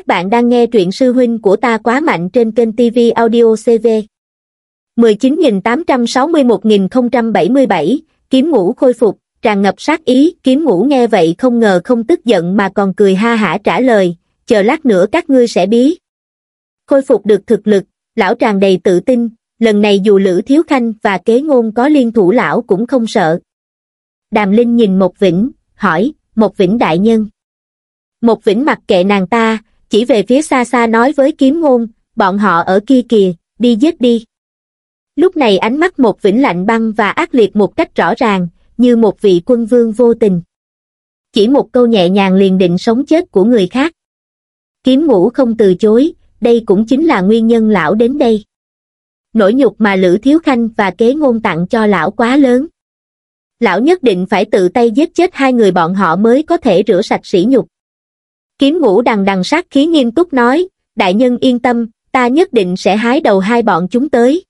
Các bạn đang nghe truyện sư huynh của ta quá mạnh trên kênh TV Audio CV. 19.861.077, kiếm ngũ khôi phục, tràn ngập sát ý, kiếm ngũ nghe vậy không ngờ không tức giận mà còn cười ha hả trả lời, chờ lát nữa các ngươi sẽ bí. Khôi phục được thực lực, lão tràn đầy tự tin, lần này dù Lữ Thiếu Khanh và kế ngôn có liên thủ lão cũng không sợ. Đàm Linh nhìn Một Vĩnh, hỏi, Một Vĩnh đại nhân. Một Vĩnh mặc kệ nàng ta, chỉ về phía xa xa nói với kiếm ngôn, bọn họ ở kia kìa, đi giết đi. Lúc này ánh mắt một vĩnh lạnh băng và ác liệt một cách rõ ràng, như một vị quân vương vô tình. Chỉ một câu nhẹ nhàng liền định sống chết của người khác. Kiếm ngũ không từ chối, đây cũng chính là nguyên nhân lão đến đây. Nỗi nhục mà Lữ Thiếu Khanh và kế ngôn tặng cho lão quá lớn. Lão nhất định phải tự tay giết chết hai người bọn họ mới có thể rửa sạch sỉ nhục. Kiếm ngũ đằng đằng sát khí nghiêm túc nói, đại nhân yên tâm, ta nhất định sẽ hái đầu hai bọn chúng tới.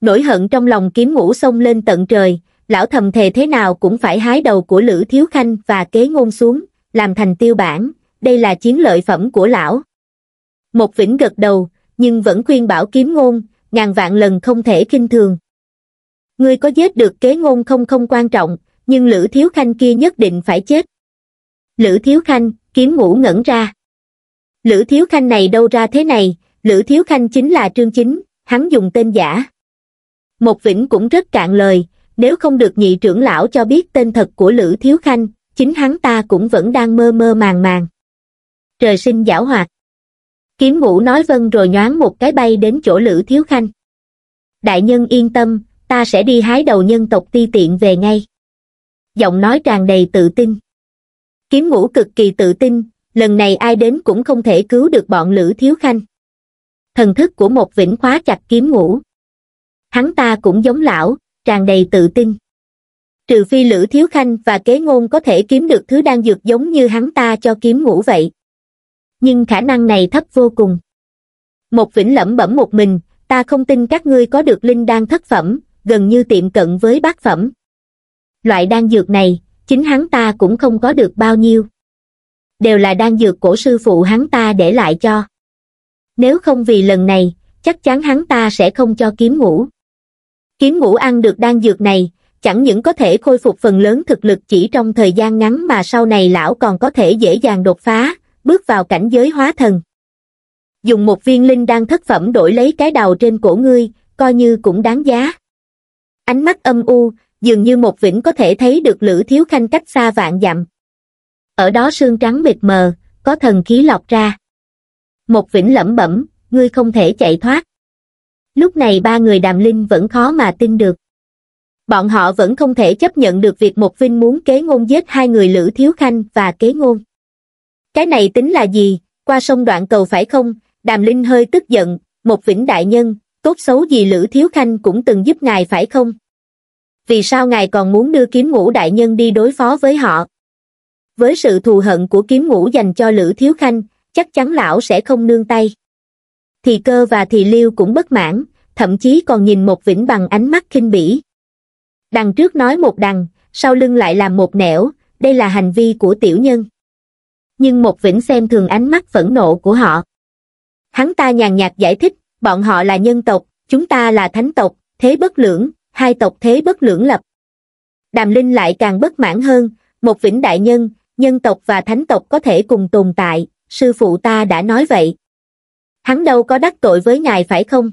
Nỗi hận trong lòng kiếm ngũ sông lên tận trời, lão thầm thề thế nào cũng phải hái đầu của Lữ Thiếu Khanh và kế ngôn xuống, làm thành tiêu bản, đây là chiến lợi phẩm của lão. Một vĩnh gật đầu, nhưng vẫn khuyên bảo kiếm ngôn, ngàn vạn lần không thể kinh thường. Ngươi có giết được kế ngôn không không quan trọng, nhưng Lữ Thiếu Khanh kia nhất định phải chết. Lữ Thiếu Khanh, kiếm ngũ ngẩn ra lữ thiếu khanh này đâu ra thế này lữ thiếu khanh chính là trương chính hắn dùng tên giả một vĩnh cũng rất cạn lời nếu không được nhị trưởng lão cho biết tên thật của lữ thiếu khanh chính hắn ta cũng vẫn đang mơ mơ màng màng trời sinh giảo hoạt kiếm ngũ nói vâng rồi nhoáng một cái bay đến chỗ lữ thiếu khanh đại nhân yên tâm ta sẽ đi hái đầu nhân tộc ti tiện về ngay giọng nói tràn đầy tự tin kiếm ngũ cực kỳ tự tin, lần này ai đến cũng không thể cứu được bọn Lữ Thiếu Khanh. Thần thức của một vĩnh khóa chặt kiếm ngũ. Hắn ta cũng giống lão, tràn đầy tự tin. Trừ phi Lữ Thiếu Khanh và kế ngôn có thể kiếm được thứ đang dược giống như hắn ta cho kiếm ngũ vậy. Nhưng khả năng này thấp vô cùng. Một vĩnh lẩm bẩm một mình, ta không tin các ngươi có được linh đan thất phẩm, gần như tiệm cận với bát phẩm. Loại đan dược này, chính hắn ta cũng không có được bao nhiêu đều là đan dược cổ sư phụ hắn ta để lại cho nếu không vì lần này chắc chắn hắn ta sẽ không cho kiếm ngũ kiếm ngũ ăn được đan dược này chẳng những có thể khôi phục phần lớn thực lực chỉ trong thời gian ngắn mà sau này lão còn có thể dễ dàng đột phá bước vào cảnh giới hóa thần dùng một viên linh đan thất phẩm đổi lấy cái đầu trên cổ ngươi coi như cũng đáng giá ánh mắt âm u dường như một vĩnh có thể thấy được lữ thiếu khanh cách xa vạn dặm. Ở đó sương trắng mịt mờ, có thần khí lọc ra. Một vĩnh lẩm bẩm, ngươi không thể chạy thoát. Lúc này ba người đàm linh vẫn khó mà tin được. Bọn họ vẫn không thể chấp nhận được việc một vinh muốn kế ngôn giết hai người Lữ Thiếu Khanh và kế ngôn. Cái này tính là gì, qua sông đoạn cầu phải không? Đàm Linh hơi tức giận, một vĩnh đại nhân, tốt xấu gì Lữ Thiếu Khanh cũng từng giúp ngài phải không? vì sao ngài còn muốn đưa kiếm ngũ đại nhân đi đối phó với họ với sự thù hận của kiếm ngũ dành cho lữ thiếu khanh chắc chắn lão sẽ không nương tay thì cơ và thì liêu cũng bất mãn thậm chí còn nhìn một vĩnh bằng ánh mắt khinh bỉ đằng trước nói một đằng sau lưng lại làm một nẻo đây là hành vi của tiểu nhân nhưng một vĩnh xem thường ánh mắt phẫn nộ của họ hắn ta nhàn nhạt giải thích bọn họ là nhân tộc chúng ta là thánh tộc thế bất lưỡng hai tộc thế bất lưỡng lập. Đàm Linh lại càng bất mãn hơn, một vĩnh đại nhân, nhân tộc và thánh tộc có thể cùng tồn tại, sư phụ ta đã nói vậy. Hắn đâu có đắc tội với ngài phải không?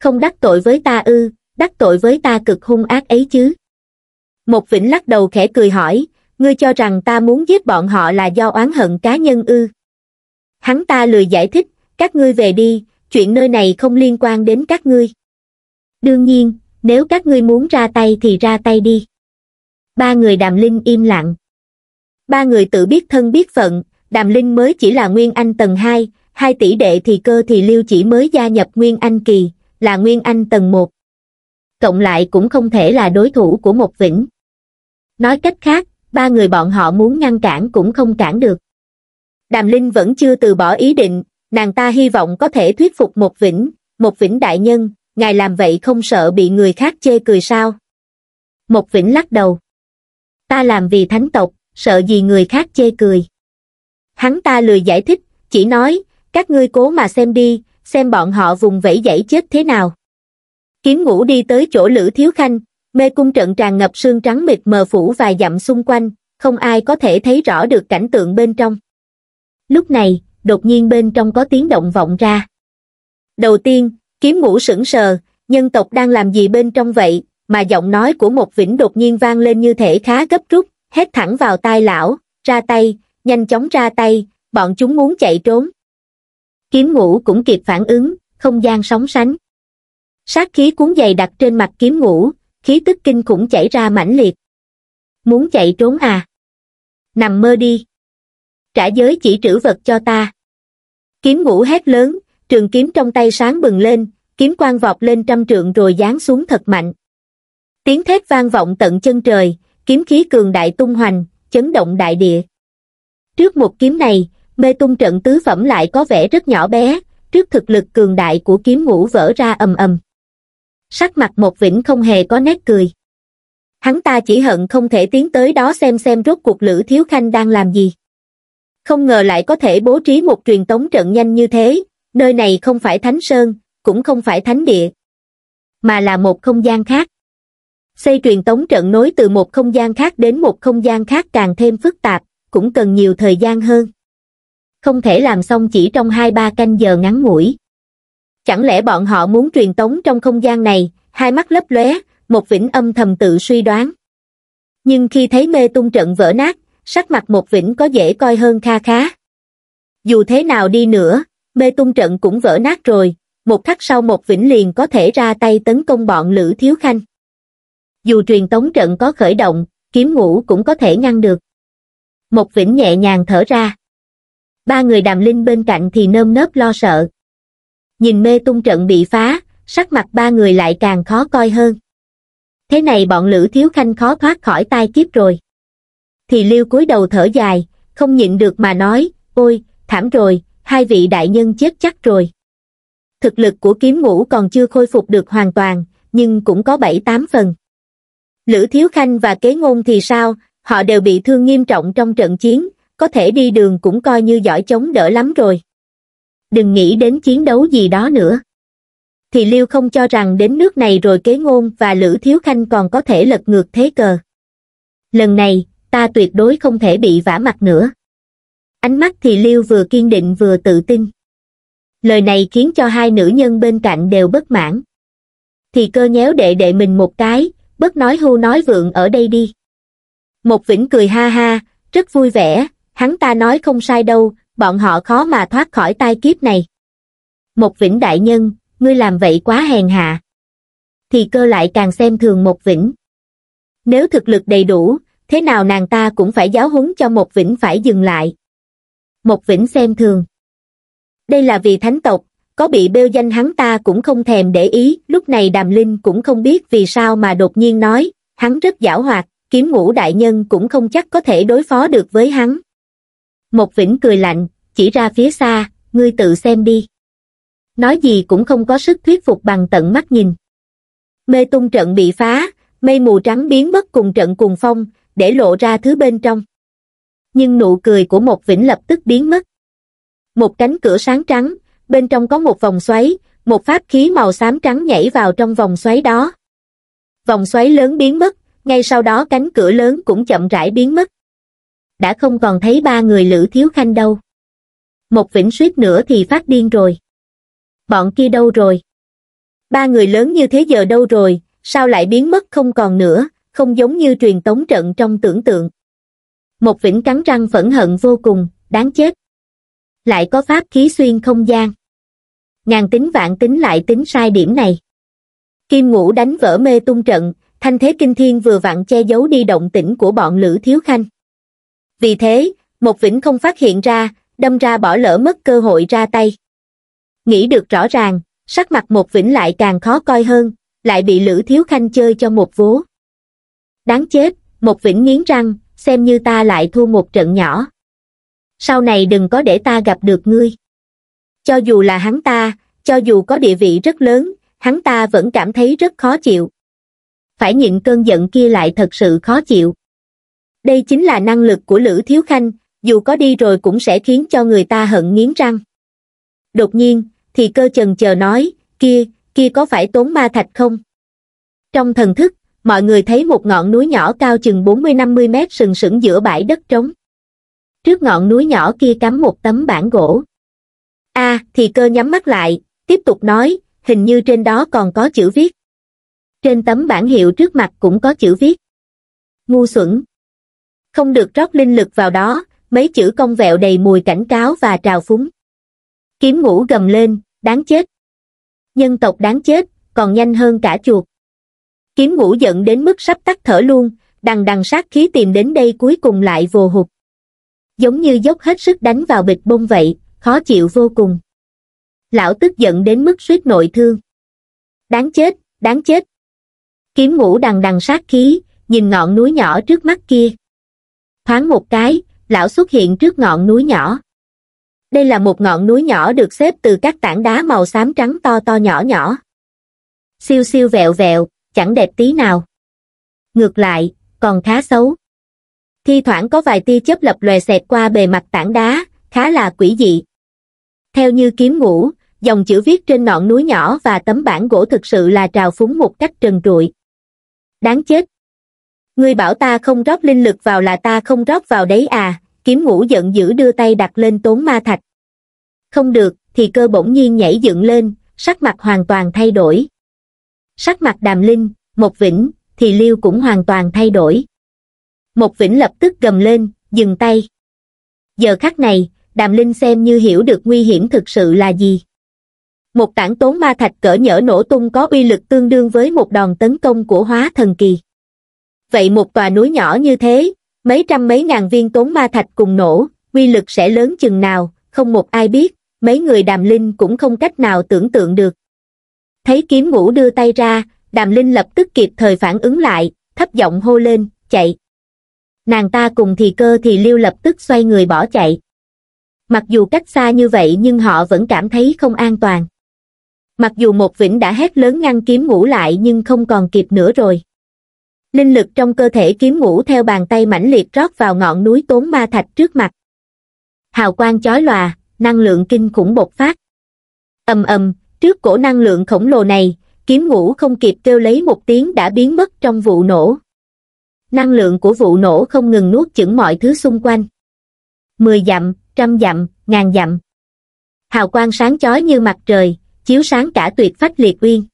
Không đắc tội với ta ư, đắc tội với ta cực hung ác ấy chứ. Một vĩnh lắc đầu khẽ cười hỏi, ngươi cho rằng ta muốn giết bọn họ là do oán hận cá nhân ư. Hắn ta lười giải thích, các ngươi về đi, chuyện nơi này không liên quan đến các ngươi. Đương nhiên, nếu các ngươi muốn ra tay thì ra tay đi. Ba người đàm linh im lặng. Ba người tự biết thân biết phận, đàm linh mới chỉ là Nguyên Anh tầng 2, hai tỷ đệ thì cơ thì liêu chỉ mới gia nhập Nguyên Anh kỳ, là Nguyên Anh tầng 1. Cộng lại cũng không thể là đối thủ của một vĩnh. Nói cách khác, ba người bọn họ muốn ngăn cản cũng không cản được. Đàm Linh vẫn chưa từ bỏ ý định, nàng ta hy vọng có thể thuyết phục một vĩnh, một vĩnh đại nhân, ngài làm vậy không sợ bị người khác chê cười sao? Một vĩnh lắc đầu. Ta làm vì thánh tộc, sợ gì người khác chê cười. Hắn ta lười giải thích, chỉ nói, các ngươi cố mà xem đi, xem bọn họ vùng vẫy dãy chết thế nào. Kiếm ngũ đi tới chỗ Lữ Thiếu Khanh, mê cung trận tràn ngập sương trắng mịt mờ phủ vài dặm xung quanh, không ai có thể thấy rõ được cảnh tượng bên trong. Lúc này, đột nhiên bên trong có tiếng động vọng ra. Đầu tiên, Kiếm ngũ sững sờ, nhân tộc đang làm gì bên trong vậy, mà giọng nói của một vĩnh đột nhiên vang lên như thể khá gấp rút, hét thẳng vào tai lão, ra tay, nhanh chóng ra tay, bọn chúng muốn chạy trốn. Kiếm ngũ cũng kịp phản ứng, không gian sóng sánh. Sát khí cuốn dày đặt trên mặt kiếm ngũ, khí tức kinh khủng chảy ra mãnh liệt. Muốn chạy trốn à? Nằm mơ đi. Trả giới chỉ trữ vật cho ta. Kiếm ngũ hét lớn, trường kiếm trong tay sáng bừng lên kiếm quang vọt lên trăm trượng rồi giáng xuống thật mạnh tiếng thét vang vọng tận chân trời kiếm khí cường đại tung hoành chấn động đại địa trước một kiếm này mê tung trận tứ phẩm lại có vẻ rất nhỏ bé trước thực lực cường đại của kiếm ngũ vỡ ra ầm ầm sắc mặt một vĩnh không hề có nét cười hắn ta chỉ hận không thể tiến tới đó xem xem rốt cuộc lữ thiếu khanh đang làm gì không ngờ lại có thể bố trí một truyền tống trận nhanh như thế Nơi này không phải thánh sơn, cũng không phải thánh địa, mà là một không gian khác. Xây truyền tống trận nối từ một không gian khác đến một không gian khác càng thêm phức tạp, cũng cần nhiều thời gian hơn. Không thể làm xong chỉ trong 2-3 canh giờ ngắn ngủi. Chẳng lẽ bọn họ muốn truyền tống trong không gian này, hai mắt lấp lóe, một vĩnh âm thầm tự suy đoán. Nhưng khi thấy mê tung trận vỡ nát, sắc mặt một vĩnh có dễ coi hơn kha khá. Dù thế nào đi nữa, mê tung trận cũng vỡ nát rồi, một khắc sau một vĩnh liền có thể ra tay tấn công bọn Lữ Thiếu Khanh. Dù truyền tống trận có khởi động, kiếm ngũ cũng có thể ngăn được. Một vĩnh nhẹ nhàng thở ra. Ba người đàm linh bên cạnh thì nơm nớp lo sợ. Nhìn mê tung trận bị phá, sắc mặt ba người lại càng khó coi hơn. Thế này bọn Lữ Thiếu Khanh khó thoát khỏi tai kiếp rồi. Thì liêu cúi đầu thở dài, không nhịn được mà nói, ôi, thảm rồi, hai vị đại nhân chết chắc rồi thực lực của kiếm ngũ còn chưa khôi phục được hoàn toàn nhưng cũng có bảy tám phần lữ thiếu khanh và kế ngôn thì sao họ đều bị thương nghiêm trọng trong trận chiến có thể đi đường cũng coi như giỏi chống đỡ lắm rồi đừng nghĩ đến chiến đấu gì đó nữa thì liêu không cho rằng đến nước này rồi kế ngôn và lữ thiếu khanh còn có thể lật ngược thế cờ lần này ta tuyệt đối không thể bị vả mặt nữa ánh mắt thì liêu vừa kiên định vừa tự tin lời này khiến cho hai nữ nhân bên cạnh đều bất mãn thì cơ nhéo đệ đệ mình một cái bất nói hưu nói vượng ở đây đi một vĩnh cười ha ha rất vui vẻ hắn ta nói không sai đâu bọn họ khó mà thoát khỏi tai kiếp này một vĩnh đại nhân ngươi làm vậy quá hèn hạ thì cơ lại càng xem thường một vĩnh nếu thực lực đầy đủ thế nào nàng ta cũng phải giáo huấn cho một vĩnh phải dừng lại Mộc Vĩnh xem thường. Đây là vì thánh tộc, có bị bêu danh hắn ta cũng không thèm để ý, lúc này Đàm Linh cũng không biết vì sao mà đột nhiên nói, hắn rất giảo hoạt, kiếm ngũ đại nhân cũng không chắc có thể đối phó được với hắn. Mộc Vĩnh cười lạnh, chỉ ra phía xa, ngươi tự xem đi. Nói gì cũng không có sức thuyết phục bằng tận mắt nhìn. Mê tung trận bị phá, mây mù trắng biến mất cùng trận cùng phong, để lộ ra thứ bên trong nhưng nụ cười của một vĩnh lập tức biến mất. Một cánh cửa sáng trắng, bên trong có một vòng xoáy, một pháp khí màu xám trắng nhảy vào trong vòng xoáy đó. Vòng xoáy lớn biến mất, ngay sau đó cánh cửa lớn cũng chậm rãi biến mất. Đã không còn thấy ba người Lữ Thiếu Khanh đâu. Một vĩnh suýt nữa thì phát điên rồi. Bọn kia đâu rồi? Ba người lớn như thế giờ đâu rồi, sao lại biến mất không còn nữa, không giống như truyền tống trận trong tưởng tượng. Một vĩnh cắn răng phẫn hận vô cùng, đáng chết. Lại có pháp khí xuyên không gian. Ngàn tính vạn tính lại tính sai điểm này. Kim ngũ đánh vỡ mê tung trận, thanh thế kinh thiên vừa vặn che giấu đi động tĩnh của bọn Lữ Thiếu Khanh. Vì thế, một vĩnh không phát hiện ra, đâm ra bỏ lỡ mất cơ hội ra tay. Nghĩ được rõ ràng, sắc mặt một vĩnh lại càng khó coi hơn, lại bị Lữ Thiếu Khanh chơi cho một vố. Đáng chết, một vĩnh nghiến răng, xem như ta lại thua một trận nhỏ. Sau này đừng có để ta gặp được ngươi. Cho dù là hắn ta, cho dù có địa vị rất lớn, hắn ta vẫn cảm thấy rất khó chịu. Phải nhịn cơn giận kia lại thật sự khó chịu. Đây chính là năng lực của Lữ Thiếu Khanh, dù có đi rồi cũng sẽ khiến cho người ta hận nghiến răng. Đột nhiên, thì cơ chần chờ nói, kia, kia có phải tốn ma thạch không? Trong thần thức, mọi người thấy một ngọn núi nhỏ cao chừng 40-50 mét sừng sững giữa bãi đất trống. Trước ngọn núi nhỏ kia cắm một tấm bảng gỗ. a thì cơ nhắm mắt lại, tiếp tục nói, hình như trên đó còn có chữ viết. Trên tấm bảng hiệu trước mặt cũng có chữ viết. Ngu xuẩn. Không được rót linh lực vào đó, mấy chữ công vẹo đầy mùi cảnh cáo và trào phúng. Kiếm ngủ gầm lên, đáng chết. Nhân tộc đáng chết, còn nhanh hơn cả chuột. Kiếm ngũ giận đến mức sắp tắt thở luôn, đằng đằng sát khí tìm đến đây cuối cùng lại vồ hụt. Giống như dốc hết sức đánh vào bịch bông vậy, khó chịu vô cùng. Lão tức giận đến mức suýt nội thương. Đáng chết, đáng chết. Kiếm ngũ đằng đằng sát khí, nhìn ngọn núi nhỏ trước mắt kia. Thoáng một cái, lão xuất hiện trước ngọn núi nhỏ. Đây là một ngọn núi nhỏ được xếp từ các tảng đá màu xám trắng to to nhỏ nhỏ. Siêu siêu vẹo vẹo, chẳng đẹp tí nào. Ngược lại, còn khá xấu. Thi thoảng có vài tia chớp lập lòe xẹt qua bề mặt tảng đá, khá là quỷ dị. Theo như kiếm ngũ, dòng chữ viết trên ngọn núi nhỏ và tấm bản gỗ thực sự là trào phúng một cách trần trụi. Đáng chết! Ngươi bảo ta không rót linh lực vào là ta không rót vào đấy à, kiếm ngũ giận dữ đưa tay đặt lên tốn ma thạch. Không được, thì cơ bỗng nhiên nhảy dựng lên, sắc mặt hoàn toàn thay đổi, sắc mặt đàm linh một vĩnh thì liêu cũng hoàn toàn thay đổi một vĩnh lập tức gầm lên dừng tay giờ khắc này đàm linh xem như hiểu được nguy hiểm thực sự là gì một tảng tốn ma thạch cỡ nhỡ nổ tung có uy lực tương đương với một đòn tấn công của hóa thần kỳ vậy một tòa núi nhỏ như thế mấy trăm mấy ngàn viên tốn ma thạch cùng nổ uy lực sẽ lớn chừng nào không một ai biết mấy người đàm linh cũng không cách nào tưởng tượng được thấy kiếm ngũ đưa tay ra đàm linh lập tức kịp thời phản ứng lại thấp giọng hô lên chạy nàng ta cùng thì cơ thì liêu lập tức xoay người bỏ chạy mặc dù cách xa như vậy nhưng họ vẫn cảm thấy không an toàn mặc dù một vĩnh đã hét lớn ngăn kiếm ngủ lại nhưng không còn kịp nữa rồi linh lực trong cơ thể kiếm ngủ theo bàn tay mãnh liệt rót vào ngọn núi tốn ma thạch trước mặt hào quang chói lòa năng lượng kinh khủng bộc phát ầm ầm trước cổ năng lượng khổng lồ này kiếm ngũ không kịp kêu lấy một tiếng đã biến mất trong vụ nổ năng lượng của vụ nổ không ngừng nuốt chửng mọi thứ xung quanh mười dặm trăm dặm ngàn dặm hào quang sáng chói như mặt trời chiếu sáng cả tuyệt phách liệt uyên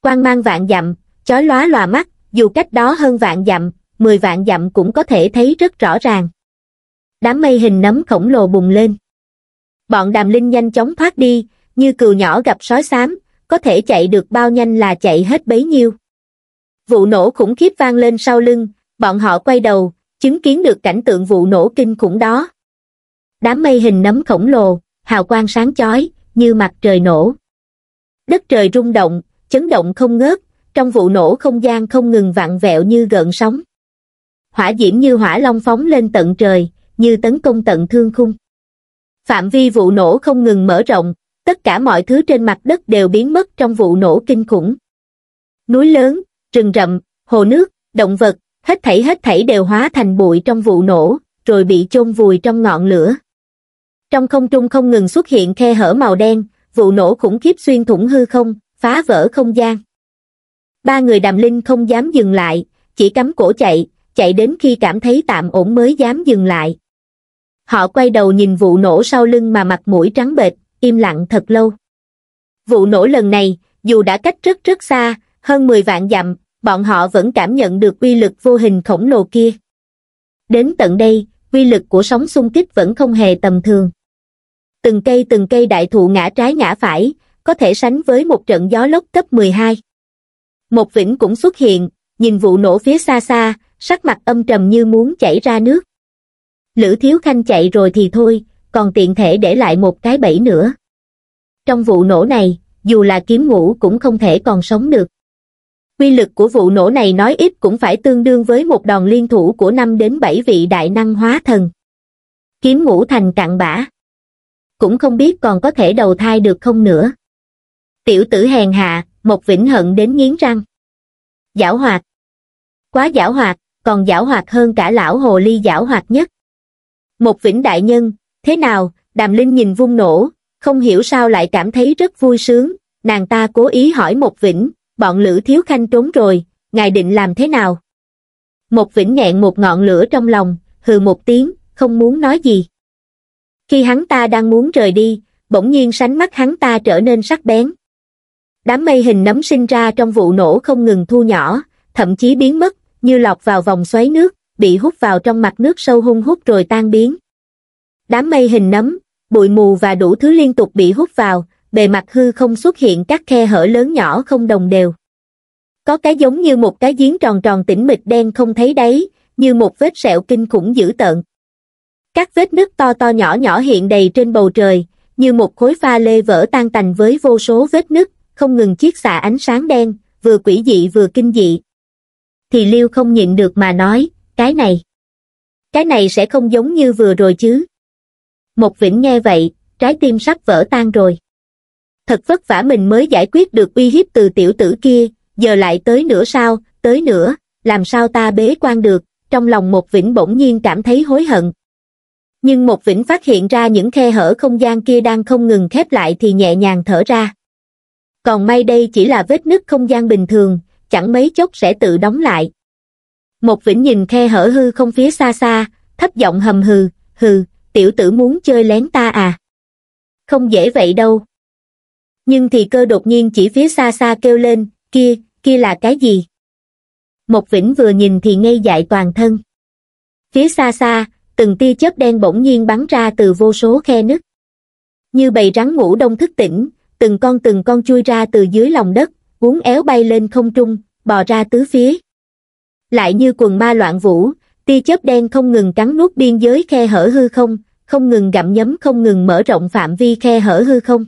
quang mang vạn dặm chói lóa lòa mắt dù cách đó hơn vạn dặm mười vạn dặm cũng có thể thấy rất rõ ràng đám mây hình nấm khổng lồ bùng lên bọn đàm linh nhanh chóng thoát đi như cừu nhỏ gặp sói xám, có thể chạy được bao nhanh là chạy hết bấy nhiêu. Vụ nổ khủng khiếp vang lên sau lưng, bọn họ quay đầu, chứng kiến được cảnh tượng vụ nổ kinh khủng đó. Đám mây hình nấm khổng lồ, hào quang sáng chói, như mặt trời nổ. Đất trời rung động, chấn động không ngớt, trong vụ nổ không gian không ngừng vặn vẹo như gợn sóng. Hỏa diễm như hỏa long phóng lên tận trời, như tấn công tận thương khung. Phạm vi vụ nổ không ngừng mở rộng, tất cả mọi thứ trên mặt đất đều biến mất trong vụ nổ kinh khủng. Núi lớn, rừng rậm, hồ nước, động vật, hết thảy hết thảy đều hóa thành bụi trong vụ nổ, rồi bị chôn vùi trong ngọn lửa. Trong không trung không ngừng xuất hiện khe hở màu đen, vụ nổ khủng khiếp xuyên thủng hư không, phá vỡ không gian. Ba người đàm linh không dám dừng lại, chỉ cắm cổ chạy, chạy đến khi cảm thấy tạm ổn mới dám dừng lại. Họ quay đầu nhìn vụ nổ sau lưng mà mặt mũi trắng bệch, im lặng thật lâu. Vụ nổ lần này, dù đã cách rất rất xa, hơn 10 vạn dặm, bọn họ vẫn cảm nhận được quy lực vô hình khổng lồ kia. Đến tận đây, quy lực của sóng xung kích vẫn không hề tầm thường. Từng cây từng cây đại thụ ngã trái ngã phải, có thể sánh với một trận gió lốc cấp 12. Một vĩnh cũng xuất hiện, nhìn vụ nổ phía xa xa, sắc mặt âm trầm như muốn chảy ra nước. Lữ Thiếu Khanh chạy rồi thì thôi, còn tiện thể để lại một cái bẫy nữa. Trong vụ nổ này, dù là kiếm ngũ cũng không thể còn sống được. Quy lực của vụ nổ này nói ít cũng phải tương đương với một đòn liên thủ của 5 đến 7 vị đại năng hóa thần. Kiếm ngũ thành cạn bã. Cũng không biết còn có thể đầu thai được không nữa. Tiểu tử hèn hạ, một Vĩnh hận đến nghiến răng. Giảo hoạt. Quá giảo hoạt, còn giảo hoạt hơn cả lão hồ ly giảo hoạt nhất. Một vĩnh đại nhân, Thế nào, Đàm Linh nhìn vung nổ, không hiểu sao lại cảm thấy rất vui sướng, nàng ta cố ý hỏi Một Vĩnh, bọn Lữ Thiếu Khanh trốn rồi, ngài định làm thế nào? Một Vĩnh nghẹn một ngọn lửa trong lòng, hừ một tiếng, không muốn nói gì. Khi hắn ta đang muốn rời đi, bỗng nhiên sánh mắt hắn ta trở nên sắc bén. Đám mây hình nấm sinh ra trong vụ nổ không ngừng thu nhỏ, thậm chí biến mất, như lọt vào vòng xoáy nước, bị hút vào trong mặt nước sâu hung hút rồi tan biến. Đám mây hình nấm, bụi mù và đủ thứ liên tục bị hút vào, bề mặt hư không xuất hiện các khe hở lớn nhỏ không đồng đều. Có cái giống như một cái giếng tròn tròn tĩnh mịch đen không thấy đáy, như một vết sẹo kinh khủng dữ tợn. Các vết nứt to to nhỏ nhỏ hiện đầy trên bầu trời, như một khối pha lê vỡ tan tành với vô số vết nứt, không ngừng chiếc xạ ánh sáng đen, vừa quỷ dị vừa kinh dị. Thì Liêu không nhịn được mà nói, cái này. Cái này sẽ không giống như vừa rồi chứ. Một vĩnh nghe vậy, trái tim sắp vỡ tan rồi. Thật vất vả mình mới giải quyết được uy hiếp từ tiểu tử kia, giờ lại tới nữa sao, tới nữa làm sao ta bế quan được, trong lòng một vĩnh bỗng nhiên cảm thấy hối hận. Nhưng một vĩnh phát hiện ra những khe hở không gian kia đang không ngừng khép lại thì nhẹ nhàng thở ra. Còn may đây chỉ là vết nứt không gian bình thường, chẳng mấy chốc sẽ tự đóng lại. Một vĩnh nhìn khe hở hư không phía xa xa, thấp giọng hầm hừ, hừ, tiểu tử muốn chơi lén ta à? Không dễ vậy đâu. Nhưng thì cơ đột nhiên chỉ phía xa xa kêu lên, kia, kia là cái gì? Một Vĩnh vừa nhìn thì ngây dại toàn thân. Phía xa xa, từng tia chớp đen bỗng nhiên bắn ra từ vô số khe nứt. Như bầy rắn ngủ đông thức tỉnh, từng con từng con chui ra từ dưới lòng đất, uốn éo bay lên không trung, bò ra tứ phía. Lại như quần ma loạn vũ, tia chớp đen không ngừng cắn nuốt biên giới khe hở hư không không ngừng gặm nhấm không ngừng mở rộng phạm vi khe hở hư không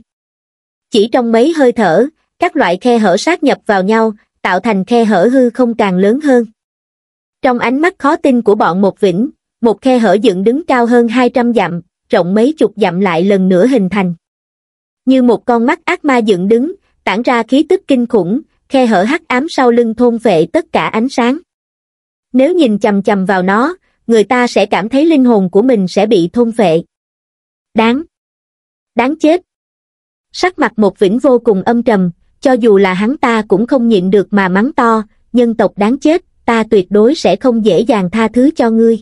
chỉ trong mấy hơi thở các loại khe hở sát nhập vào nhau tạo thành khe hở hư không càng lớn hơn trong ánh mắt khó tin của bọn một vĩnh một khe hở dựng đứng cao hơn 200 dặm rộng mấy chục dặm lại lần nữa hình thành như một con mắt ác ma dựng đứng tản ra khí tức kinh khủng khe hở hắc ám sau lưng thôn vệ tất cả ánh sáng nếu nhìn chầm chầm vào nó, người ta sẽ cảm thấy linh hồn của mình sẽ bị thôn phệ. Đáng. Đáng chết. Sắc mặt một vĩnh vô cùng âm trầm, cho dù là hắn ta cũng không nhịn được mà mắng to, nhân tộc đáng chết, ta tuyệt đối sẽ không dễ dàng tha thứ cho ngươi.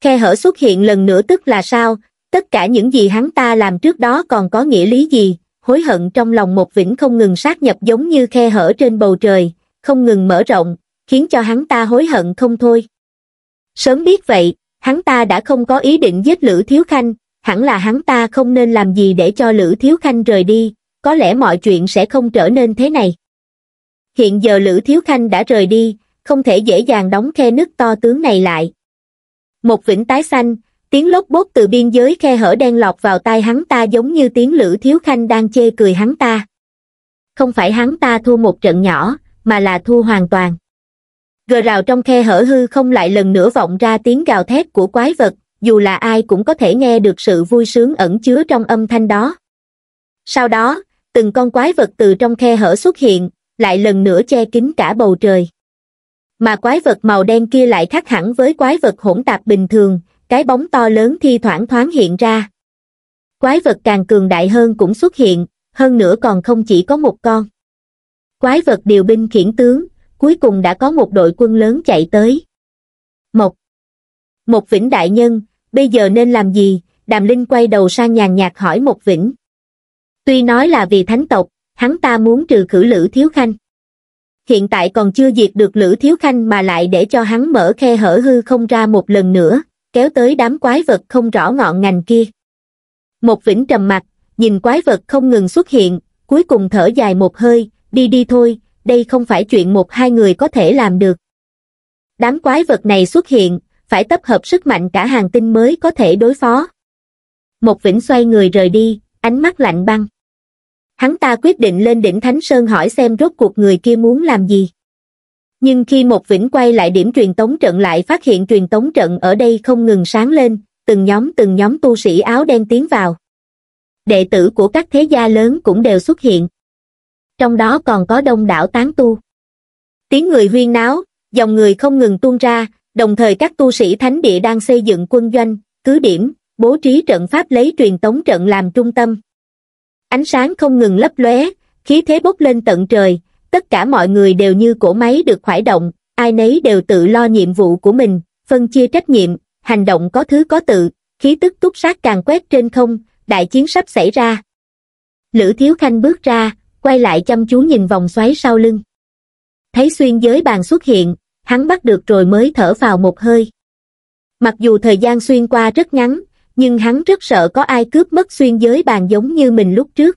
Khe hở xuất hiện lần nữa tức là sao, tất cả những gì hắn ta làm trước đó còn có nghĩa lý gì, hối hận trong lòng một vĩnh không ngừng sát nhập giống như khe hở trên bầu trời, không ngừng mở rộng, khiến cho hắn ta hối hận không thôi. Sớm biết vậy, hắn ta đã không có ý định giết Lữ Thiếu Khanh, hẳn là hắn ta không nên làm gì để cho Lữ Thiếu Khanh rời đi, có lẽ mọi chuyện sẽ không trở nên thế này. Hiện giờ Lữ Thiếu Khanh đã rời đi, không thể dễ dàng đóng khe nước to tướng này lại. Một vĩnh tái xanh, tiếng lốc bốt từ biên giới khe hở đen lọt vào tai hắn ta giống như tiếng Lữ Thiếu Khanh đang chê cười hắn ta. Không phải hắn ta thua một trận nhỏ, mà là thua hoàn toàn gờ rào trong khe hở hư không lại lần nữa vọng ra tiếng gào thét của quái vật dù là ai cũng có thể nghe được sự vui sướng ẩn chứa trong âm thanh đó sau đó từng con quái vật từ trong khe hở xuất hiện lại lần nữa che kín cả bầu trời mà quái vật màu đen kia lại khác hẳn với quái vật hỗn tạp bình thường cái bóng to lớn thi thoảng thoáng hiện ra quái vật càng cường đại hơn cũng xuất hiện hơn nữa còn không chỉ có một con quái vật điều binh khiển tướng cuối cùng đã có một đội quân lớn chạy tới. Một, một vĩnh đại nhân, bây giờ nên làm gì? Đàm Linh quay đầu sang nhàn nhạt hỏi một vĩnh. Tuy nói là vì thánh tộc, hắn ta muốn trừ khử Lữ Thiếu Khanh. Hiện tại còn chưa diệt được Lữ Thiếu Khanh mà lại để cho hắn mở khe hở hư không ra một lần nữa, kéo tới đám quái vật không rõ ngọn ngành kia. Một vĩnh trầm mặt, nhìn quái vật không ngừng xuất hiện, cuối cùng thở dài một hơi, đi đi thôi, đây không phải chuyện một hai người có thể làm được. Đám quái vật này xuất hiện, phải tập hợp sức mạnh cả hàng tinh mới có thể đối phó. Một vĩnh xoay người rời đi, ánh mắt lạnh băng. Hắn ta quyết định lên đỉnh Thánh Sơn hỏi xem rốt cuộc người kia muốn làm gì. Nhưng khi một vĩnh quay lại điểm truyền tống trận lại phát hiện truyền tống trận ở đây không ngừng sáng lên, từng nhóm từng nhóm tu sĩ áo đen tiến vào. Đệ tử của các thế gia lớn cũng đều xuất hiện trong đó còn có đông đảo tán tu tiếng người huyên náo dòng người không ngừng tuôn ra đồng thời các tu sĩ thánh địa đang xây dựng quân doanh cứ điểm bố trí trận pháp lấy truyền tống trận làm trung tâm ánh sáng không ngừng lấp lóe khí thế bốc lên tận trời tất cả mọi người đều như cỗ máy được khoải động ai nấy đều tự lo nhiệm vụ của mình phân chia trách nhiệm hành động có thứ có tự khí tức túc sát càng quét trên không đại chiến sắp xảy ra lữ thiếu khanh bước ra quay lại chăm chú nhìn vòng xoáy sau lưng. Thấy xuyên giới bàn xuất hiện, hắn bắt được rồi mới thở vào một hơi. Mặc dù thời gian xuyên qua rất ngắn, nhưng hắn rất sợ có ai cướp mất xuyên giới bàn giống như mình lúc trước.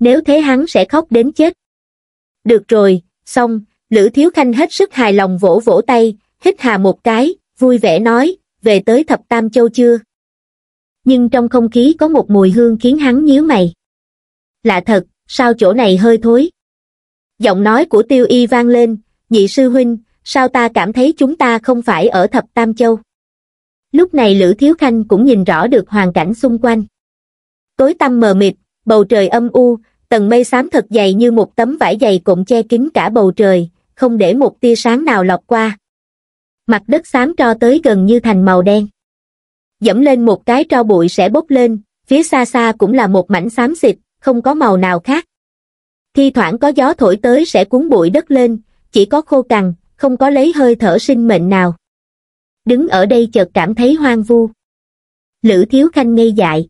Nếu thế hắn sẽ khóc đến chết. Được rồi, xong, Lữ Thiếu Khanh hết sức hài lòng vỗ vỗ tay, hít hà một cái, vui vẻ nói, về tới Thập Tam Châu chưa? Nhưng trong không khí có một mùi hương khiến hắn nhíu mày. Lạ thật, sao chỗ này hơi thối. Giọng nói của tiêu y vang lên, nhị sư huynh, sao ta cảm thấy chúng ta không phải ở thập Tam Châu. Lúc này Lữ Thiếu Khanh cũng nhìn rõ được hoàn cảnh xung quanh. Tối tăm mờ mịt, bầu trời âm u, tầng mây xám thật dày như một tấm vải dày cộm che kín cả bầu trời, không để một tia sáng nào lọt qua. Mặt đất xám cho tới gần như thành màu đen. Dẫm lên một cái tro bụi sẽ bốc lên, phía xa xa cũng là một mảnh xám xịt, không có màu nào khác. Thi thoảng có gió thổi tới sẽ cuốn bụi đất lên, chỉ có khô cằn, không có lấy hơi thở sinh mệnh nào. Đứng ở đây chợt cảm thấy hoang vu. Lữ Thiếu Khanh ngây dại.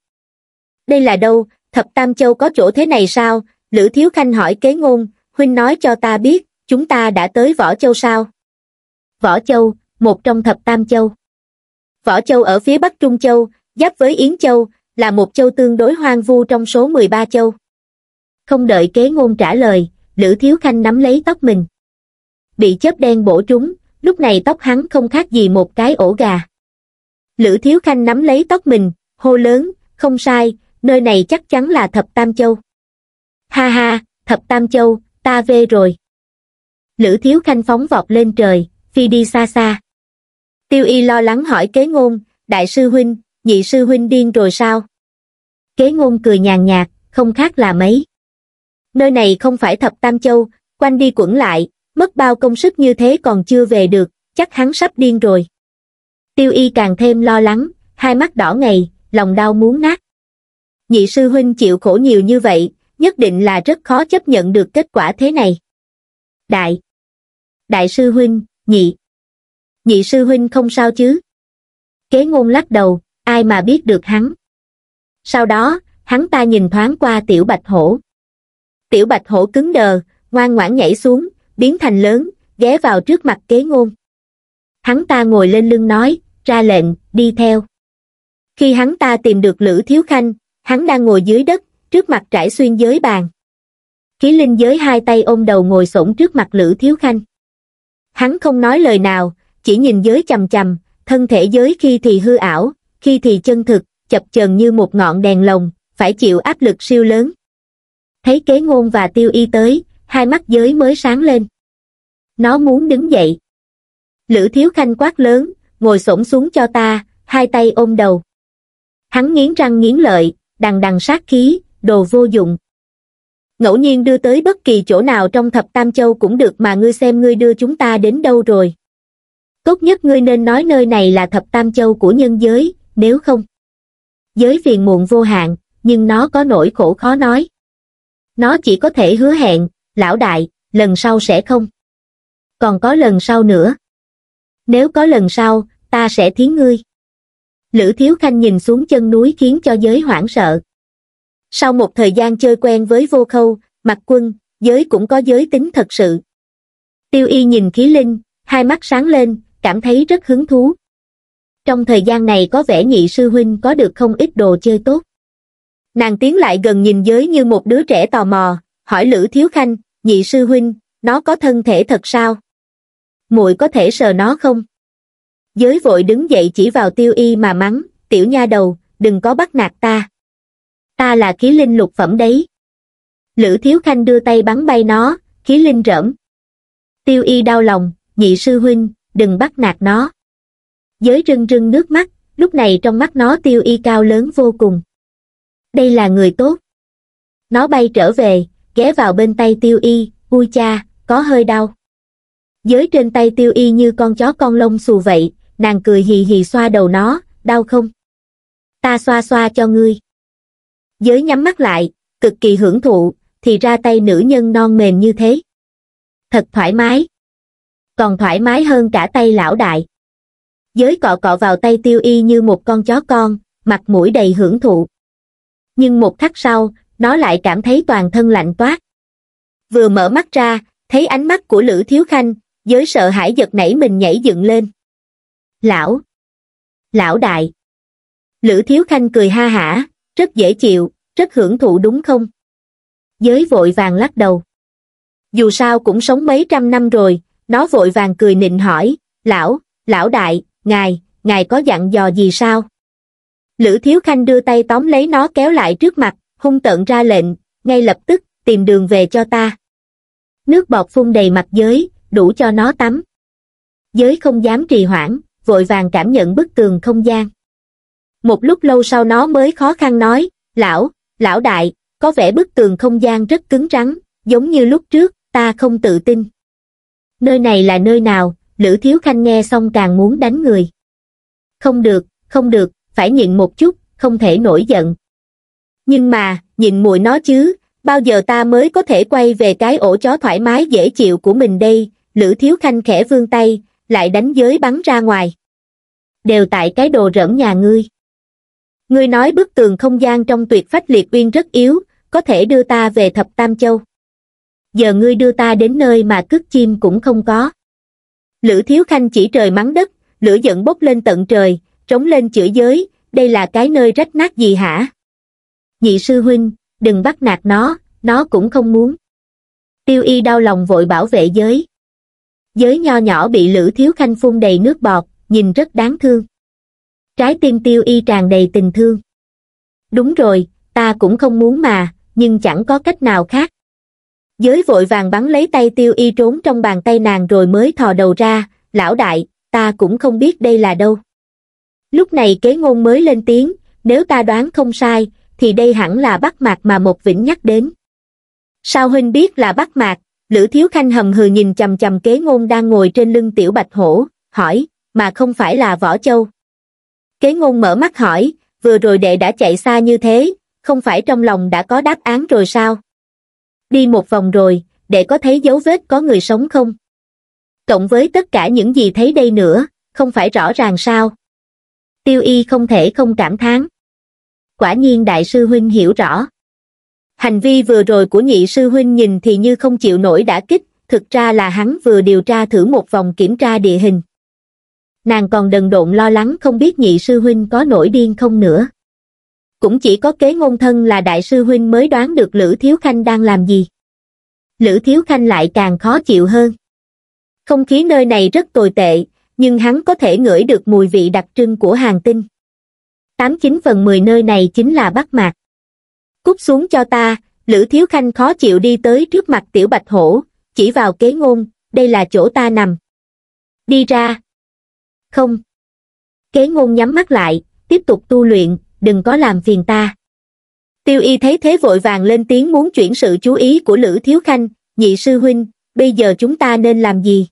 Đây là đâu, Thập Tam Châu có chỗ thế này sao? Lữ Thiếu Khanh hỏi kế ngôn, Huynh nói cho ta biết, chúng ta đã tới Võ Châu sao? Võ Châu, một trong Thập Tam Châu. Võ Châu ở phía Bắc Trung Châu, giáp với Yến Châu, là một châu tương đối hoang vu trong số 13 châu. Không đợi kế ngôn trả lời, Lữ Thiếu Khanh nắm lấy tóc mình. Bị chớp đen bổ trúng, lúc này tóc hắn không khác gì một cái ổ gà. Lữ Thiếu Khanh nắm lấy tóc mình, hô lớn, không sai, nơi này chắc chắn là Thập Tam Châu. Ha ha, Thập Tam Châu, ta về rồi. Lữ Thiếu Khanh phóng vọt lên trời, phi đi xa xa. Tiêu y lo lắng hỏi kế ngôn, đại sư huynh, nhị sư huynh điên rồi sao? Kế ngôn cười nhàn nhạt, không khác là mấy. Nơi này không phải thập tam châu, quanh đi quẩn lại, mất bao công sức như thế còn chưa về được, chắc hắn sắp điên rồi. Tiêu y càng thêm lo lắng, hai mắt đỏ ngày, lòng đau muốn nát. Nhị sư huynh chịu khổ nhiều như vậy, nhất định là rất khó chấp nhận được kết quả thế này. Đại. Đại sư huynh, nhị. Nhị sư huynh không sao chứ. Kế ngôn lắc đầu, ai mà biết được hắn sau đó hắn ta nhìn thoáng qua tiểu bạch hổ tiểu bạch hổ cứng đờ ngoan ngoãn nhảy xuống biến thành lớn ghé vào trước mặt kế ngôn hắn ta ngồi lên lưng nói ra lệnh đi theo khi hắn ta tìm được lữ thiếu khanh hắn đang ngồi dưới đất trước mặt trải xuyên giới bàn khí linh giới hai tay ôm đầu ngồi xổm trước mặt lữ thiếu khanh hắn không nói lời nào chỉ nhìn giới chầm chầm thân thể giới khi thì hư ảo khi thì chân thực chập chờn như một ngọn đèn lồng phải chịu áp lực siêu lớn thấy kế ngôn và tiêu y tới hai mắt giới mới sáng lên nó muốn đứng dậy lữ thiếu khanh quát lớn ngồi xổm xuống cho ta hai tay ôm đầu hắn nghiến răng nghiến lợi đằng đằng sát khí đồ vô dụng ngẫu nhiên đưa tới bất kỳ chỗ nào trong thập tam châu cũng được mà ngươi xem ngươi đưa chúng ta đến đâu rồi tốt nhất ngươi nên nói nơi này là thập tam châu của nhân giới nếu không giới phiền muộn vô hạn, nhưng nó có nỗi khổ khó nói. Nó chỉ có thể hứa hẹn, lão đại, lần sau sẽ không. Còn có lần sau nữa. Nếu có lần sau, ta sẽ thiến ngươi. Lữ Thiếu Khanh nhìn xuống chân núi khiến cho giới hoảng sợ. Sau một thời gian chơi quen với vô khâu, mặt quân, giới cũng có giới tính thật sự. Tiêu y nhìn khí linh, hai mắt sáng lên, cảm thấy rất hứng thú trong thời gian này có vẻ nhị sư huynh có được không ít đồ chơi tốt nàng tiến lại gần nhìn giới như một đứa trẻ tò mò hỏi lữ thiếu khanh nhị sư huynh nó có thân thể thật sao muội có thể sờ nó không giới vội đứng dậy chỉ vào tiêu y mà mắng tiểu nha đầu đừng có bắt nạt ta ta là khí linh lục phẩm đấy lữ thiếu khanh đưa tay bắn bay nó khí linh rỡm tiêu y đau lòng nhị sư huynh đừng bắt nạt nó giới rưng rưng nước mắt lúc này trong mắt nó tiêu y cao lớn vô cùng đây là người tốt nó bay trở về ghé vào bên tay tiêu y vui cha có hơi đau giới trên tay tiêu y như con chó con lông xù vậy nàng cười hì hì xoa đầu nó đau không ta xoa xoa cho ngươi giới nhắm mắt lại cực kỳ hưởng thụ thì ra tay nữ nhân non mềm như thế thật thoải mái còn thoải mái hơn cả tay lão đại giới cọ cọ vào tay tiêu y như một con chó con mặt mũi đầy hưởng thụ nhưng một khắc sau nó lại cảm thấy toàn thân lạnh toát vừa mở mắt ra thấy ánh mắt của lữ thiếu khanh giới sợ hãi giật nảy mình nhảy dựng lên lão lão đại lữ thiếu khanh cười ha hả rất dễ chịu rất hưởng thụ đúng không giới vội vàng lắc đầu dù sao cũng sống mấy trăm năm rồi nó vội vàng cười nịnh hỏi lão lão đại ngài, ngài có dặn dò gì sao? Lữ Thiếu Khanh đưa tay tóm lấy nó kéo lại trước mặt, hung tợn ra lệnh, ngay lập tức, tìm đường về cho ta. Nước bọt phun đầy mặt giới, đủ cho nó tắm. Giới không dám trì hoãn, vội vàng cảm nhận bức tường không gian. Một lúc lâu sau nó mới khó khăn nói, lão, lão đại, có vẻ bức tường không gian rất cứng rắn, giống như lúc trước, ta không tự tin. Nơi này là nơi nào, Lữ Thiếu Khanh nghe xong càng muốn đánh người. Không được, không được, phải nhịn một chút, không thể nổi giận. Nhưng mà, nhìn mùi nó chứ, bao giờ ta mới có thể quay về cái ổ chó thoải mái dễ chịu của mình đây, Lữ Thiếu Khanh khẽ vươn tay, lại đánh giới bắn ra ngoài. Đều tại cái đồ rỡn nhà ngươi. Ngươi nói bức tường không gian trong tuyệt phách liệt uyên rất yếu, có thể đưa ta về thập Tam Châu. Giờ ngươi đưa ta đến nơi mà cước chim cũng không có. Lữ Thiếu Khanh chỉ trời mắng đất, lửa giận bốc lên tận trời, trống lên chửi giới, đây là cái nơi rách nát gì hả? Nhị sư huynh, đừng bắt nạt nó, nó cũng không muốn. Tiêu y đau lòng vội bảo vệ giới. Giới nho nhỏ bị Lữ Thiếu Khanh phun đầy nước bọt, nhìn rất đáng thương. Trái tim tiêu y tràn đầy tình thương. Đúng rồi, ta cũng không muốn mà, nhưng chẳng có cách nào khác giới vội vàng bắn lấy tay tiêu y trốn trong bàn tay nàng rồi mới thò đầu ra lão đại ta cũng không biết đây là đâu lúc này kế ngôn mới lên tiếng nếu ta đoán không sai thì đây hẳn là bắc mạc mà một vĩnh nhắc đến sao huynh biết là bắc mạc lữ thiếu khanh hầm hừ nhìn chầm chầm kế ngôn đang ngồi trên lưng tiểu bạch hổ hỏi mà không phải là võ châu kế ngôn mở mắt hỏi vừa rồi đệ đã chạy xa như thế không phải trong lòng đã có đáp án rồi sao đi một vòng rồi, để có thấy dấu vết có người sống không. Cộng với tất cả những gì thấy đây nữa, không phải rõ ràng sao. Tiêu y không thể không cảm thán. Quả nhiên đại sư huynh hiểu rõ. Hành vi vừa rồi của nhị sư huynh nhìn thì như không chịu nổi đã kích, thực ra là hắn vừa điều tra thử một vòng kiểm tra địa hình. Nàng còn đần độn lo lắng không biết nhị sư huynh có nổi điên không nữa cũng chỉ có kế ngôn thân là đại sư huynh mới đoán được Lữ Thiếu Khanh đang làm gì. Lữ Thiếu Khanh lại càng khó chịu hơn. Không khí nơi này rất tồi tệ, nhưng hắn có thể ngửi được mùi vị đặc trưng của hàng tinh. 89 phần 10 nơi này chính là Bắc Mạc. Cút xuống cho ta, Lữ Thiếu Khanh khó chịu đi tới trước mặt Tiểu Bạch Hổ, chỉ vào kế ngôn, đây là chỗ ta nằm. Đi ra. Không. Kế ngôn nhắm mắt lại, tiếp tục tu luyện, đừng có làm phiền ta. Tiêu y thấy thế vội vàng lên tiếng muốn chuyển sự chú ý của Lữ Thiếu Khanh, nhị sư huynh, bây giờ chúng ta nên làm gì?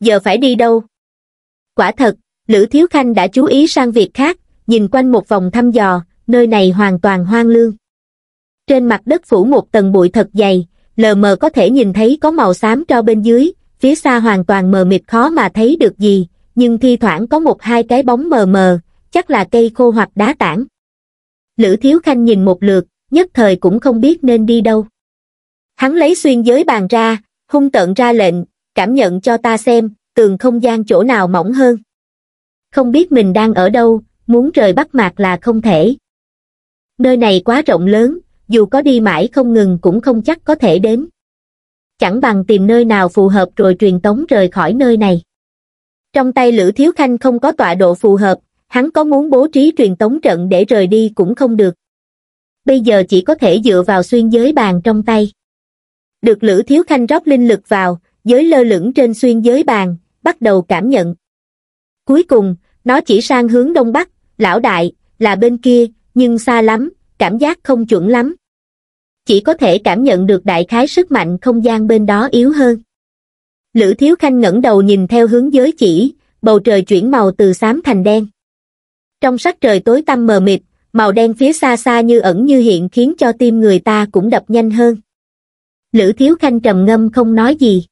Giờ phải đi đâu? Quả thật, Lữ Thiếu Khanh đã chú ý sang việc khác, nhìn quanh một vòng thăm dò, nơi này hoàn toàn hoang lương. Trên mặt đất phủ một tầng bụi thật dày, lờ mờ có thể nhìn thấy có màu xám cho bên dưới, phía xa hoàn toàn mờ mịt khó mà thấy được gì, nhưng thi thoảng có một hai cái bóng mờ mờ, chắc là cây khô hoặc đá tảng. Lữ Thiếu Khanh nhìn một lượt, nhất thời cũng không biết nên đi đâu. Hắn lấy xuyên giới bàn ra, hung tợn ra lệnh, cảm nhận cho ta xem, tường không gian chỗ nào mỏng hơn. Không biết mình đang ở đâu, muốn rời bắt Mạc là không thể. Nơi này quá rộng lớn, dù có đi mãi không ngừng cũng không chắc có thể đến. Chẳng bằng tìm nơi nào phù hợp rồi truyền tống rời khỏi nơi này. Trong tay Lữ Thiếu Khanh không có tọa độ phù hợp, hắn có muốn bố trí truyền tống trận để rời đi cũng không được. Bây giờ chỉ có thể dựa vào xuyên giới bàn trong tay. Được Lữ Thiếu Khanh rót linh lực vào, giới lơ lửng trên xuyên giới bàn, bắt đầu cảm nhận. Cuối cùng, nó chỉ sang hướng đông bắc, lão đại, là bên kia, nhưng xa lắm, cảm giác không chuẩn lắm. Chỉ có thể cảm nhận được đại khái sức mạnh không gian bên đó yếu hơn. Lữ Thiếu Khanh ngẩng đầu nhìn theo hướng giới chỉ, bầu trời chuyển màu từ xám thành đen trong sắc trời tối tăm mờ mịt màu đen phía xa xa như ẩn như hiện khiến cho tim người ta cũng đập nhanh hơn lữ thiếu khanh trầm ngâm không nói gì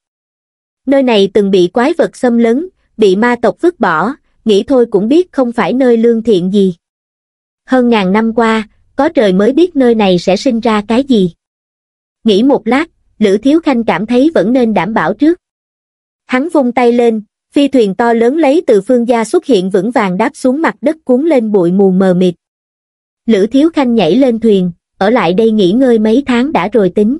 nơi này từng bị quái vật xâm lấn bị ma tộc vứt bỏ nghĩ thôi cũng biết không phải nơi lương thiện gì hơn ngàn năm qua có trời mới biết nơi này sẽ sinh ra cái gì nghĩ một lát lữ thiếu khanh cảm thấy vẫn nên đảm bảo trước hắn vung tay lên phi thuyền to lớn lấy từ phương gia xuất hiện vững vàng đáp xuống mặt đất cuốn lên bụi mù mờ mịt. Lữ Thiếu Khanh nhảy lên thuyền, ở lại đây nghỉ ngơi mấy tháng đã rồi tính.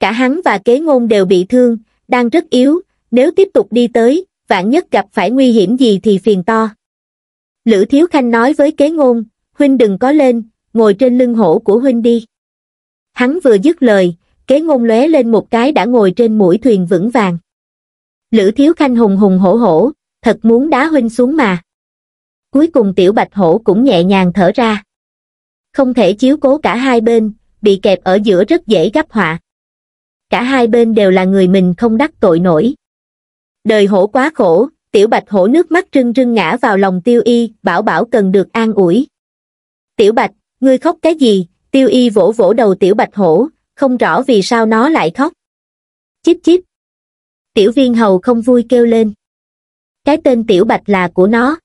Cả hắn và kế ngôn đều bị thương, đang rất yếu, nếu tiếp tục đi tới, vạn nhất gặp phải nguy hiểm gì thì phiền to. Lữ Thiếu Khanh nói với kế ngôn, huynh đừng có lên, ngồi trên lưng hổ của huynh đi. Hắn vừa dứt lời, kế ngôn lóe lên một cái đã ngồi trên mũi thuyền vững vàng. Lữ Thiếu Khanh hùng hùng hổ hổ, thật muốn đá huynh xuống mà. Cuối cùng tiểu bạch hổ cũng nhẹ nhàng thở ra. Không thể chiếu cố cả hai bên, bị kẹp ở giữa rất dễ gấp họa. Cả hai bên đều là người mình không đắc tội nổi. Đời hổ quá khổ, tiểu bạch hổ nước mắt rưng rưng ngã vào lòng tiêu y, bảo bảo cần được an ủi. Tiểu bạch, ngươi khóc cái gì? Tiêu y vỗ vỗ đầu tiểu bạch hổ, không rõ vì sao nó lại khóc. Chíp chíp, tiểu viên hầu không vui kêu lên. Cái tên tiểu bạch là của nó.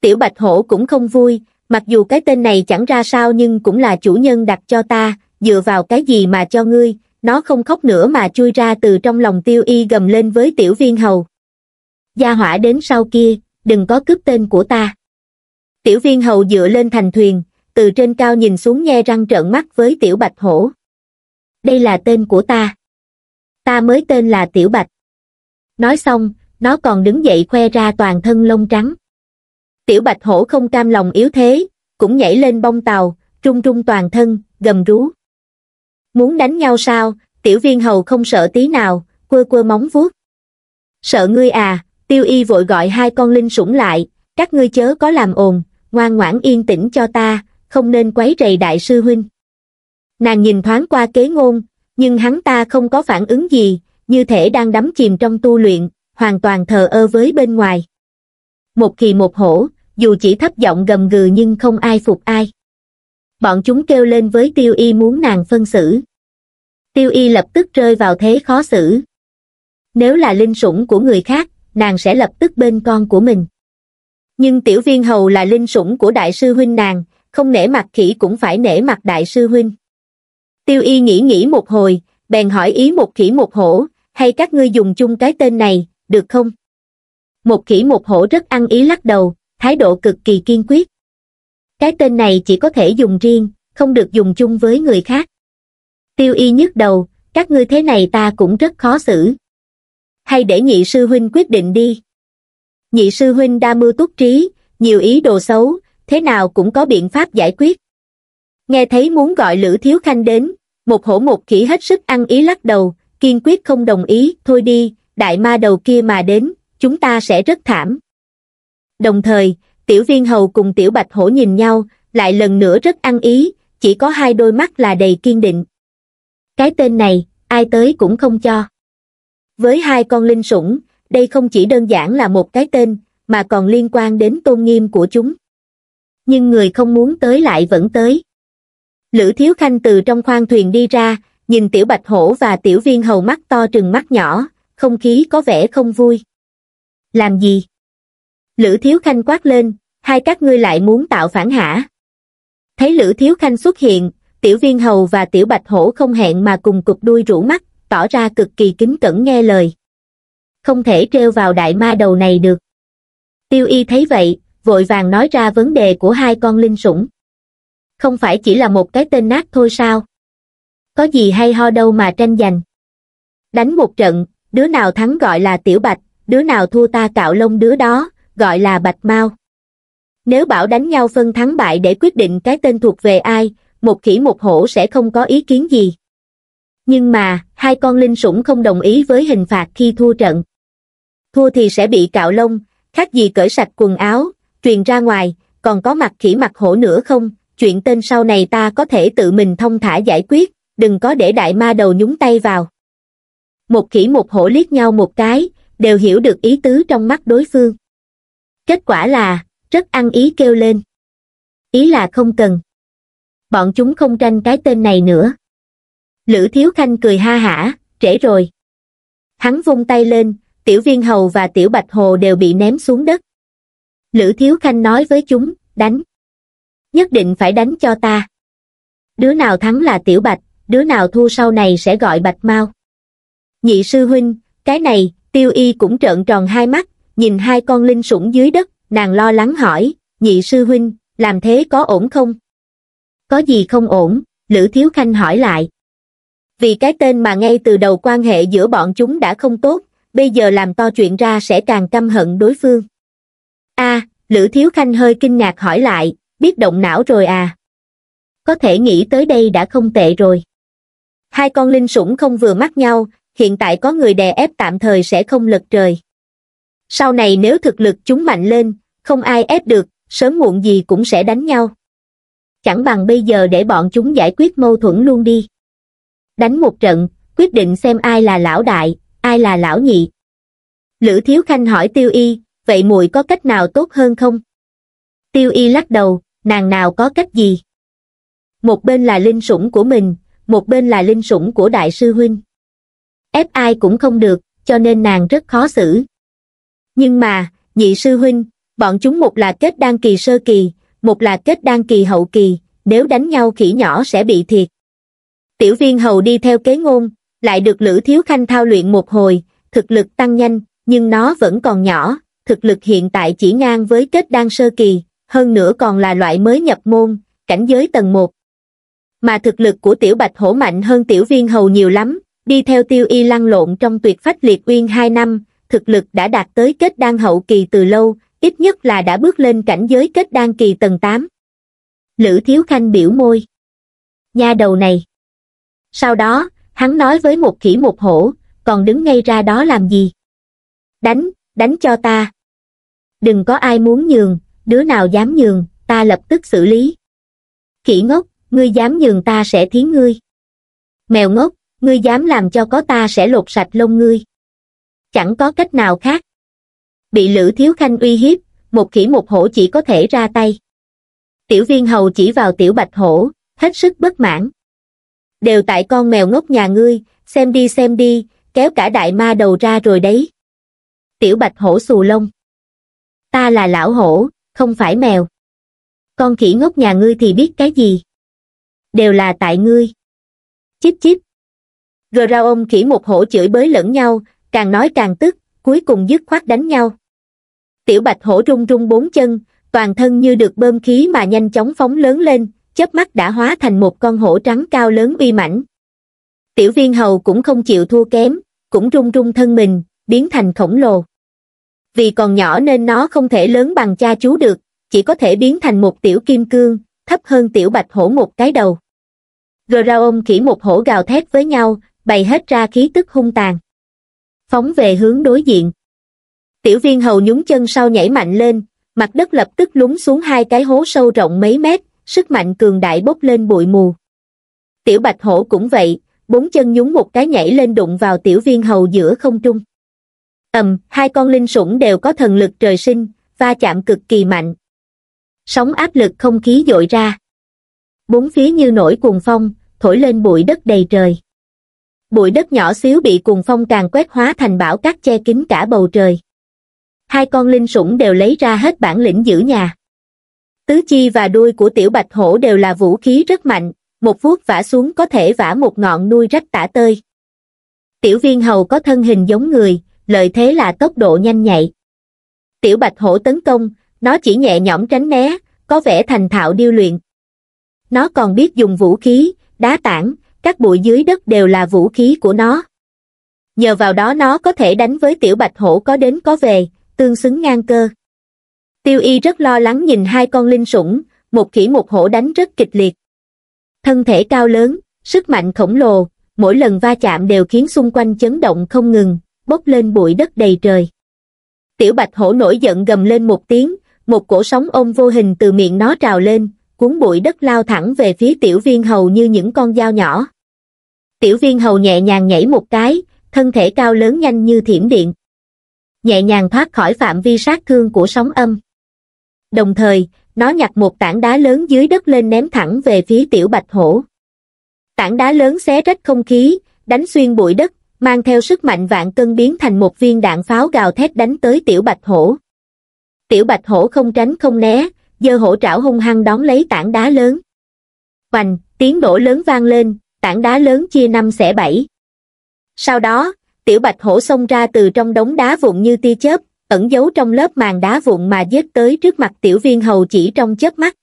Tiểu bạch hổ cũng không vui, mặc dù cái tên này chẳng ra sao nhưng cũng là chủ nhân đặt cho ta, dựa vào cái gì mà cho ngươi, nó không khóc nữa mà chui ra từ trong lòng tiêu y gầm lên với tiểu viên hầu. Gia hỏa đến sau kia, đừng có cướp tên của ta. Tiểu viên hầu dựa lên thành thuyền, từ trên cao nhìn xuống nghe răng trợn mắt với tiểu bạch hổ. Đây là tên của ta. Ta mới tên là tiểu bạch nói xong nó còn đứng dậy khoe ra toàn thân lông trắng tiểu bạch hổ không cam lòng yếu thế cũng nhảy lên bông tàu trung trung toàn thân gầm rú muốn đánh nhau sao tiểu viên hầu không sợ tí nào quơ quơ móng vuốt sợ ngươi à tiêu y vội gọi hai con linh sủng lại các ngươi chớ có làm ồn ngoan ngoãn yên tĩnh cho ta không nên quấy rầy đại sư huynh nàng nhìn thoáng qua kế ngôn nhưng hắn ta không có phản ứng gì như thể đang đắm chìm trong tu luyện, hoàn toàn thờ ơ với bên ngoài. Một kỳ một hổ, dù chỉ thấp giọng gầm gừ nhưng không ai phục ai. Bọn chúng kêu lên với tiêu y muốn nàng phân xử. Tiêu y lập tức rơi vào thế khó xử. Nếu là linh sủng của người khác, nàng sẽ lập tức bên con của mình. Nhưng tiểu viên hầu là linh sủng của đại sư huynh nàng, không nể mặt khỉ cũng phải nể mặt đại sư huynh. Tiêu y nghĩ nghĩ một hồi, bèn hỏi ý một khỉ một hổ, hay các ngươi dùng chung cái tên này, được không? Một khỉ một hổ rất ăn ý lắc đầu, thái độ cực kỳ kiên quyết. Cái tên này chỉ có thể dùng riêng, không được dùng chung với người khác. Tiêu y nhức đầu, các ngươi thế này ta cũng rất khó xử. Hay để nhị sư huynh quyết định đi. Nhị sư huynh đa mưu túc trí, nhiều ý đồ xấu, thế nào cũng có biện pháp giải quyết. Nghe thấy muốn gọi Lữ Thiếu Khanh đến, một hổ một khỉ hết sức ăn ý lắc đầu, kiên quyết không đồng ý, thôi đi, đại ma đầu kia mà đến, chúng ta sẽ rất thảm. Đồng thời, tiểu viên hầu cùng tiểu bạch hổ nhìn nhau, lại lần nữa rất ăn ý, chỉ có hai đôi mắt là đầy kiên định. Cái tên này, ai tới cũng không cho. Với hai con linh sủng, đây không chỉ đơn giản là một cái tên, mà còn liên quan đến tôn nghiêm của chúng. Nhưng người không muốn tới lại vẫn tới. Lữ Thiếu Khanh từ trong khoang thuyền đi ra, nhìn tiểu bạch hổ và tiểu viên hầu mắt to trừng mắt nhỏ, không khí có vẻ không vui. Làm gì? Lữ Thiếu Khanh quát lên, hai các ngươi lại muốn tạo phản hả? Thấy Lữ Thiếu Khanh xuất hiện, tiểu viên hầu và tiểu bạch hổ không hẹn mà cùng cục đuôi rũ mắt, tỏ ra cực kỳ kính cẩn nghe lời. Không thể treo vào đại ma đầu này được. Tiêu y thấy vậy, vội vàng nói ra vấn đề của hai con linh sủng. Không phải chỉ là một cái tên nát thôi sao? có gì hay ho đâu mà tranh giành. Đánh một trận, đứa nào thắng gọi là tiểu bạch, đứa nào thua ta cạo lông đứa đó, gọi là bạch mau. Nếu bảo đánh nhau phân thắng bại để quyết định cái tên thuộc về ai, một khỉ một hổ sẽ không có ý kiến gì. Nhưng mà, hai con linh sủng không đồng ý với hình phạt khi thua trận. Thua thì sẽ bị cạo lông, khác gì cởi sạch quần áo, truyền ra ngoài, còn có mặt khỉ mặt hổ nữa không, chuyện tên sau này ta có thể tự mình thông thả giải quyết, đừng có để đại ma đầu nhúng tay vào. Một khỉ một hổ liếc nhau một cái, đều hiểu được ý tứ trong mắt đối phương. Kết quả là, rất ăn ý kêu lên. Ý là không cần. Bọn chúng không tranh cái tên này nữa. Lữ Thiếu Khanh cười ha hả, trễ rồi. Hắn vung tay lên, tiểu viên hầu và tiểu bạch hồ đều bị ném xuống đất. Lữ Thiếu Khanh nói với chúng, đánh. Nhất định phải đánh cho ta. Đứa nào thắng là tiểu bạch, đứa nào thua sau này sẽ gọi bạch mau. Nhị sư huynh, cái này, tiêu y cũng trợn tròn hai mắt, nhìn hai con linh sủng dưới đất, nàng lo lắng hỏi, nhị sư huynh, làm thế có ổn không? Có gì không ổn, Lữ Thiếu Khanh hỏi lại. Vì cái tên mà ngay từ đầu quan hệ giữa bọn chúng đã không tốt, bây giờ làm to chuyện ra sẽ càng căm hận đối phương. a à, Lữ Thiếu Khanh hơi kinh ngạc hỏi lại, biết động não rồi à? Có thể nghĩ tới đây đã không tệ rồi hai con linh sủng không vừa mắt nhau hiện tại có người đè ép tạm thời sẽ không lật trời sau này nếu thực lực chúng mạnh lên không ai ép được sớm muộn gì cũng sẽ đánh nhau chẳng bằng bây giờ để bọn chúng giải quyết mâu thuẫn luôn đi đánh một trận quyết định xem ai là lão đại ai là lão nhị lữ thiếu khanh hỏi tiêu y vậy muội có cách nào tốt hơn không tiêu y lắc đầu nàng nào có cách gì một bên là linh sủng của mình một bên là linh sủng của đại sư huynh. Ép ai cũng không được, cho nên nàng rất khó xử. Nhưng mà, nhị sư huynh, bọn chúng một là kết đan kỳ sơ kỳ, một là kết đan kỳ hậu kỳ, nếu đánh nhau khỉ nhỏ sẽ bị thiệt. Tiểu viên hầu đi theo kế ngôn, lại được Lữ Thiếu Khanh thao luyện một hồi, thực lực tăng nhanh, nhưng nó vẫn còn nhỏ, thực lực hiện tại chỉ ngang với kết đan sơ kỳ, hơn nữa còn là loại mới nhập môn, cảnh giới tầng 1 mà thực lực của tiểu bạch hổ mạnh hơn tiểu viên hầu nhiều lắm, đi theo tiêu y lăn lộn trong tuyệt phách liệt uyên 2 năm, thực lực đã đạt tới kết đan hậu kỳ từ lâu, ít nhất là đã bước lên cảnh giới kết đan kỳ tầng 8. Lữ Thiếu Khanh biểu môi. Nha đầu này. Sau đó, hắn nói với một khỉ một hổ, còn đứng ngay ra đó làm gì? Đánh, đánh cho ta. Đừng có ai muốn nhường, đứa nào dám nhường, ta lập tức xử lý. Khỉ ngốc, ngươi dám nhường ta sẽ thiến ngươi mèo ngốc ngươi dám làm cho có ta sẽ lột sạch lông ngươi chẳng có cách nào khác bị lữ thiếu khanh uy hiếp một khỉ một hổ chỉ có thể ra tay tiểu viên hầu chỉ vào tiểu bạch hổ hết sức bất mãn đều tại con mèo ngốc nhà ngươi xem đi xem đi kéo cả đại ma đầu ra rồi đấy tiểu bạch hổ xù lông ta là lão hổ không phải mèo con khỉ ngốc nhà ngươi thì biết cái gì đều là tại ngươi chíp chíp gờ ông khỉ một hổ chửi bới lẫn nhau càng nói càng tức cuối cùng dứt khoát đánh nhau tiểu bạch hổ rung rung bốn chân toàn thân như được bơm khí mà nhanh chóng phóng lớn lên chớp mắt đã hóa thành một con hổ trắng cao lớn uy mãnh tiểu viên hầu cũng không chịu thua kém cũng rung rung thân mình biến thành khổng lồ vì còn nhỏ nên nó không thể lớn bằng cha chú được chỉ có thể biến thành một tiểu kim cương thấp hơn tiểu bạch hổ một cái đầu Graom khỉ một hổ gào thét với nhau, bày hết ra khí tức hung tàn. Phóng về hướng đối diện. Tiểu viên hầu nhúng chân sau nhảy mạnh lên, mặt đất lập tức lún xuống hai cái hố sâu rộng mấy mét, sức mạnh cường đại bốc lên bụi mù. Tiểu bạch hổ cũng vậy, bốn chân nhúng một cái nhảy lên đụng vào tiểu viên hầu giữa không trung. ầm, hai con linh sủng đều có thần lực trời sinh, va chạm cực kỳ mạnh. Sóng áp lực không khí dội ra bốn phía như nổi cuồng phong, thổi lên bụi đất đầy trời. Bụi đất nhỏ xíu bị cuồng phong càng quét hóa thành bão cát che kín cả bầu trời. Hai con linh sủng đều lấy ra hết bản lĩnh giữ nhà. Tứ chi và đuôi của tiểu bạch hổ đều là vũ khí rất mạnh, một vuốt vả xuống có thể vả một ngọn nuôi rách tả tơi. Tiểu viên hầu có thân hình giống người, lợi thế là tốc độ nhanh nhạy. Tiểu bạch hổ tấn công, nó chỉ nhẹ nhõm tránh né, có vẻ thành thạo điêu luyện nó còn biết dùng vũ khí đá tảng các bụi dưới đất đều là vũ khí của nó nhờ vào đó nó có thể đánh với tiểu bạch hổ có đến có về tương xứng ngang cơ tiêu y rất lo lắng nhìn hai con linh sủng một khỉ một hổ đánh rất kịch liệt thân thể cao lớn sức mạnh khổng lồ mỗi lần va chạm đều khiến xung quanh chấn động không ngừng bốc lên bụi đất đầy trời tiểu bạch hổ nổi giận gầm lên một tiếng một cổ sóng ôm vô hình từ miệng nó trào lên cuốn bụi đất lao thẳng về phía tiểu viên hầu như những con dao nhỏ. Tiểu viên hầu nhẹ nhàng nhảy một cái, thân thể cao lớn nhanh như thiểm điện. Nhẹ nhàng thoát khỏi phạm vi sát thương của sóng âm. Đồng thời, nó nhặt một tảng đá lớn dưới đất lên ném thẳng về phía tiểu bạch hổ. Tảng đá lớn xé rách không khí, đánh xuyên bụi đất, mang theo sức mạnh vạn cân biến thành một viên đạn pháo gào thét đánh tới tiểu bạch hổ. Tiểu bạch hổ không tránh không né, dơ hổ trảo hung hăng đón lấy tảng đá lớn hoành tiếng đổ lớn vang lên tảng đá lớn chia năm xẻ bảy sau đó tiểu bạch hổ xông ra từ trong đống đá vụn như tia chớp ẩn giấu trong lớp màng đá vụn mà dứt tới trước mặt tiểu viên hầu chỉ trong chớp mắt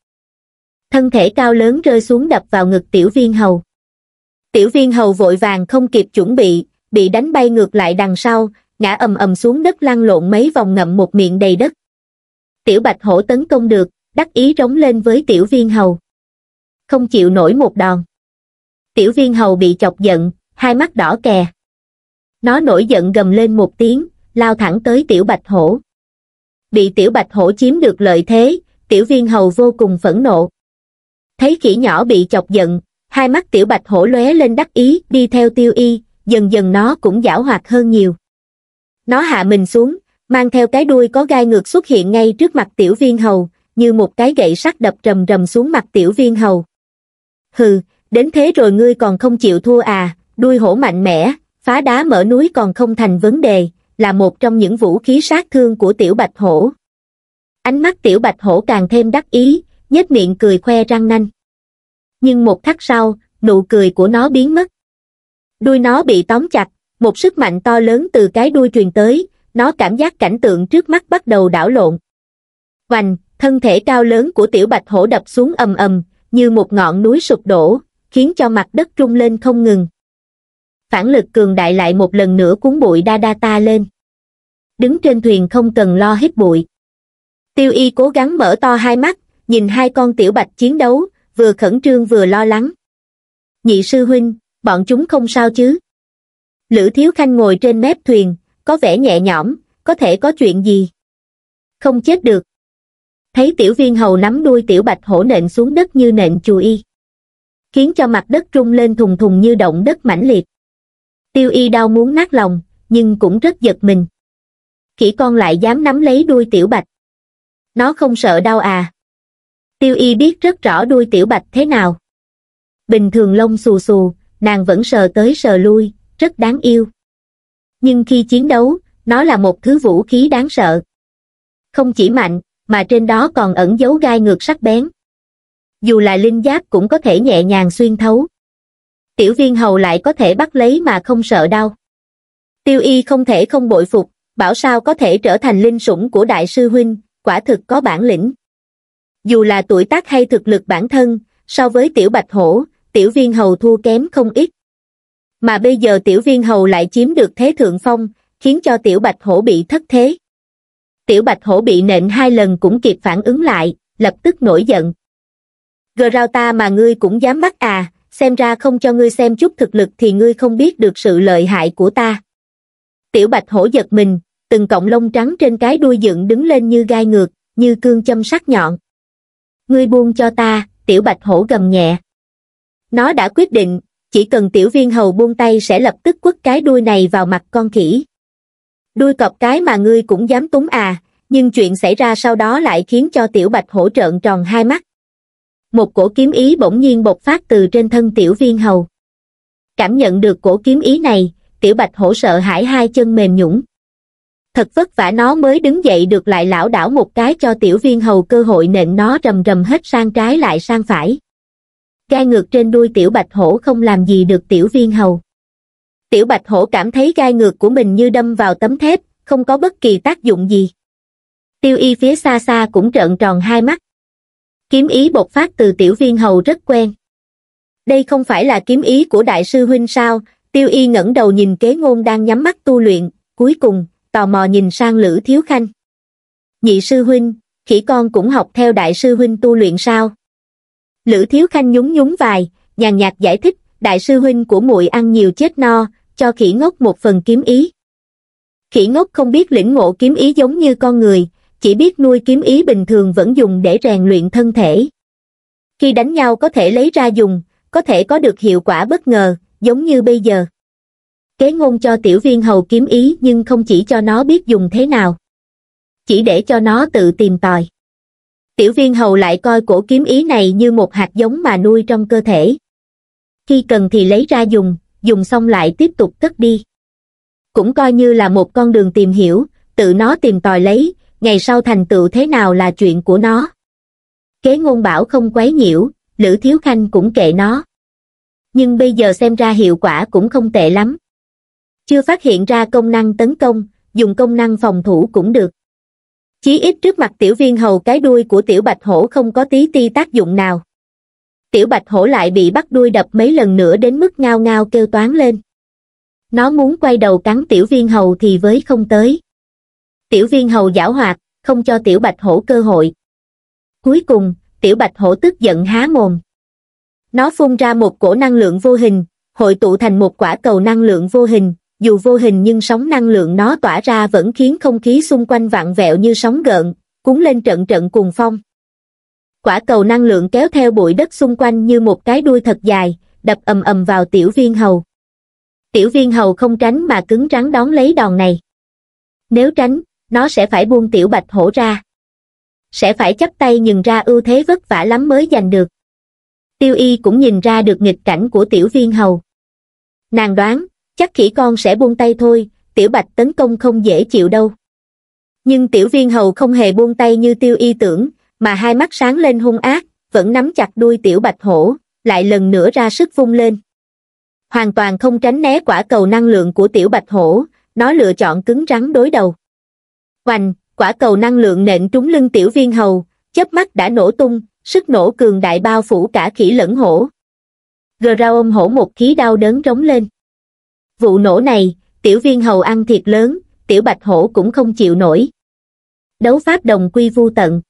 thân thể cao lớn rơi xuống đập vào ngực tiểu viên hầu tiểu viên hầu vội vàng không kịp chuẩn bị bị đánh bay ngược lại đằng sau ngã ầm ầm xuống đất lăn lộn mấy vòng ngậm một miệng đầy đất tiểu bạch hổ tấn công được đắc ý rống lên với tiểu viên hầu. Không chịu nổi một đòn. Tiểu viên hầu bị chọc giận, hai mắt đỏ kè. Nó nổi giận gầm lên một tiếng, lao thẳng tới tiểu bạch hổ. Bị tiểu bạch hổ chiếm được lợi thế, tiểu viên hầu vô cùng phẫn nộ. Thấy khỉ nhỏ bị chọc giận, hai mắt tiểu bạch hổ lóe lên đắc ý đi theo tiêu y, dần dần nó cũng giảo hoạt hơn nhiều. Nó hạ mình xuống, mang theo cái đuôi có gai ngược xuất hiện ngay trước mặt tiểu viên hầu, như một cái gậy sắt đập rầm rầm xuống mặt tiểu viên hầu hừ đến thế rồi ngươi còn không chịu thua à đuôi hổ mạnh mẽ phá đá mở núi còn không thành vấn đề là một trong những vũ khí sát thương của tiểu bạch hổ ánh mắt tiểu bạch hổ càng thêm đắc ý nhếch miệng cười khoe răng nanh nhưng một khắc sau nụ cười của nó biến mất đuôi nó bị tóm chặt một sức mạnh to lớn từ cái đuôi truyền tới nó cảm giác cảnh tượng trước mắt bắt đầu đảo lộn hoành thân thể cao lớn của tiểu bạch hổ đập xuống ầm ầm như một ngọn núi sụp đổ khiến cho mặt đất rung lên không ngừng phản lực cường đại lại một lần nữa cuốn bụi đa đa ta lên đứng trên thuyền không cần lo hết bụi tiêu y cố gắng mở to hai mắt nhìn hai con tiểu bạch chiến đấu vừa khẩn trương vừa lo lắng nhị sư huynh bọn chúng không sao chứ lữ thiếu khanh ngồi trên mép thuyền có vẻ nhẹ nhõm có thể có chuyện gì không chết được thấy tiểu viên hầu nắm đuôi tiểu bạch hổ nện xuống đất như nện y khiến cho mặt đất rung lên thùng thùng như động đất mãnh liệt tiêu y đau muốn nát lòng nhưng cũng rất giật mình khỉ con lại dám nắm lấy đuôi tiểu bạch nó không sợ đau à tiêu y biết rất rõ đuôi tiểu bạch thế nào bình thường lông xù xù nàng vẫn sờ tới sờ lui rất đáng yêu nhưng khi chiến đấu nó là một thứ vũ khí đáng sợ không chỉ mạnh mà trên đó còn ẩn dấu gai ngược sắc bén dù là linh giáp cũng có thể nhẹ nhàng xuyên thấu tiểu viên hầu lại có thể bắt lấy mà không sợ đau tiêu y không thể không bội phục bảo sao có thể trở thành linh sủng của đại sư huynh quả thực có bản lĩnh dù là tuổi tác hay thực lực bản thân so với tiểu bạch hổ tiểu viên hầu thua kém không ít mà bây giờ tiểu viên hầu lại chiếm được thế thượng phong khiến cho tiểu bạch hổ bị thất thế tiểu bạch hổ bị nện hai lần cũng kịp phản ứng lại, lập tức nổi giận. Gờ rao ta mà ngươi cũng dám bắt à, xem ra không cho ngươi xem chút thực lực thì ngươi không biết được sự lợi hại của ta. Tiểu bạch hổ giật mình, từng cọng lông trắng trên cái đuôi dựng đứng lên như gai ngược, như cương châm sắc nhọn. Ngươi buông cho ta, tiểu bạch hổ gầm nhẹ. Nó đã quyết định, chỉ cần tiểu viên hầu buông tay sẽ lập tức quất cái đuôi này vào mặt con khỉ đuôi cọp cái mà ngươi cũng dám túng à nhưng chuyện xảy ra sau đó lại khiến cho tiểu bạch hổ trợn tròn hai mắt một cổ kiếm ý bỗng nhiên bộc phát từ trên thân tiểu viên hầu cảm nhận được cổ kiếm ý này tiểu bạch hổ sợ hãi hai chân mềm nhũng thật vất vả nó mới đứng dậy được lại lão đảo một cái cho tiểu viên hầu cơ hội nện nó rầm rầm hết sang trái lại sang phải gai ngược trên đuôi tiểu bạch hổ không làm gì được tiểu viên hầu tiểu bạch hổ cảm thấy gai ngược của mình như đâm vào tấm thép không có bất kỳ tác dụng gì tiêu y phía xa xa cũng trợn tròn hai mắt kiếm ý bộc phát từ tiểu viên hầu rất quen đây không phải là kiếm ý của đại sư huynh sao tiêu y ngẩng đầu nhìn kế ngôn đang nhắm mắt tu luyện cuối cùng tò mò nhìn sang lữ thiếu khanh nhị sư huynh khỉ con cũng học theo đại sư huynh tu luyện sao lữ thiếu khanh nhún nhún vài nhàn nhạt giải thích đại sư huynh của muội ăn nhiều chết no cho khỉ ngốc một phần kiếm ý. Khỉ ngốc không biết lĩnh ngộ kiếm ý giống như con người, chỉ biết nuôi kiếm ý bình thường vẫn dùng để rèn luyện thân thể. Khi đánh nhau có thể lấy ra dùng, có thể có được hiệu quả bất ngờ, giống như bây giờ. Kế ngôn cho tiểu viên hầu kiếm ý nhưng không chỉ cho nó biết dùng thế nào. Chỉ để cho nó tự tìm tòi. Tiểu viên hầu lại coi cổ kiếm ý này như một hạt giống mà nuôi trong cơ thể. Khi cần thì lấy ra dùng, dùng xong lại tiếp tục cất đi. Cũng coi như là một con đường tìm hiểu, tự nó tìm tòi lấy, ngày sau thành tựu thế nào là chuyện của nó. Kế ngôn bảo không quấy nhiễu, Lữ Thiếu Khanh cũng kệ nó. Nhưng bây giờ xem ra hiệu quả cũng không tệ lắm. Chưa phát hiện ra công năng tấn công, dùng công năng phòng thủ cũng được. Chí ít trước mặt tiểu viên hầu cái đuôi của tiểu bạch hổ không có tí ti tác dụng nào tiểu bạch hổ lại bị bắt đuôi đập mấy lần nữa đến mức ngao ngao kêu toán lên nó muốn quay đầu cắn tiểu viên hầu thì với không tới tiểu viên hầu giảo hoạt không cho tiểu bạch hổ cơ hội cuối cùng tiểu bạch hổ tức giận há mồm nó phun ra một cổ năng lượng vô hình hội tụ thành một quả cầu năng lượng vô hình dù vô hình nhưng sóng năng lượng nó tỏa ra vẫn khiến không khí xung quanh vặn vẹo như sóng gợn cuốn lên trận trận cùng phong quả cầu năng lượng kéo theo bụi đất xung quanh như một cái đuôi thật dài, đập ầm ầm vào tiểu viên hầu. Tiểu viên hầu không tránh mà cứng rắn đón lấy đòn này. Nếu tránh, nó sẽ phải buông tiểu bạch hổ ra. Sẽ phải chấp tay nhường ra ưu thế vất vả lắm mới giành được. Tiêu y cũng nhìn ra được nghịch cảnh của tiểu viên hầu. Nàng đoán, chắc khỉ con sẽ buông tay thôi, tiểu bạch tấn công không dễ chịu đâu. Nhưng tiểu viên hầu không hề buông tay như tiêu y tưởng, mà hai mắt sáng lên hung ác, vẫn nắm chặt đuôi tiểu bạch hổ, lại lần nữa ra sức vung lên. Hoàn toàn không tránh né quả cầu năng lượng của tiểu bạch hổ, nó lựa chọn cứng rắn đối đầu. Hoành, quả cầu năng lượng nện trúng lưng tiểu viên hầu, chớp mắt đã nổ tung, sức nổ cường đại bao phủ cả khỉ lẫn hổ. Gờ hổ một khí đau đớn rống lên. Vụ nổ này, tiểu viên hầu ăn thiệt lớn, tiểu bạch hổ cũng không chịu nổi. Đấu pháp đồng quy vu tận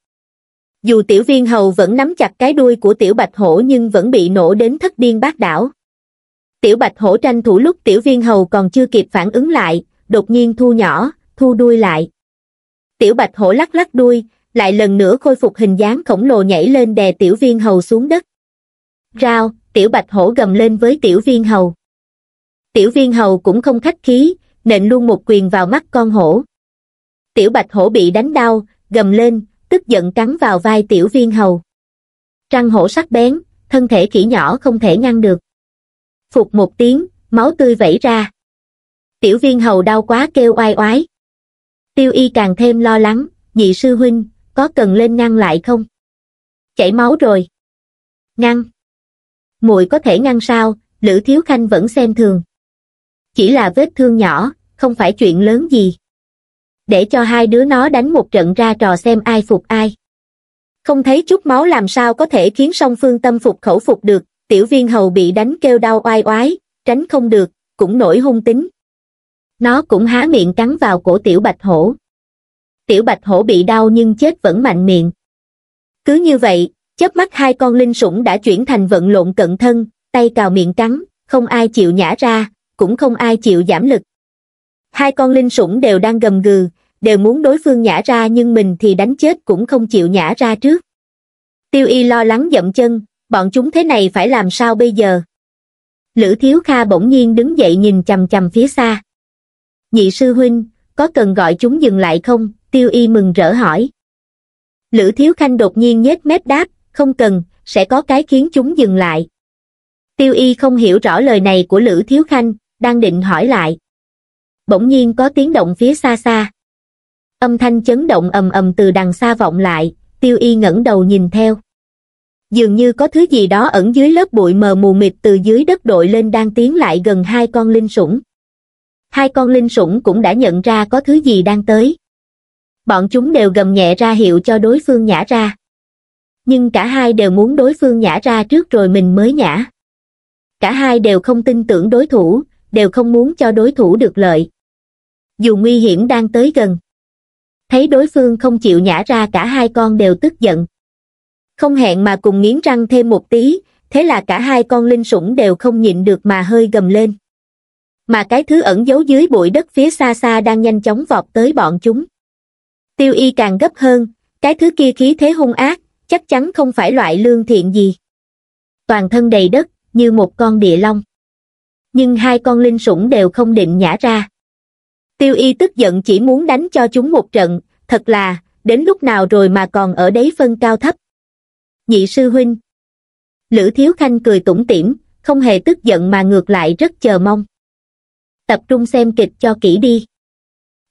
dù tiểu viên hầu vẫn nắm chặt cái đuôi của tiểu bạch hổ nhưng vẫn bị nổ đến thất điên bát đảo tiểu bạch hổ tranh thủ lúc tiểu viên hầu còn chưa kịp phản ứng lại đột nhiên thu nhỏ thu đuôi lại tiểu bạch hổ lắc lắc đuôi lại lần nữa khôi phục hình dáng khổng lồ nhảy lên đè tiểu viên hầu xuống đất rao tiểu bạch hổ gầm lên với tiểu viên hầu tiểu viên hầu cũng không khách khí nện luôn một quyền vào mắt con hổ tiểu bạch hổ bị đánh đau gầm lên tức giận cắn vào vai tiểu viên hầu. Trăng hổ sắc bén, thân thể kỹ nhỏ không thể ngăn được. Phục một tiếng, máu tươi vẩy ra. Tiểu viên hầu đau quá kêu oai oái. Tiêu y càng thêm lo lắng, nhị sư huynh, có cần lên ngăn lại không? Chảy máu rồi. Ngăn. muội có thể ngăn sao, Lữ Thiếu Khanh vẫn xem thường. Chỉ là vết thương nhỏ, không phải chuyện lớn gì để cho hai đứa nó đánh một trận ra trò xem ai phục ai. Không thấy chút máu làm sao có thể khiến song phương tâm phục khẩu phục được, tiểu viên hầu bị đánh kêu đau oai oái, tránh không được, cũng nổi hung tính. Nó cũng há miệng cắn vào cổ tiểu bạch hổ. Tiểu bạch hổ bị đau nhưng chết vẫn mạnh miệng. Cứ như vậy, chớp mắt hai con linh sủng đã chuyển thành vận lộn cận thân, tay cào miệng cắn, không ai chịu nhả ra, cũng không ai chịu giảm lực. Hai con linh sủng đều đang gầm gừ, đều muốn đối phương nhả ra nhưng mình thì đánh chết cũng không chịu nhả ra trước. Tiêu y lo lắng dậm chân, bọn chúng thế này phải làm sao bây giờ? Lữ Thiếu Kha bỗng nhiên đứng dậy nhìn chầm chầm phía xa. Nhị sư huynh, có cần gọi chúng dừng lại không? Tiêu y mừng rỡ hỏi. Lữ Thiếu Khanh đột nhiên nhếch mép đáp, không cần, sẽ có cái khiến chúng dừng lại. Tiêu y không hiểu rõ lời này của Lữ Thiếu Khanh, đang định hỏi lại bỗng nhiên có tiếng động phía xa xa. Âm thanh chấn động ầm ầm từ đằng xa vọng lại, tiêu y ngẩng đầu nhìn theo. Dường như có thứ gì đó ẩn dưới lớp bụi mờ mù mịt từ dưới đất đội lên đang tiến lại gần hai con linh sủng. Hai con linh sủng cũng đã nhận ra có thứ gì đang tới. Bọn chúng đều gầm nhẹ ra hiệu cho đối phương nhả ra. Nhưng cả hai đều muốn đối phương nhả ra trước rồi mình mới nhả. Cả hai đều không tin tưởng đối thủ, đều không muốn cho đối thủ được lợi. Dù nguy hiểm đang tới gần, thấy đối phương không chịu nhả ra cả hai con đều tức giận. Không hẹn mà cùng nghiến răng thêm một tí, thế là cả hai con linh sủng đều không nhịn được mà hơi gầm lên. Mà cái thứ ẩn giấu dưới bụi đất phía xa xa đang nhanh chóng vọt tới bọn chúng. Tiêu y càng gấp hơn, cái thứ kia khí thế hung ác, chắc chắn không phải loại lương thiện gì. Toàn thân đầy đất, như một con địa long nhưng hai con linh sủng đều không định nhả ra. Tiêu y tức giận chỉ muốn đánh cho chúng một trận, thật là, đến lúc nào rồi mà còn ở đấy phân cao thấp. Nhị sư huynh. Lữ Thiếu Khanh cười tủm tỉm, không hề tức giận mà ngược lại rất chờ mong. Tập trung xem kịch cho kỹ đi.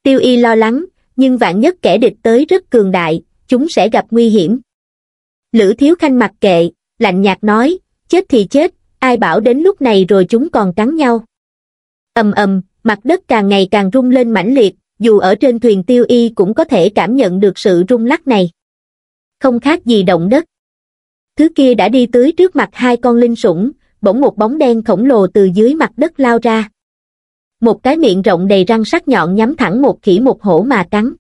Tiêu y lo lắng, nhưng vạn nhất kẻ địch tới rất cường đại, chúng sẽ gặp nguy hiểm. Lữ Thiếu Khanh mặc kệ, lạnh nhạt nói, chết thì chết, ai bảo đến lúc này rồi chúng còn cắn nhau ầm ầm mặt đất càng ngày càng rung lên mãnh liệt dù ở trên thuyền tiêu y cũng có thể cảm nhận được sự rung lắc này không khác gì động đất thứ kia đã đi tới trước mặt hai con linh sủng bỗng một bóng đen khổng lồ từ dưới mặt đất lao ra một cái miệng rộng đầy răng sắc nhọn nhắm thẳng một khỉ một hổ mà cắn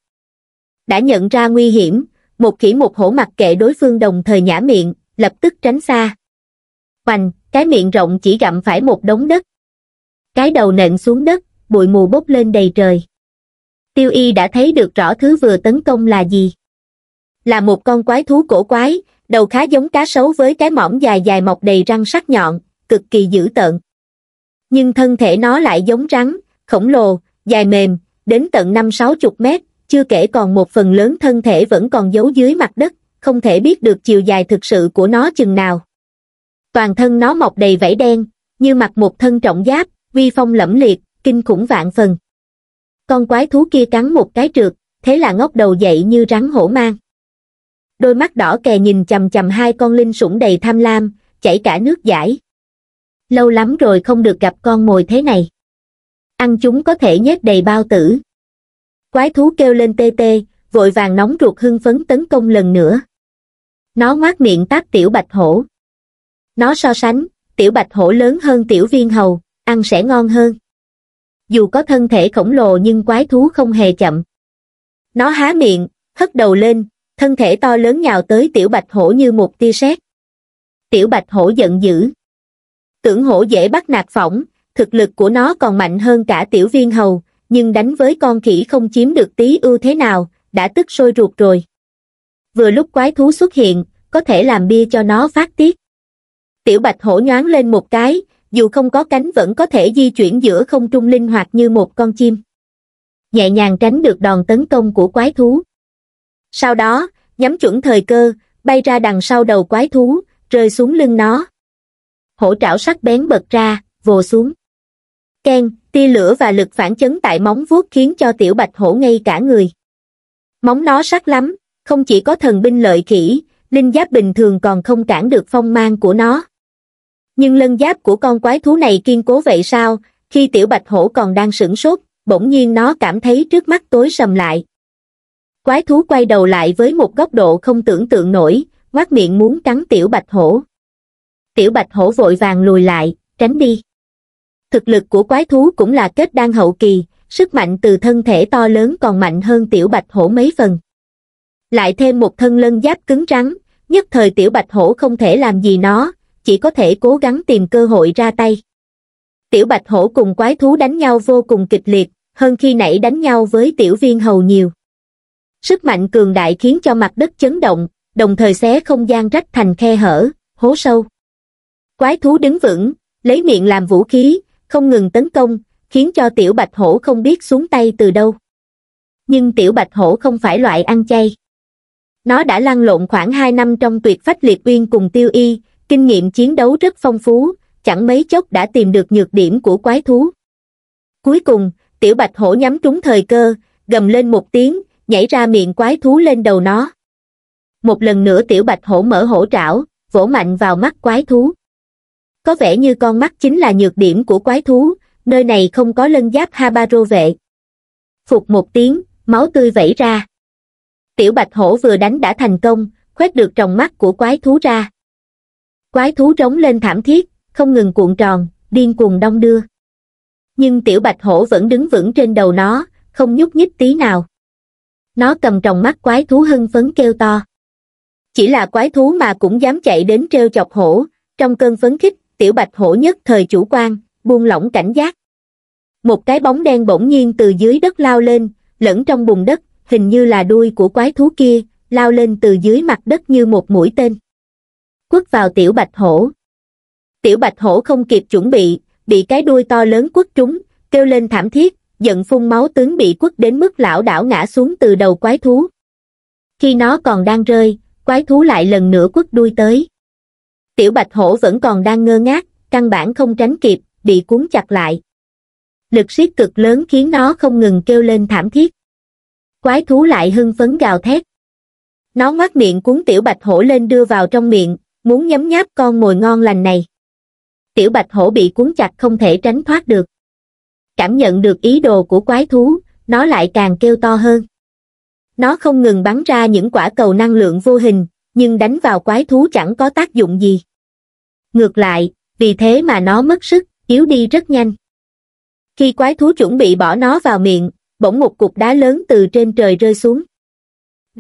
đã nhận ra nguy hiểm một khỉ một hổ mặc kệ đối phương đồng thời nhả miệng lập tức tránh xa oành cái miệng rộng chỉ gặm phải một đống đất. Cái đầu nện xuống đất, bụi mù bốc lên đầy trời. Tiêu y đã thấy được rõ thứ vừa tấn công là gì. Là một con quái thú cổ quái, đầu khá giống cá sấu với cái mỏm dài dài mọc đầy răng sắc nhọn, cực kỳ dữ tợn. Nhưng thân thể nó lại giống rắn, khổng lồ, dài mềm, đến tận 5-60 mét, chưa kể còn một phần lớn thân thể vẫn còn giấu dưới mặt đất, không thể biết được chiều dài thực sự của nó chừng nào toàn thân nó mọc đầy vảy đen, như mặc một thân trọng giáp, vi phong lẫm liệt, kinh khủng vạn phần. Con quái thú kia cắn một cái trượt, thế là ngóc đầu dậy như rắn hổ mang. Đôi mắt đỏ kè nhìn chầm chầm hai con linh sủng đầy tham lam, chảy cả nước giải. Lâu lắm rồi không được gặp con mồi thế này. Ăn chúng có thể nhét đầy bao tử. Quái thú kêu lên tê tê, vội vàng nóng ruột hưng phấn tấn công lần nữa. Nó ngoác miệng tác tiểu bạch hổ. Nó so sánh, tiểu bạch hổ lớn hơn tiểu viên hầu, ăn sẽ ngon hơn. Dù có thân thể khổng lồ nhưng quái thú không hề chậm. Nó há miệng, hất đầu lên, thân thể to lớn nhào tới tiểu bạch hổ như một tia sét. Tiểu bạch hổ giận dữ. Tưởng hổ dễ bắt nạt phỏng, thực lực của nó còn mạnh hơn cả tiểu viên hầu, nhưng đánh với con khỉ không chiếm được tí ưu thế nào, đã tức sôi ruột rồi. Vừa lúc quái thú xuất hiện, có thể làm bia cho nó phát tiết tiểu bạch hổ nhoáng lên một cái, dù không có cánh vẫn có thể di chuyển giữa không trung linh hoạt như một con chim. Nhẹ nhàng tránh được đòn tấn công của quái thú. Sau đó, nhắm chuẩn thời cơ, bay ra đằng sau đầu quái thú, rơi xuống lưng nó. Hổ trảo sắc bén bật ra, vồ xuống. Ken, tia lửa và lực phản chấn tại móng vuốt khiến cho tiểu bạch hổ ngay cả người. Móng nó sắc lắm, không chỉ có thần binh lợi khỉ, linh giáp bình thường còn không cản được phong mang của nó nhưng lân giáp của con quái thú này kiên cố vậy sao khi tiểu bạch hổ còn đang sửng sốt bỗng nhiên nó cảm thấy trước mắt tối sầm lại quái thú quay đầu lại với một góc độ không tưởng tượng nổi quát miệng muốn cắn tiểu bạch hổ tiểu bạch hổ vội vàng lùi lại tránh đi thực lực của quái thú cũng là kết đan hậu kỳ sức mạnh từ thân thể to lớn còn mạnh hơn tiểu bạch hổ mấy phần lại thêm một thân lân giáp cứng rắn nhất thời tiểu bạch hổ không thể làm gì nó chỉ có thể cố gắng tìm cơ hội ra tay. Tiểu bạch hổ cùng quái thú đánh nhau vô cùng kịch liệt, hơn khi nãy đánh nhau với tiểu viên hầu nhiều. Sức mạnh cường đại khiến cho mặt đất chấn động, đồng thời xé không gian rách thành khe hở, hố sâu. Quái thú đứng vững, lấy miệng làm vũ khí, không ngừng tấn công, khiến cho tiểu bạch hổ không biết xuống tay từ đâu. Nhưng tiểu bạch hổ không phải loại ăn chay. Nó đã lăn lộn khoảng 2 năm trong tuyệt phách liệt uyên cùng tiêu y, kinh nghiệm chiến đấu rất phong phú chẳng mấy chốc đã tìm được nhược điểm của quái thú cuối cùng tiểu bạch hổ nhắm trúng thời cơ gầm lên một tiếng nhảy ra miệng quái thú lên đầu nó một lần nữa tiểu bạch hổ mở hổ trảo vỗ mạnh vào mắt quái thú có vẻ như con mắt chính là nhược điểm của quái thú nơi này không có lân giáp habaro vệ phục một tiếng máu tươi vẩy ra tiểu bạch hổ vừa đánh đã thành công khoét được tròng mắt của quái thú ra Quái thú trống lên thảm thiết, không ngừng cuộn tròn, điên cuồng đông đưa. Nhưng tiểu bạch hổ vẫn đứng vững trên đầu nó, không nhúc nhích tí nào. Nó cầm tròng mắt quái thú hưng phấn kêu to. Chỉ là quái thú mà cũng dám chạy đến treo chọc hổ, trong cơn phấn khích, tiểu bạch hổ nhất thời chủ quan, buông lỏng cảnh giác. Một cái bóng đen bỗng nhiên từ dưới đất lao lên, lẫn trong bùn đất, hình như là đuôi của quái thú kia, lao lên từ dưới mặt đất như một mũi tên quất vào tiểu bạch hổ. Tiểu bạch hổ không kịp chuẩn bị, bị cái đuôi to lớn quất trúng, kêu lên thảm thiết, giận phun máu tướng bị quất đến mức lão đảo ngã xuống từ đầu quái thú. Khi nó còn đang rơi, quái thú lại lần nữa quất đuôi tới. Tiểu bạch hổ vẫn còn đang ngơ ngác, căn bản không tránh kịp, bị cuốn chặt lại. Lực siết cực lớn khiến nó không ngừng kêu lên thảm thiết. Quái thú lại hưng phấn gào thét. Nó ngoát miệng cuốn tiểu bạch hổ lên đưa vào trong miệng, muốn nhấm nháp con mồi ngon lành này. Tiểu bạch hổ bị cuốn chặt không thể tránh thoát được. Cảm nhận được ý đồ của quái thú, nó lại càng kêu to hơn. Nó không ngừng bắn ra những quả cầu năng lượng vô hình, nhưng đánh vào quái thú chẳng có tác dụng gì. Ngược lại, vì thế mà nó mất sức, yếu đi rất nhanh. Khi quái thú chuẩn bị bỏ nó vào miệng, bỗng một cục đá lớn từ trên trời rơi xuống.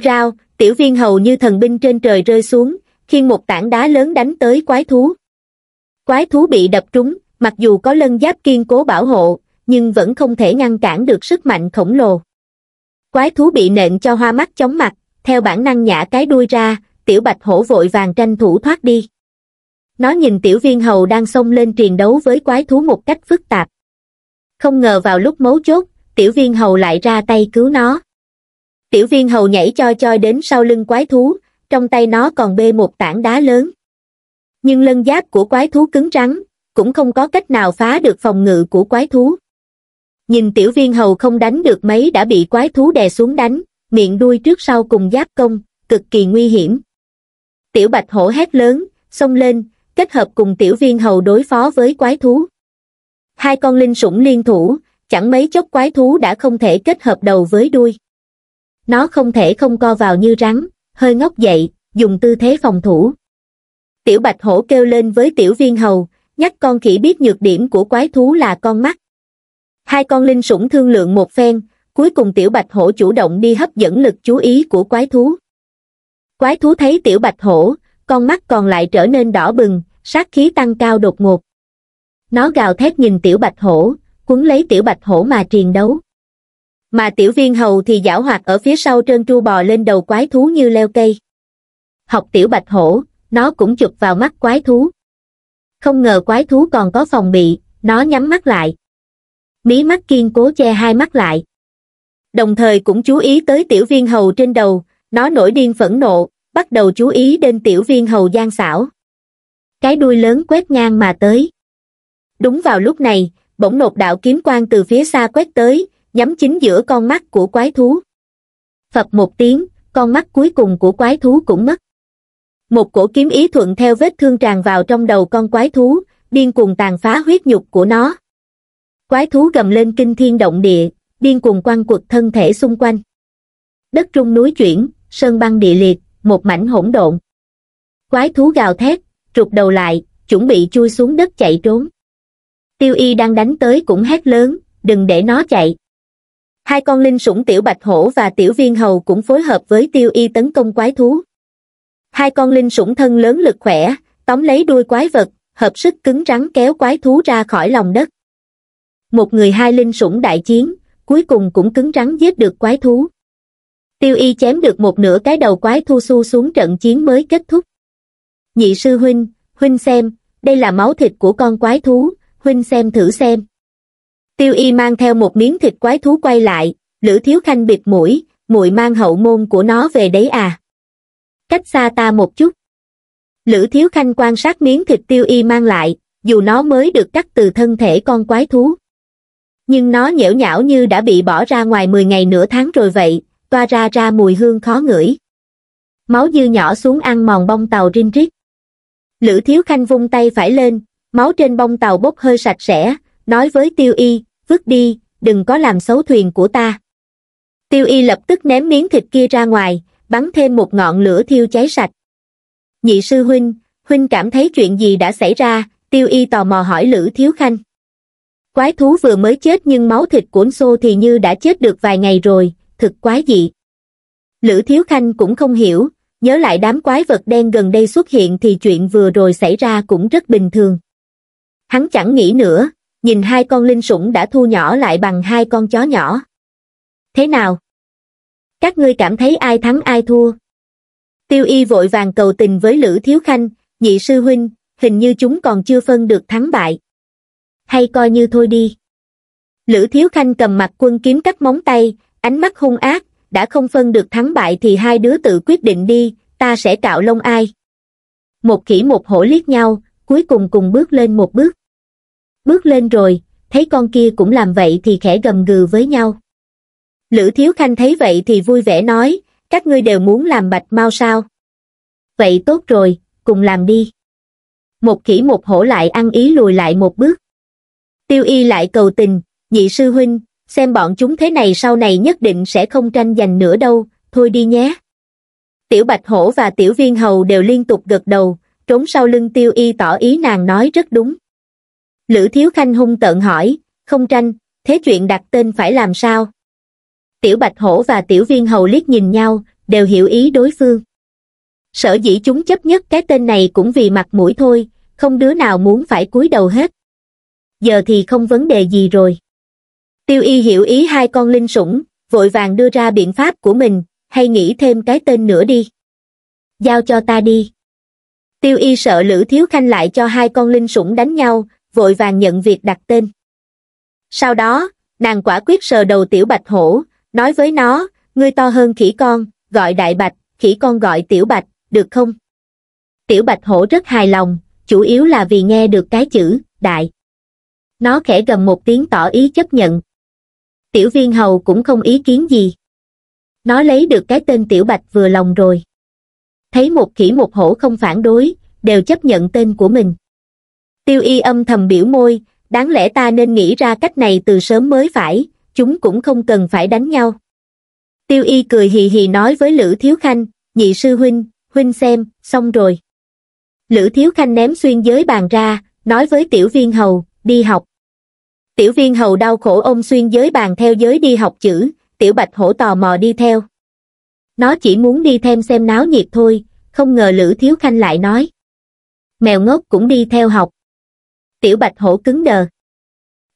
Rao, tiểu viên hầu như thần binh trên trời rơi xuống, khiêng một tảng đá lớn đánh tới quái thú. Quái thú bị đập trúng, mặc dù có lân giáp kiên cố bảo hộ, nhưng vẫn không thể ngăn cản được sức mạnh khổng lồ. Quái thú bị nện cho hoa mắt chóng mặt, theo bản năng nhả cái đuôi ra, tiểu bạch hổ vội vàng tranh thủ thoát đi. Nó nhìn tiểu viên hầu đang xông lên triền đấu với quái thú một cách phức tạp. Không ngờ vào lúc mấu chốt, tiểu viên hầu lại ra tay cứu nó. Tiểu viên hầu nhảy choi choi đến sau lưng quái thú, trong tay nó còn bê một tảng đá lớn nhưng lân giáp của quái thú cứng rắn cũng không có cách nào phá được phòng ngự của quái thú nhìn tiểu viên hầu không đánh được mấy đã bị quái thú đè xuống đánh miệng đuôi trước sau cùng giáp công cực kỳ nguy hiểm tiểu bạch hổ hét lớn xông lên kết hợp cùng tiểu viên hầu đối phó với quái thú hai con linh sủng liên thủ chẳng mấy chốc quái thú đã không thể kết hợp đầu với đuôi nó không thể không co vào như rắn hơi ngóc dậy dùng tư thế phòng thủ tiểu bạch hổ kêu lên với tiểu viên hầu nhắc con khỉ biết nhược điểm của quái thú là con mắt hai con linh sủng thương lượng một phen cuối cùng tiểu bạch hổ chủ động đi hấp dẫn lực chú ý của quái thú quái thú thấy tiểu bạch hổ con mắt còn lại trở nên đỏ bừng sát khí tăng cao đột ngột nó gào thét nhìn tiểu bạch hổ quấn lấy tiểu bạch hổ mà triền đấu mà tiểu viên hầu thì giảo hoạt ở phía sau trơn tru bò lên đầu quái thú như leo cây. Học tiểu bạch hổ, nó cũng chụp vào mắt quái thú. Không ngờ quái thú còn có phòng bị, nó nhắm mắt lại. Mí mắt kiên cố che hai mắt lại. Đồng thời cũng chú ý tới tiểu viên hầu trên đầu, nó nổi điên phẫn nộ, bắt đầu chú ý đến tiểu viên hầu gian xảo. Cái đuôi lớn quét ngang mà tới. Đúng vào lúc này, bỗng nột đạo kiếm quang từ phía xa quét tới, nhắm chính giữa con mắt của quái thú. Phật một tiếng, con mắt cuối cùng của quái thú cũng mất. Một cổ kiếm ý thuận theo vết thương tràn vào trong đầu con quái thú, điên cuồng tàn phá huyết nhục của nó. Quái thú gầm lên kinh thiên động địa, điên cuồng quăng quật thân thể xung quanh. Đất rung núi chuyển, sơn băng địa liệt, một mảnh hỗn độn. Quái thú gào thét, trục đầu lại, chuẩn bị chui xuống đất chạy trốn. Tiêu y đang đánh tới cũng hét lớn, đừng để nó chạy hai con linh sủng tiểu bạch hổ và tiểu viên hầu cũng phối hợp với tiêu y tấn công quái thú hai con linh sủng thân lớn lực khỏe tóm lấy đuôi quái vật hợp sức cứng rắn kéo quái thú ra khỏi lòng đất một người hai linh sủng đại chiến cuối cùng cũng cứng rắn giết được quái thú tiêu y chém được một nửa cái đầu quái thu su xuống trận chiến mới kết thúc nhị sư huynh huynh xem đây là máu thịt của con quái thú huynh xem thử xem tiêu y mang theo một miếng thịt quái thú quay lại lữ thiếu khanh bịt mũi muội mang hậu môn của nó về đấy à cách xa ta một chút lữ thiếu khanh quan sát miếng thịt tiêu y mang lại dù nó mới được cắt từ thân thể con quái thú nhưng nó nhễu nhão như đã bị bỏ ra ngoài 10 ngày nửa tháng rồi vậy toa ra ra mùi hương khó ngửi máu dư nhỏ xuống ăn mòn bông tàu rinh rít lữ thiếu khanh vung tay phải lên máu trên bông tàu bốc hơi sạch sẽ nói với tiêu y vứt đi, đừng có làm xấu thuyền của ta. Tiêu y lập tức ném miếng thịt kia ra ngoài, bắn thêm một ngọn lửa thiêu cháy sạch. Nhị sư huynh, huynh cảm thấy chuyện gì đã xảy ra, tiêu y tò mò hỏi Lữ Thiếu Khanh. Quái thú vừa mới chết nhưng máu thịt của xô thì như đã chết được vài ngày rồi, thật quái dị. Lữ Thiếu Khanh cũng không hiểu, nhớ lại đám quái vật đen gần đây xuất hiện thì chuyện vừa rồi xảy ra cũng rất bình thường. Hắn chẳng nghĩ nữa, nhìn hai con linh sủng đã thu nhỏ lại bằng hai con chó nhỏ. Thế nào? Các ngươi cảm thấy ai thắng ai thua? Tiêu y vội vàng cầu tình với Lữ Thiếu Khanh, nhị sư huynh, hình như chúng còn chưa phân được thắng bại. Hay coi như thôi đi. Lữ Thiếu Khanh cầm mặt quân kiếm cắt móng tay, ánh mắt hung ác, đã không phân được thắng bại thì hai đứa tự quyết định đi, ta sẽ cạo lông ai. Một khỉ một hổ liếc nhau, cuối cùng cùng bước lên một bước. Bước lên rồi, thấy con kia cũng làm vậy thì khẽ gầm gừ với nhau. Lữ Thiếu Khanh thấy vậy thì vui vẻ nói, các ngươi đều muốn làm bạch mau sao. Vậy tốt rồi, cùng làm đi. Một khỉ một hổ lại ăn ý lùi lại một bước. Tiêu y lại cầu tình, nhị sư huynh, xem bọn chúng thế này sau này nhất định sẽ không tranh giành nữa đâu, thôi đi nhé. Tiểu bạch hổ và tiểu viên hầu đều liên tục gật đầu, trốn sau lưng tiêu y tỏ ý nàng nói rất đúng. Lữ Thiếu Khanh hung tợn hỏi, không tranh, thế chuyện đặt tên phải làm sao? Tiểu Bạch Hổ và Tiểu Viên Hầu liếc nhìn nhau, đều hiểu ý đối phương. Sở dĩ chúng chấp nhất cái tên này cũng vì mặt mũi thôi, không đứa nào muốn phải cúi đầu hết. Giờ thì không vấn đề gì rồi. Tiêu y hiểu ý hai con linh sủng, vội vàng đưa ra biện pháp của mình, hay nghĩ thêm cái tên nữa đi. Giao cho ta đi. Tiêu y sợ Lữ Thiếu Khanh lại cho hai con linh sủng đánh nhau, vội vàng nhận việc đặt tên. Sau đó, nàng quả quyết sờ đầu tiểu bạch hổ, nói với nó, ngươi to hơn khỉ con, gọi đại bạch, khỉ con gọi tiểu bạch, được không? Tiểu bạch hổ rất hài lòng, chủ yếu là vì nghe được cái chữ, đại. Nó khẽ gầm một tiếng tỏ ý chấp nhận. Tiểu viên hầu cũng không ý kiến gì. Nó lấy được cái tên tiểu bạch vừa lòng rồi. Thấy một khỉ một hổ không phản đối, đều chấp nhận tên của mình tiêu y âm thầm biểu môi đáng lẽ ta nên nghĩ ra cách này từ sớm mới phải chúng cũng không cần phải đánh nhau tiêu y cười hì hì nói với lữ thiếu khanh nhị sư huynh huynh xem xong rồi lữ thiếu khanh ném xuyên giới bàn ra nói với tiểu viên hầu đi học tiểu viên hầu đau khổ ôm xuyên giới bàn theo giới đi học chữ tiểu bạch hổ tò mò đi theo nó chỉ muốn đi thêm xem náo nhiệt thôi không ngờ lữ thiếu khanh lại nói mèo ngốc cũng đi theo học tiểu bạch hổ cứng đờ.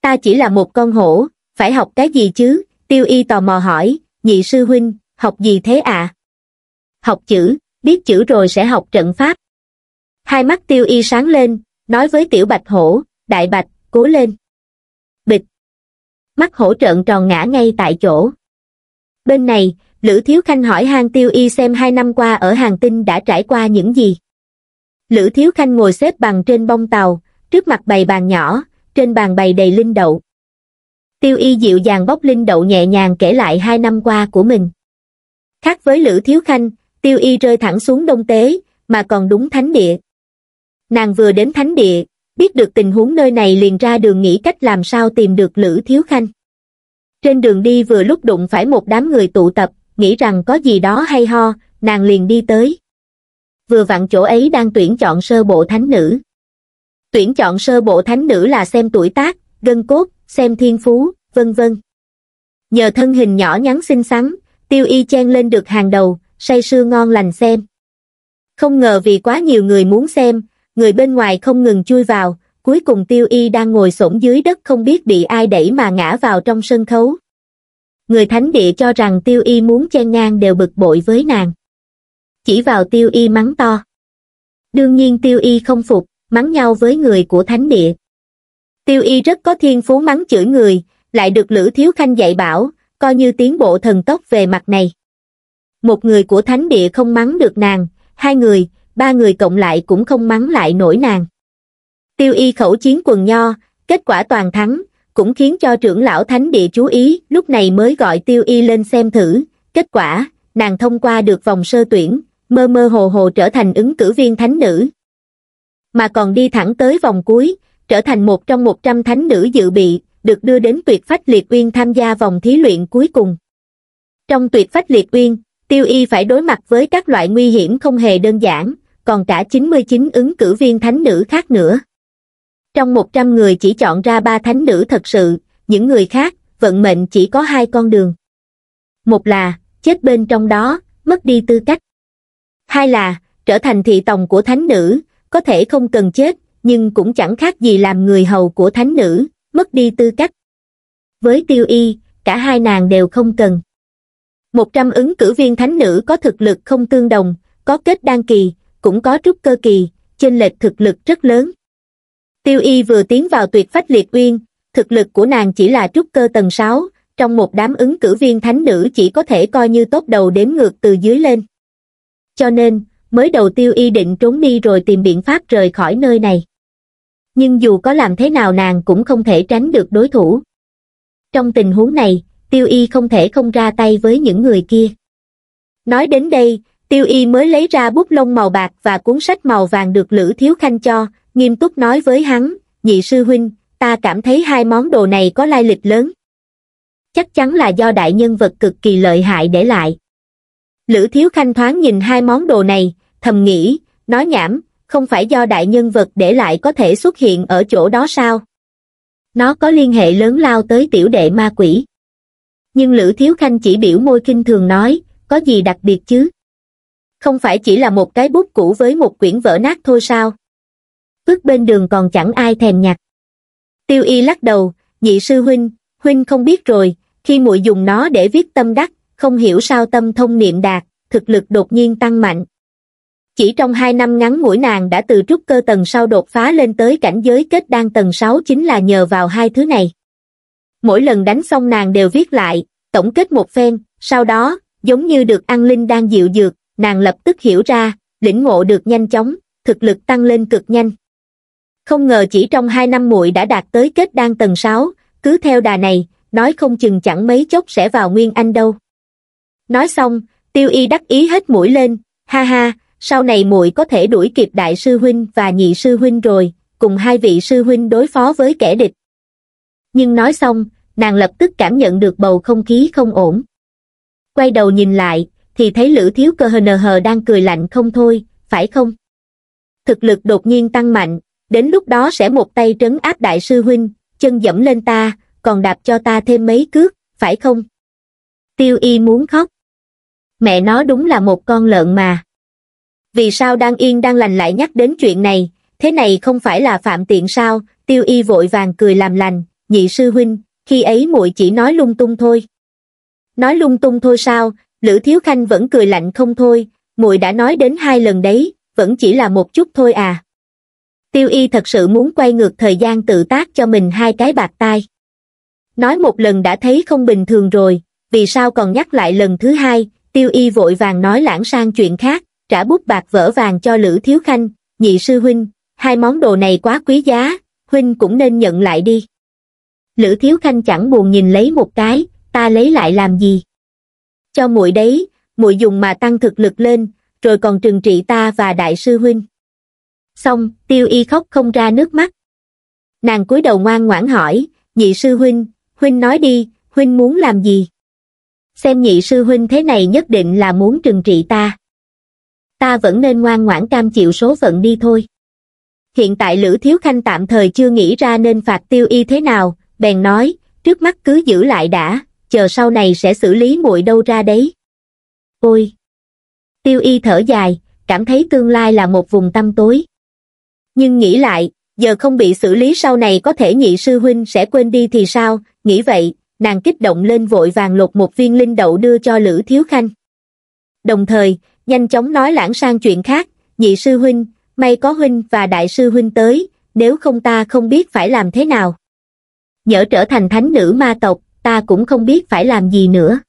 Ta chỉ là một con hổ, phải học cái gì chứ? Tiêu y tò mò hỏi, nhị sư huynh, học gì thế ạ? À? Học chữ, biết chữ rồi sẽ học trận pháp. Hai mắt tiêu y sáng lên, nói với tiểu bạch hổ, đại bạch, cố lên. Bịch. Mắt hổ trợn tròn ngã ngay tại chỗ. Bên này, Lữ Thiếu Khanh hỏi hàng tiêu y xem hai năm qua ở hàng tinh đã trải qua những gì. Lữ Thiếu Khanh ngồi xếp bằng trên bông tàu, trước mặt bày bàn nhỏ, trên bàn bày đầy linh đậu. Tiêu y dịu dàng bóc linh đậu nhẹ nhàng kể lại hai năm qua của mình. Khác với Lữ Thiếu Khanh, tiêu y rơi thẳng xuống đông tế, mà còn đúng thánh địa. Nàng vừa đến thánh địa, biết được tình huống nơi này liền ra đường nghĩ cách làm sao tìm được Lữ Thiếu Khanh. Trên đường đi vừa lúc đụng phải một đám người tụ tập, nghĩ rằng có gì đó hay ho, nàng liền đi tới. Vừa vặn chỗ ấy đang tuyển chọn sơ bộ thánh nữ. Tuyển chọn sơ bộ thánh nữ là xem tuổi tác, gân cốt, xem thiên phú, vân vân. Nhờ thân hình nhỏ nhắn xinh xắn, tiêu y chen lên được hàng đầu, say sưa ngon lành xem. Không ngờ vì quá nhiều người muốn xem, người bên ngoài không ngừng chui vào, cuối cùng tiêu y đang ngồi xổm dưới đất không biết bị ai đẩy mà ngã vào trong sân khấu. Người thánh địa cho rằng tiêu y muốn chen ngang đều bực bội với nàng. Chỉ vào tiêu y mắng to. Đương nhiên tiêu y không phục, mắng nhau với người của thánh địa tiêu y rất có thiên phú mắng chửi người lại được lữ thiếu khanh dạy bảo coi như tiến bộ thần tốc về mặt này một người của thánh địa không mắng được nàng hai người ba người cộng lại cũng không mắng lại nổi nàng tiêu y khẩu chiến quần nho kết quả toàn thắng cũng khiến cho trưởng lão thánh địa chú ý lúc này mới gọi tiêu y lên xem thử kết quả nàng thông qua được vòng sơ tuyển mơ mơ hồ hồ trở thành ứng cử viên thánh nữ mà còn đi thẳng tới vòng cuối, trở thành một trong một trăm thánh nữ dự bị, được đưa đến tuyệt phách liệt uyên tham gia vòng thí luyện cuối cùng. Trong tuyệt phách liệt uyên, tiêu y phải đối mặt với các loại nguy hiểm không hề đơn giản, còn cả 99 ứng cử viên thánh nữ khác nữa. Trong 100 người chỉ chọn ra ba thánh nữ thật sự, những người khác, vận mệnh chỉ có hai con đường. Một là, chết bên trong đó, mất đi tư cách. Hai là, trở thành thị tòng của thánh nữ, có thể không cần chết, nhưng cũng chẳng khác gì làm người hầu của thánh nữ, mất đi tư cách. Với tiêu y, cả hai nàng đều không cần. Một trăm ứng cử viên thánh nữ có thực lực không tương đồng, có kết đan kỳ, cũng có trúc cơ kỳ, chênh lệch thực lực rất lớn. Tiêu y vừa tiến vào tuyệt phách liệt uyên, thực lực của nàng chỉ là trúc cơ tầng 6, trong một đám ứng cử viên thánh nữ chỉ có thể coi như tốt đầu đếm ngược từ dưới lên. Cho nên, mới đầu tiêu y định trốn đi rồi tìm biện pháp rời khỏi nơi này. Nhưng dù có làm thế nào nàng cũng không thể tránh được đối thủ. Trong tình huống này, tiêu y không thể không ra tay với những người kia. Nói đến đây, tiêu y mới lấy ra bút lông màu bạc và cuốn sách màu vàng được Lữ Thiếu Khanh cho, nghiêm túc nói với hắn, nhị sư huynh, ta cảm thấy hai món đồ này có lai lịch lớn. Chắc chắn là do đại nhân vật cực kỳ lợi hại để lại. Lữ Thiếu Khanh thoáng nhìn hai món đồ này, thầm nghĩ, nói nhảm, không phải do đại nhân vật để lại có thể xuất hiện ở chỗ đó sao? Nó có liên hệ lớn lao tới tiểu đệ ma quỷ. Nhưng Lữ Thiếu Khanh chỉ biểu môi kinh thường nói, có gì đặc biệt chứ? Không phải chỉ là một cái bút cũ với một quyển vỡ nát thôi sao? Bước bên đường còn chẳng ai thèm nhặt. Tiêu y lắc đầu, nhị sư huynh, huynh không biết rồi, khi muội dùng nó để viết tâm đắc, không hiểu sao tâm thông niệm đạt, thực lực đột nhiên tăng mạnh. Chỉ trong hai năm ngắn ngủi nàng đã từ trúc cơ tầng sau đột phá lên tới cảnh giới kết đan tầng 6 chính là nhờ vào hai thứ này. Mỗi lần đánh xong nàng đều viết lại, tổng kết một phen, sau đó, giống như được ăn linh đang dịu dược, nàng lập tức hiểu ra, lĩnh ngộ được nhanh chóng, thực lực tăng lên cực nhanh. Không ngờ chỉ trong hai năm muội đã đạt tới kết đan tầng 6, cứ theo đà này, nói không chừng chẳng mấy chốc sẽ vào Nguyên Anh đâu. Nói xong, tiêu y đắc ý hết mũi lên, ha ha, sau này muội có thể đuổi kịp đại sư huynh và nhị sư huynh rồi, cùng hai vị sư huynh đối phó với kẻ địch. Nhưng nói xong, nàng lập tức cảm nhận được bầu không khí không ổn. Quay đầu nhìn lại, thì thấy Lữ Thiếu Cơ hờ nờ hờ đang cười lạnh không thôi, phải không? Thực lực đột nhiên tăng mạnh, đến lúc đó sẽ một tay trấn áp đại sư huynh, chân dẫm lên ta, còn đạp cho ta thêm mấy cước, phải không? Tiêu y muốn khóc. Mẹ nó đúng là một con lợn mà vì sao đang yên đang lành lại nhắc đến chuyện này thế này không phải là phạm tiện sao tiêu y vội vàng cười làm lành nhị sư huynh khi ấy muội chỉ nói lung tung thôi nói lung tung thôi sao lữ thiếu khanh vẫn cười lạnh không thôi muội đã nói đến hai lần đấy vẫn chỉ là một chút thôi à tiêu y thật sự muốn quay ngược thời gian tự tác cho mình hai cái bạc tai nói một lần đã thấy không bình thường rồi vì sao còn nhắc lại lần thứ hai tiêu y vội vàng nói lãng sang chuyện khác trả bút bạc vỡ vàng cho Lữ Thiếu Khanh, nhị sư huynh, hai món đồ này quá quý giá, huynh cũng nên nhận lại đi. Lữ Thiếu Khanh chẳng buồn nhìn lấy một cái, ta lấy lại làm gì? Cho muội đấy, muội dùng mà tăng thực lực lên, rồi còn trừng trị ta và đại sư huynh. Xong, tiêu y khóc không ra nước mắt. Nàng cúi đầu ngoan ngoãn hỏi, nhị sư huynh, huynh nói đi, huynh muốn làm gì? Xem nhị sư huynh thế này nhất định là muốn trừng trị ta ta vẫn nên ngoan ngoãn cam chịu số phận đi thôi. Hiện tại Lữ Thiếu Khanh tạm thời chưa nghĩ ra nên phạt tiêu y thế nào, bèn nói, trước mắt cứ giữ lại đã, chờ sau này sẽ xử lý muội đâu ra đấy. Ôi! Tiêu y thở dài, cảm thấy tương lai là một vùng tăm tối. Nhưng nghĩ lại, giờ không bị xử lý sau này có thể nhị sư huynh sẽ quên đi thì sao, nghĩ vậy, nàng kích động lên vội vàng lột một viên linh đậu đưa cho Lữ Thiếu Khanh. Đồng thời, nhanh chóng nói lãng sang chuyện khác, nhị sư huynh, may có huynh và đại sư huynh tới, nếu không ta không biết phải làm thế nào. Nhỡ trở thành thánh nữ ma tộc, ta cũng không biết phải làm gì nữa.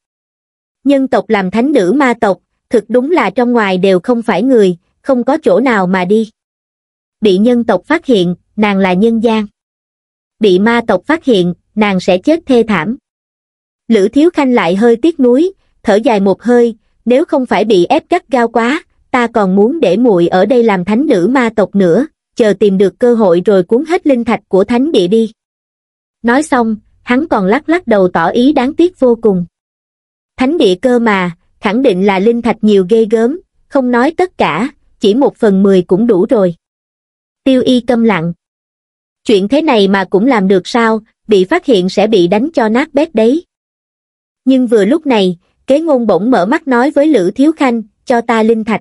Nhân tộc làm thánh nữ ma tộc, thực đúng là trong ngoài đều không phải người, không có chỗ nào mà đi. Bị nhân tộc phát hiện, nàng là nhân gian. Bị ma tộc phát hiện, nàng sẽ chết thê thảm. Lữ Thiếu Khanh lại hơi tiếc nuối, thở dài một hơi, nếu không phải bị ép gắt gao quá ta còn muốn để muội ở đây làm thánh nữ ma tộc nữa chờ tìm được cơ hội rồi cuốn hết linh thạch của thánh địa đi nói xong hắn còn lắc lắc đầu tỏ ý đáng tiếc vô cùng thánh địa cơ mà khẳng định là linh thạch nhiều ghê gớm không nói tất cả chỉ một phần mười cũng đủ rồi tiêu y câm lặng chuyện thế này mà cũng làm được sao bị phát hiện sẽ bị đánh cho nát bét đấy nhưng vừa lúc này Kế ngôn bỗng mở mắt nói với Lữ Thiếu Khanh, cho ta linh thạch.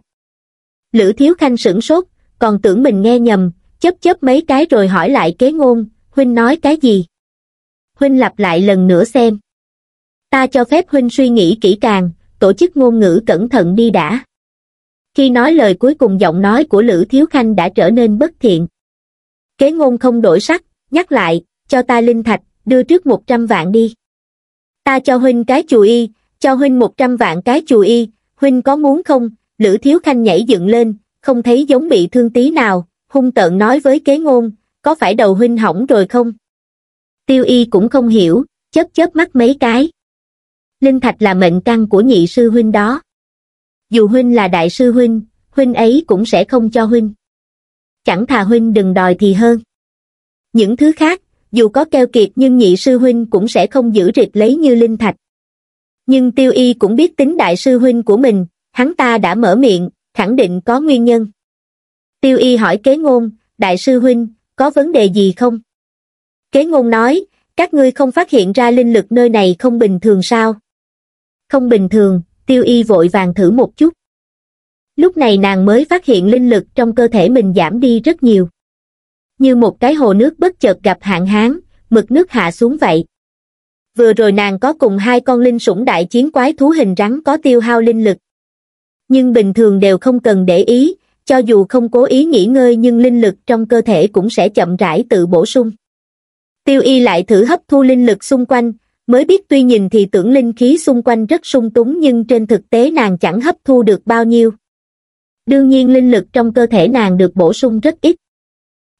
Lữ Thiếu Khanh sửng sốt, còn tưởng mình nghe nhầm, chớp chớp mấy cái rồi hỏi lại kế ngôn, Huynh nói cái gì? Huynh lặp lại lần nữa xem. Ta cho phép Huynh suy nghĩ kỹ càng, tổ chức ngôn ngữ cẩn thận đi đã. Khi nói lời cuối cùng giọng nói của Lữ Thiếu Khanh đã trở nên bất thiện. Kế ngôn không đổi sắc, nhắc lại, cho ta linh thạch, đưa trước 100 vạn đi. Ta cho huynh cái chùi y, cho huynh một trăm vạn cái chù y, huynh có muốn không? Lữ Thiếu Khanh nhảy dựng lên, không thấy giống bị thương tí nào, hung tợn nói với kế ngôn, có phải đầu huynh hỏng rồi không? Tiêu y cũng không hiểu, chớp chớp mắt mấy cái. Linh Thạch là mệnh căn của nhị sư huynh đó. Dù huynh là đại sư huynh, huynh ấy cũng sẽ không cho huynh. Chẳng thà huynh đừng đòi thì hơn. Những thứ khác, dù có keo kiệt nhưng nhị sư huynh cũng sẽ không giữ rịch lấy như Linh Thạch. Nhưng tiêu y cũng biết tính đại sư huynh của mình, hắn ta đã mở miệng, khẳng định có nguyên nhân. Tiêu y hỏi kế ngôn, đại sư huynh, có vấn đề gì không? Kế ngôn nói, các ngươi không phát hiện ra linh lực nơi này không bình thường sao? Không bình thường, tiêu y vội vàng thử một chút. Lúc này nàng mới phát hiện linh lực trong cơ thể mình giảm đi rất nhiều. Như một cái hồ nước bất chợt gặp hạn hán, mực nước hạ xuống vậy vừa rồi nàng có cùng hai con linh sủng đại chiến quái thú hình rắn có tiêu hao linh lực nhưng bình thường đều không cần để ý cho dù không cố ý nghỉ ngơi nhưng linh lực trong cơ thể cũng sẽ chậm rãi tự bổ sung tiêu y lại thử hấp thu linh lực xung quanh mới biết tuy nhìn thì tưởng linh khí xung quanh rất sung túng nhưng trên thực tế nàng chẳng hấp thu được bao nhiêu đương nhiên linh lực trong cơ thể nàng được bổ sung rất ít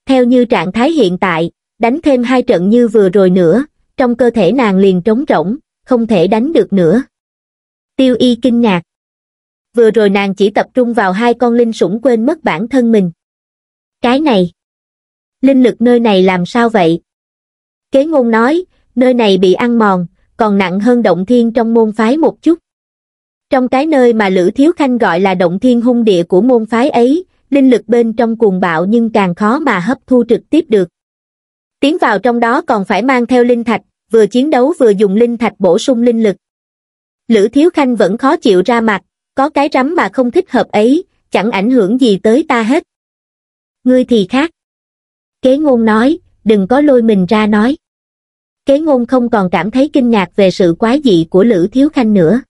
theo như trạng thái hiện tại đánh thêm hai trận như vừa rồi nữa trong cơ thể nàng liền trống rỗng, không thể đánh được nữa. Tiêu y kinh ngạc. Vừa rồi nàng chỉ tập trung vào hai con linh sủng quên mất bản thân mình. Cái này. Linh lực nơi này làm sao vậy? Kế ngôn nói, nơi này bị ăn mòn, còn nặng hơn động thiên trong môn phái một chút. Trong cái nơi mà Lữ Thiếu Khanh gọi là động thiên hung địa của môn phái ấy, linh lực bên trong cuồng bạo nhưng càng khó mà hấp thu trực tiếp được tiến vào trong đó còn phải mang theo linh thạch vừa chiến đấu vừa dùng linh thạch bổ sung linh lực lữ thiếu khanh vẫn khó chịu ra mặt có cái rắm mà không thích hợp ấy chẳng ảnh hưởng gì tới ta hết ngươi thì khác kế ngôn nói đừng có lôi mình ra nói kế ngôn không còn cảm thấy kinh ngạc về sự quái dị của lữ thiếu khanh nữa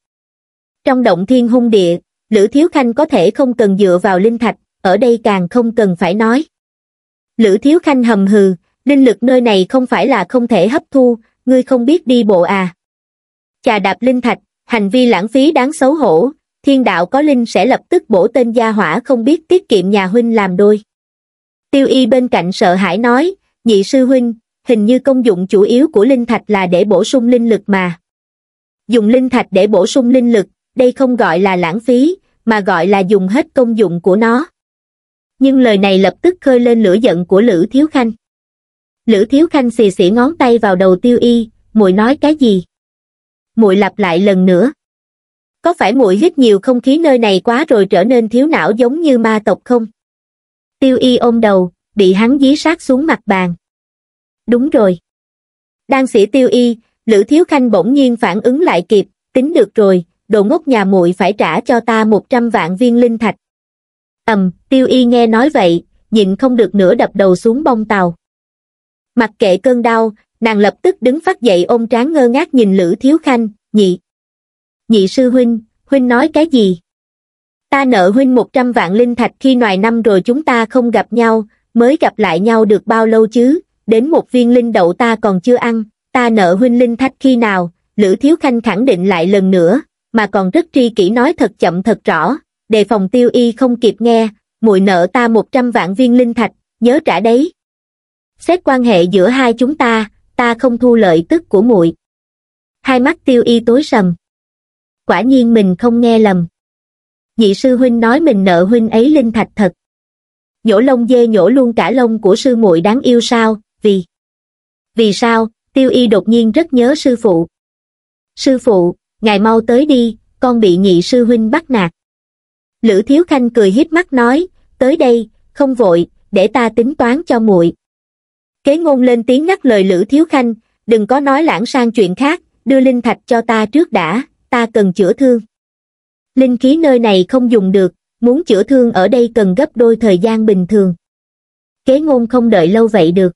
trong động thiên hung địa lữ thiếu khanh có thể không cần dựa vào linh thạch ở đây càng không cần phải nói lữ thiếu khanh hầm hừ linh lực nơi này không phải là không thể hấp thu, ngươi không biết đi bộ à. Chà đạp linh thạch, hành vi lãng phí đáng xấu hổ, thiên đạo có linh sẽ lập tức bổ tên gia hỏa không biết tiết kiệm nhà huynh làm đôi. Tiêu y bên cạnh sợ hãi nói, nhị sư huynh, hình như công dụng chủ yếu của linh thạch là để bổ sung linh lực mà. Dùng linh thạch để bổ sung linh lực, đây không gọi là lãng phí, mà gọi là dùng hết công dụng của nó. Nhưng lời này lập tức khơi lên lửa giận của Lữ Thiếu Khanh. Lữ Thiếu Khanh xì xỉ ngón tay vào đầu tiêu y, muội nói cái gì? muội lặp lại lần nữa. Có phải muội hít nhiều không khí nơi này quá rồi trở nên thiếu não giống như ma tộc không? Tiêu y ôm đầu, bị hắn dí sát xuống mặt bàn. Đúng rồi. Đang xỉ tiêu y, Lữ Thiếu Khanh bỗng nhiên phản ứng lại kịp, tính được rồi, đồ ngốc nhà muội phải trả cho ta 100 vạn viên linh thạch. Ầm, tiêu y nghe nói vậy, nhịn không được nữa đập đầu xuống bông tàu mặc kệ cơn đau nàng lập tức đứng phát dậy ôm trán ngơ ngác nhìn lữ thiếu khanh nhị nhị sư huynh huynh nói cái gì ta nợ huynh một trăm vạn linh thạch khi ngoài năm rồi chúng ta không gặp nhau mới gặp lại nhau được bao lâu chứ đến một viên linh đậu ta còn chưa ăn ta nợ huynh linh thạch khi nào lữ thiếu khanh khẳng định lại lần nữa mà còn rất tri kỷ nói thật chậm thật rõ đề phòng tiêu y không kịp nghe muội nợ ta một trăm vạn viên linh thạch nhớ trả đấy xét quan hệ giữa hai chúng ta ta không thu lợi tức của muội hai mắt tiêu y tối sầm quả nhiên mình không nghe lầm nhị sư huynh nói mình nợ huynh ấy linh thạch thật nhổ lông dê nhổ luôn cả lông của sư muội đáng yêu sao vì vì sao tiêu y đột nhiên rất nhớ sư phụ sư phụ ngài mau tới đi con bị nhị sư huynh bắt nạt lữ thiếu khanh cười híp mắt nói tới đây không vội để ta tính toán cho muội Kế ngôn lên tiếng ngắt lời Lữ Thiếu Khanh, đừng có nói lãng sang chuyện khác, đưa linh thạch cho ta trước đã, ta cần chữa thương. Linh khí nơi này không dùng được, muốn chữa thương ở đây cần gấp đôi thời gian bình thường. Kế ngôn không đợi lâu vậy được.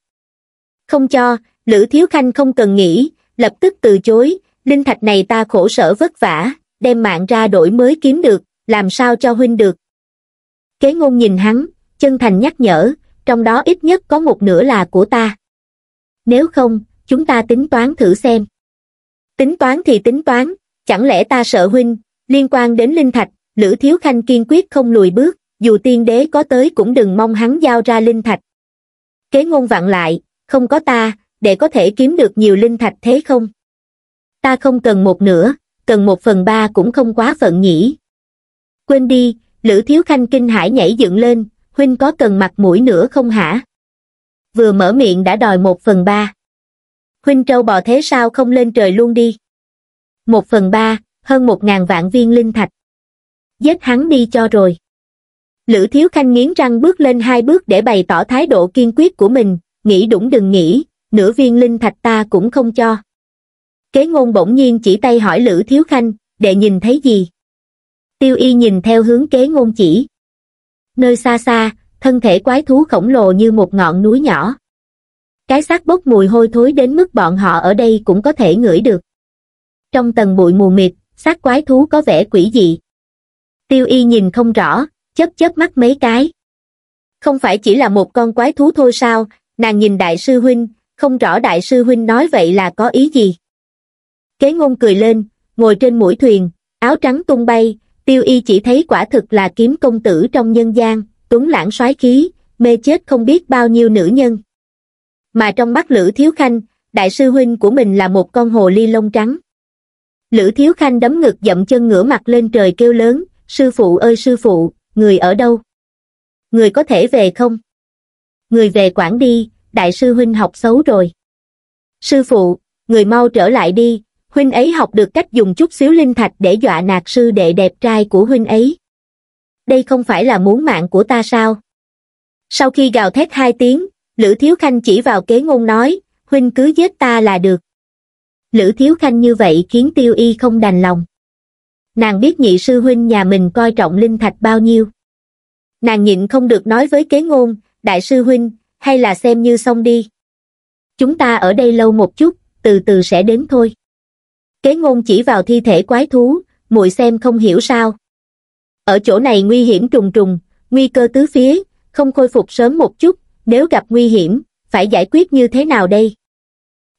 Không cho, Lữ Thiếu Khanh không cần nghĩ, lập tức từ chối, linh thạch này ta khổ sở vất vả, đem mạng ra đổi mới kiếm được, làm sao cho huynh được. Kế ngôn nhìn hắn, chân thành nhắc nhở, trong đó ít nhất có một nửa là của ta nếu không chúng ta tính toán thử xem tính toán thì tính toán chẳng lẽ ta sợ huynh liên quan đến linh thạch lữ thiếu khanh kiên quyết không lùi bước dù tiên đế có tới cũng đừng mong hắn giao ra linh thạch kế ngôn vặn lại không có ta để có thể kiếm được nhiều linh thạch thế không ta không cần một nửa cần một phần ba cũng không quá phận nhỉ quên đi lữ thiếu khanh kinh hãi nhảy dựng lên huynh có cần mặt mũi nữa không hả? Vừa mở miệng đã đòi một phần ba. Huynh trâu bò thế sao không lên trời luôn đi? Một phần ba, hơn một ngàn vạn viên linh thạch. Giết hắn đi cho rồi. Lữ Thiếu Khanh nghiến răng bước lên hai bước để bày tỏ thái độ kiên quyết của mình, nghĩ đũng đừng nghĩ, nửa viên linh thạch ta cũng không cho. Kế ngôn bỗng nhiên chỉ tay hỏi Lữ Thiếu Khanh, để nhìn thấy gì? Tiêu y nhìn theo hướng kế ngôn chỉ nơi xa xa thân thể quái thú khổng lồ như một ngọn núi nhỏ cái xác bốc mùi hôi thối đến mức bọn họ ở đây cũng có thể ngửi được trong tầng bụi mù mịt xác quái thú có vẻ quỷ dị tiêu y nhìn không rõ chớp chớp mắt mấy cái không phải chỉ là một con quái thú thôi sao nàng nhìn đại sư huynh không rõ đại sư huynh nói vậy là có ý gì kế ngôn cười lên ngồi trên mũi thuyền áo trắng tung bay tiêu y chỉ thấy quả thực là kiếm công tử trong nhân gian tuấn lãng soái khí mê chết không biết bao nhiêu nữ nhân mà trong mắt lữ thiếu khanh đại sư huynh của mình là một con hồ ly lông trắng lữ thiếu khanh đấm ngực dậm chân ngửa mặt lên trời kêu lớn sư phụ ơi sư phụ người ở đâu người có thể về không người về quản đi đại sư huynh học xấu rồi sư phụ người mau trở lại đi huynh ấy học được cách dùng chút xíu linh thạch để dọa nạt sư đệ đẹp trai của huynh ấy đây không phải là muốn mạng của ta sao sau khi gào thét hai tiếng lữ thiếu khanh chỉ vào kế ngôn nói huynh cứ giết ta là được lữ thiếu khanh như vậy khiến tiêu y không đành lòng nàng biết nhị sư huynh nhà mình coi trọng linh thạch bao nhiêu nàng nhịn không được nói với kế ngôn đại sư huynh hay là xem như xong đi chúng ta ở đây lâu một chút từ từ sẽ đến thôi Kế ngôn chỉ vào thi thể quái thú, muội xem không hiểu sao. Ở chỗ này nguy hiểm trùng trùng, nguy cơ tứ phía, không khôi phục sớm một chút, nếu gặp nguy hiểm, phải giải quyết như thế nào đây?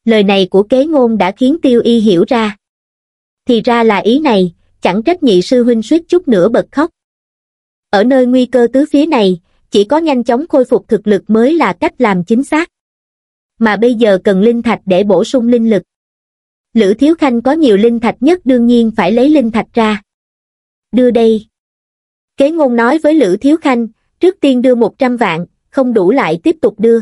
Lời này của kế ngôn đã khiến tiêu y hiểu ra. Thì ra là ý này, chẳng trách nhị sư huynh suýt chút nữa bật khóc. Ở nơi nguy cơ tứ phía này, chỉ có nhanh chóng khôi phục thực lực mới là cách làm chính xác. Mà bây giờ cần linh thạch để bổ sung linh lực lữ thiếu khanh có nhiều linh thạch nhất đương nhiên phải lấy linh thạch ra đưa đây kế ngôn nói với lữ thiếu khanh trước tiên đưa một trăm vạn không đủ lại tiếp tục đưa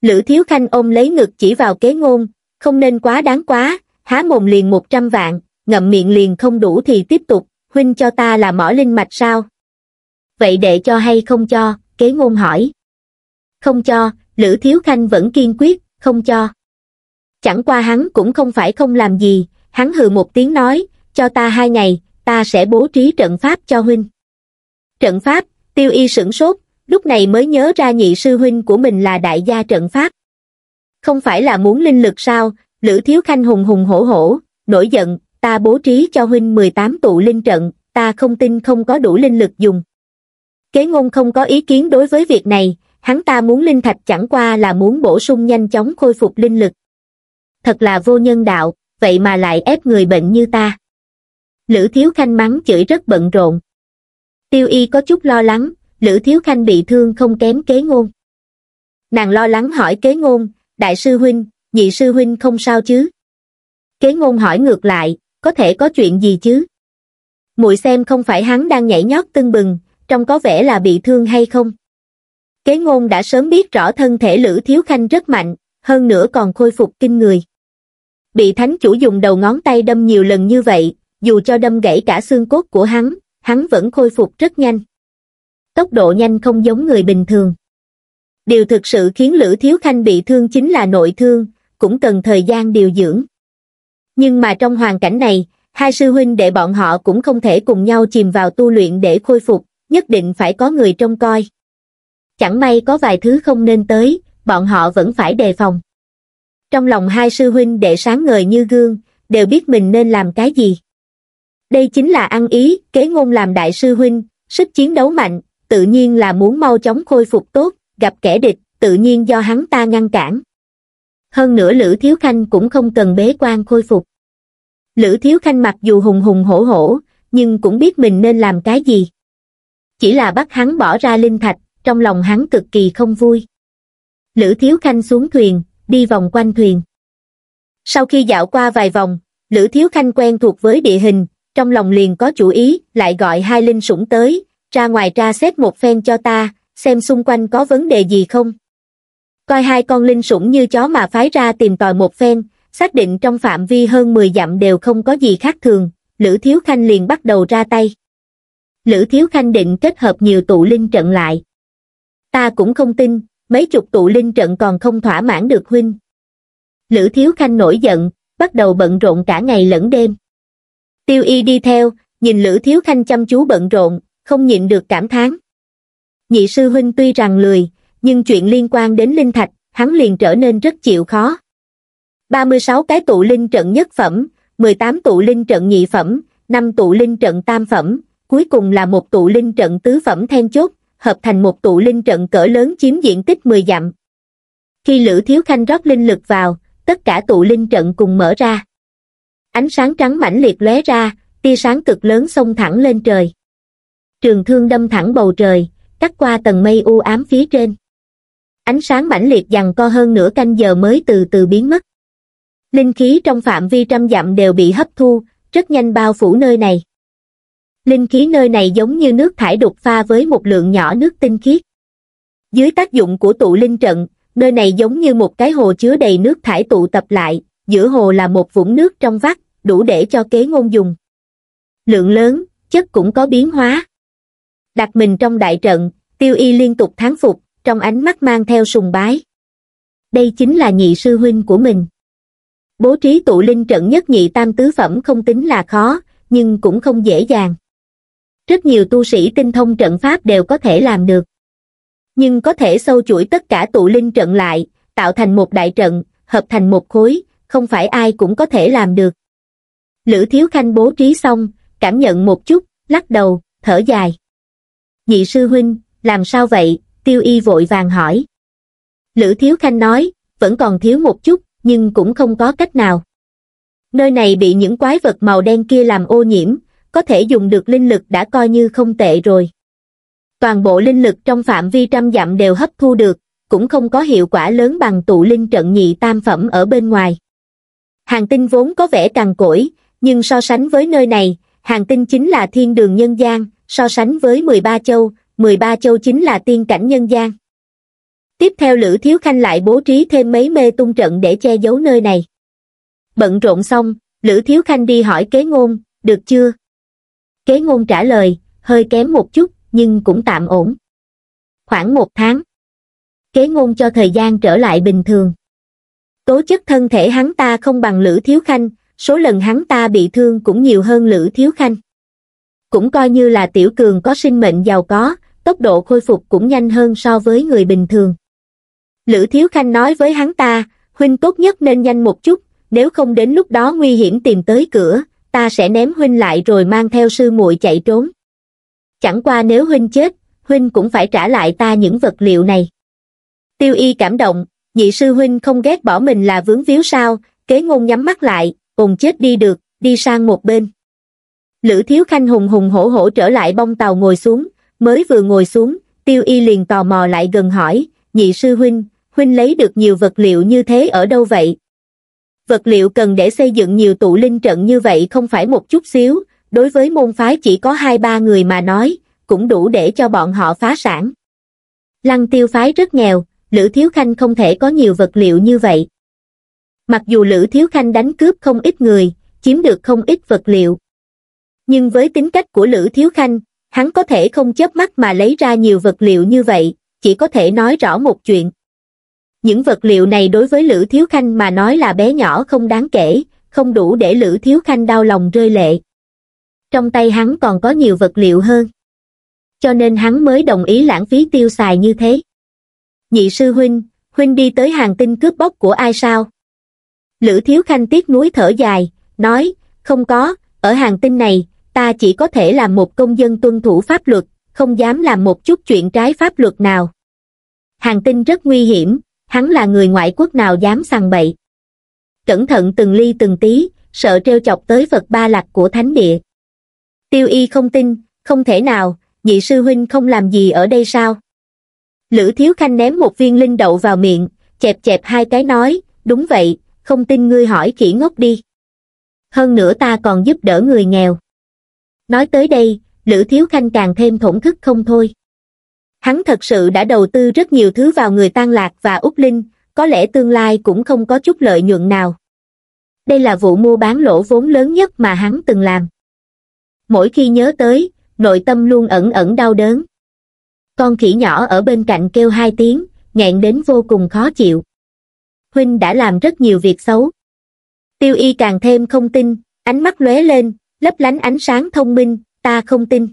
lữ thiếu khanh ôm lấy ngực chỉ vào kế ngôn không nên quá đáng quá há mồm liền một trăm vạn ngậm miệng liền không đủ thì tiếp tục huynh cho ta là mỏ linh mạch sao vậy đệ cho hay không cho kế ngôn hỏi không cho lữ thiếu khanh vẫn kiên quyết không cho chẳng qua hắn cũng không phải không làm gì, hắn hừ một tiếng nói, cho ta hai ngày, ta sẽ bố trí trận pháp cho huynh. Trận pháp, tiêu y sửng sốt, lúc này mới nhớ ra nhị sư huynh của mình là đại gia trận pháp. Không phải là muốn linh lực sao, Lữ Thiếu Khanh hùng hùng hổ hổ, nổi giận, ta bố trí cho huynh 18 tụ linh trận, ta không tin không có đủ linh lực dùng. Kế ngôn không có ý kiến đối với việc này, hắn ta muốn linh thạch chẳng qua là muốn bổ sung nhanh chóng khôi phục linh lực thật là vô nhân đạo, vậy mà lại ép người bệnh như ta. Lữ Thiếu Khanh mắng chửi rất bận rộn. Tiêu y có chút lo lắng, Lữ Thiếu Khanh bị thương không kém kế ngôn. Nàng lo lắng hỏi kế ngôn, đại sư huynh, nhị sư huynh không sao chứ? Kế ngôn hỏi ngược lại, có thể có chuyện gì chứ? Muội xem không phải hắn đang nhảy nhót tưng bừng, trông có vẻ là bị thương hay không? Kế ngôn đã sớm biết rõ thân thể Lữ Thiếu Khanh rất mạnh, hơn nữa còn khôi phục kinh người bị thánh chủ dùng đầu ngón tay đâm nhiều lần như vậy, dù cho đâm gãy cả xương cốt của hắn, hắn vẫn khôi phục rất nhanh. Tốc độ nhanh không giống người bình thường. Điều thực sự khiến Lữ Thiếu Khanh bị thương chính là nội thương, cũng cần thời gian điều dưỡng. Nhưng mà trong hoàn cảnh này, hai sư huynh đệ bọn họ cũng không thể cùng nhau chìm vào tu luyện để khôi phục, nhất định phải có người trông coi. Chẳng may có vài thứ không nên tới, bọn họ vẫn phải đề phòng. Trong lòng hai sư huynh đệ sáng ngời như gương, đều biết mình nên làm cái gì. Đây chính là ăn ý, kế ngôn làm đại sư huynh, sức chiến đấu mạnh, tự nhiên là muốn mau chóng khôi phục tốt, gặp kẻ địch, tự nhiên do hắn ta ngăn cản. Hơn nữa Lữ Thiếu Khanh cũng không cần bế quan khôi phục. Lữ Thiếu Khanh mặc dù hùng hùng hổ hổ, nhưng cũng biết mình nên làm cái gì. Chỉ là bắt hắn bỏ ra linh thạch, trong lòng hắn cực kỳ không vui. Lữ Thiếu Khanh xuống thuyền, đi vòng quanh thuyền. Sau khi dạo qua vài vòng, Lữ Thiếu Khanh quen thuộc với địa hình, trong lòng liền có chủ ý, lại gọi hai linh sủng tới, ra ngoài ra xét một phen cho ta, xem xung quanh có vấn đề gì không. Coi hai con linh sủng như chó mà phái ra tìm tòi một phen, xác định trong phạm vi hơn 10 dặm đều không có gì khác thường, Lữ Thiếu Khanh liền bắt đầu ra tay. Lữ Thiếu Khanh định kết hợp nhiều tụ linh trận lại. Ta cũng không tin, mấy chục tụ linh trận còn không thỏa mãn được huynh. Lữ Thiếu Khanh nổi giận, bắt đầu bận rộn cả ngày lẫn đêm. Tiêu y đi theo, nhìn Lữ Thiếu Khanh chăm chú bận rộn, không nhịn được cảm thán. Nhị sư huynh tuy rằng lười, nhưng chuyện liên quan đến linh thạch, hắn liền trở nên rất chịu khó. 36 cái tụ linh trận nhất phẩm, 18 tụ linh trận nhị phẩm, 5 tụ linh trận tam phẩm, cuối cùng là một tụ linh trận tứ phẩm then chốt, hợp thành một tụ linh trận cỡ lớn chiếm diện tích 10 dặm. Khi Lữ Thiếu Khanh rót linh lực vào, tất cả tụ linh trận cùng mở ra. Ánh sáng trắng mãnh liệt lóe ra, tia sáng cực lớn xông thẳng lên trời. Trường thương đâm thẳng bầu trời, cắt qua tầng mây u ám phía trên. Ánh sáng mãnh liệt dằn co hơn nửa canh giờ mới từ từ biến mất. Linh khí trong phạm vi trăm dặm đều bị hấp thu, rất nhanh bao phủ nơi này linh khí nơi này giống như nước thải đột pha với một lượng nhỏ nước tinh khiết. Dưới tác dụng của tụ linh trận, nơi này giống như một cái hồ chứa đầy nước thải tụ tập lại, giữa hồ là một vũng nước trong vắt, đủ để cho kế ngôn dùng. Lượng lớn, chất cũng có biến hóa. Đặt mình trong đại trận, tiêu y liên tục thắng phục, trong ánh mắt mang theo sùng bái. Đây chính là nhị sư huynh của mình. Bố trí tụ linh trận nhất nhị tam tứ phẩm không tính là khó, nhưng cũng không dễ dàng rất nhiều tu sĩ tinh thông trận pháp đều có thể làm được nhưng có thể sâu chuỗi tất cả tụ linh trận lại tạo thành một đại trận hợp thành một khối không phải ai cũng có thể làm được lữ thiếu khanh bố trí xong cảm nhận một chút lắc đầu thở dài nhị sư huynh làm sao vậy tiêu y vội vàng hỏi lữ thiếu khanh nói vẫn còn thiếu một chút nhưng cũng không có cách nào nơi này bị những quái vật màu đen kia làm ô nhiễm có thể dùng được linh lực đã coi như không tệ rồi. Toàn bộ linh lực trong phạm vi trăm dặm đều hấp thu được, cũng không có hiệu quả lớn bằng tụ linh trận nhị tam phẩm ở bên ngoài. Hàng tinh vốn có vẻ càng cỗi, nhưng so sánh với nơi này, hàng tinh chính là thiên đường nhân gian, so sánh với 13 châu, 13 châu chính là tiên cảnh nhân gian. Tiếp theo Lữ Thiếu Khanh lại bố trí thêm mấy mê tung trận để che giấu nơi này. Bận rộn xong, Lữ Thiếu Khanh đi hỏi kế ngôn, được chưa? Kế ngôn trả lời, hơi kém một chút, nhưng cũng tạm ổn. Khoảng một tháng. Kế ngôn cho thời gian trở lại bình thường. Tố chất thân thể hắn ta không bằng Lữ Thiếu Khanh, số lần hắn ta bị thương cũng nhiều hơn Lữ Thiếu Khanh. Cũng coi như là tiểu cường có sinh mệnh giàu có, tốc độ khôi phục cũng nhanh hơn so với người bình thường. Lữ Thiếu Khanh nói với hắn ta, huynh tốt nhất nên nhanh một chút, nếu không đến lúc đó nguy hiểm tìm tới cửa, ta sẽ ném huynh lại rồi mang theo sư muội chạy trốn. Chẳng qua nếu huynh chết, huynh cũng phải trả lại ta những vật liệu này. Tiêu y cảm động, nhị sư huynh không ghét bỏ mình là vướng víu sao, kế ngôn nhắm mắt lại, cùng chết đi được, đi sang một bên. Lữ Thiếu Khanh hùng hùng hổ hổ trở lại bông tàu ngồi xuống, mới vừa ngồi xuống, tiêu y liền tò mò lại gần hỏi, nhị sư huynh, huynh lấy được nhiều vật liệu như thế ở đâu vậy, vật liệu cần để xây dựng nhiều tụ linh trận như vậy không phải một chút xíu, đối với môn phái chỉ có hai ba người mà nói, cũng đủ để cho bọn họ phá sản. Lăng tiêu phái rất nghèo, Lữ Thiếu Khanh không thể có nhiều vật liệu như vậy. Mặc dù Lữ Thiếu Khanh đánh cướp không ít người, chiếm được không ít vật liệu. Nhưng với tính cách của Lữ Thiếu Khanh, hắn có thể không chớp mắt mà lấy ra nhiều vật liệu như vậy, chỉ có thể nói rõ một chuyện, những vật liệu này đối với Lữ Thiếu Khanh mà nói là bé nhỏ không đáng kể, không đủ để Lữ Thiếu Khanh đau lòng rơi lệ. Trong tay hắn còn có nhiều vật liệu hơn. Cho nên hắn mới đồng ý lãng phí tiêu xài như thế. Nhị sư huynh, huynh đi tới hàng tinh cướp bóc của ai sao? Lữ Thiếu Khanh tiếc nuối thở dài, nói, không có, ở hàng tinh này, ta chỉ có thể là một công dân tuân thủ pháp luật, không dám làm một chút chuyện trái pháp luật nào. Hàng tinh rất nguy hiểm, hắn là người ngoại quốc nào dám sằng bậy. Cẩn thận từng ly từng tí, sợ treo chọc tới Phật Ba Lạc của Thánh Địa. Tiêu y không tin, không thể nào, nhị sư huynh không làm gì ở đây sao? Lữ Thiếu Khanh ném một viên linh đậu vào miệng, chẹp chẹp hai cái nói, đúng vậy, không tin ngươi hỏi khỉ ngốc đi. Hơn nữa ta còn giúp đỡ người nghèo. Nói tới đây, Lữ Thiếu Khanh càng thêm thổn thức không thôi hắn thật sự đã đầu tư rất nhiều thứ vào người tan lạc và úc linh có lẽ tương lai cũng không có chút lợi nhuận nào đây là vụ mua bán lỗ vốn lớn nhất mà hắn từng làm mỗi khi nhớ tới nội tâm luôn ẩn ẩn đau đớn con khỉ nhỏ ở bên cạnh kêu hai tiếng nghẹn đến vô cùng khó chịu huynh đã làm rất nhiều việc xấu tiêu y càng thêm không tin ánh mắt lóe lên lấp lánh ánh sáng thông minh ta không tin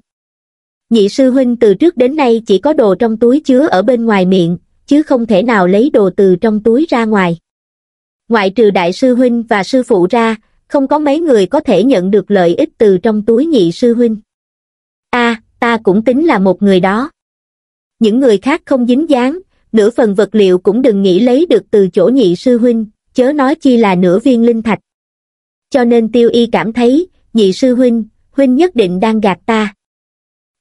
nhị sư huynh từ trước đến nay chỉ có đồ trong túi chứa ở bên ngoài miệng, chứ không thể nào lấy đồ từ trong túi ra ngoài. Ngoại trừ đại sư huynh và sư phụ ra, không có mấy người có thể nhận được lợi ích từ trong túi nhị sư huynh. a ta cũng tính là một người đó. Những người khác không dính dáng, nửa phần vật liệu cũng đừng nghĩ lấy được từ chỗ nhị sư huynh, chớ nói chi là nửa viên linh thạch. Cho nên tiêu y cảm thấy, nhị sư huynh, huynh nhất định đang gạt ta.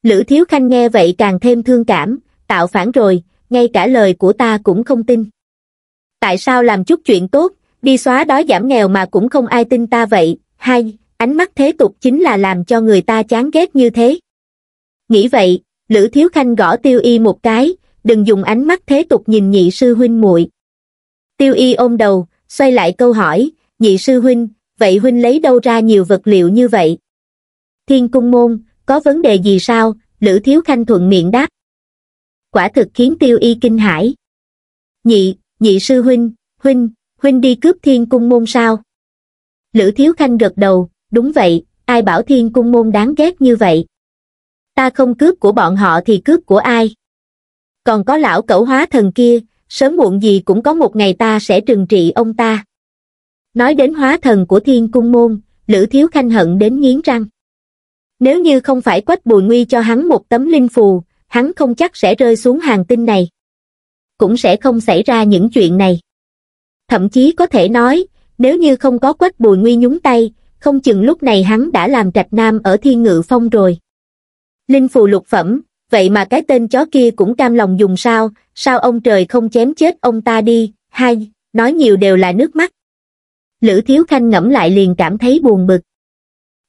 Lữ Thiếu Khanh nghe vậy càng thêm thương cảm, tạo phản rồi, ngay cả lời của ta cũng không tin. Tại sao làm chút chuyện tốt, đi xóa đói giảm nghèo mà cũng không ai tin ta vậy, hay, ánh mắt thế tục chính là làm cho người ta chán ghét như thế. Nghĩ vậy, Lữ Thiếu Khanh gõ tiêu y một cái, đừng dùng ánh mắt thế tục nhìn nhị sư huynh muội. Tiêu y ôm đầu, xoay lại câu hỏi, nhị sư huynh, vậy huynh lấy đâu ra nhiều vật liệu như vậy? Thiên cung môn, có vấn đề gì sao lữ thiếu khanh thuận miệng đáp quả thực khiến tiêu y kinh hãi nhị nhị sư huynh huynh huynh đi cướp thiên cung môn sao lữ thiếu khanh gật đầu đúng vậy ai bảo thiên cung môn đáng ghét như vậy ta không cướp của bọn họ thì cướp của ai còn có lão cẩu hóa thần kia sớm muộn gì cũng có một ngày ta sẽ trừng trị ông ta nói đến hóa thần của thiên cung môn lữ thiếu khanh hận đến nghiến răng nếu như không phải quách bùi nguy cho hắn một tấm linh phù, hắn không chắc sẽ rơi xuống hàng tinh này. Cũng sẽ không xảy ra những chuyện này. Thậm chí có thể nói, nếu như không có quách bùi nguy nhúng tay, không chừng lúc này hắn đã làm trạch nam ở thiên ngự phong rồi. Linh phù lục phẩm, vậy mà cái tên chó kia cũng cam lòng dùng sao, sao ông trời không chém chết ông ta đi, hay, nói nhiều đều là nước mắt. Lữ Thiếu Khanh ngẫm lại liền cảm thấy buồn bực.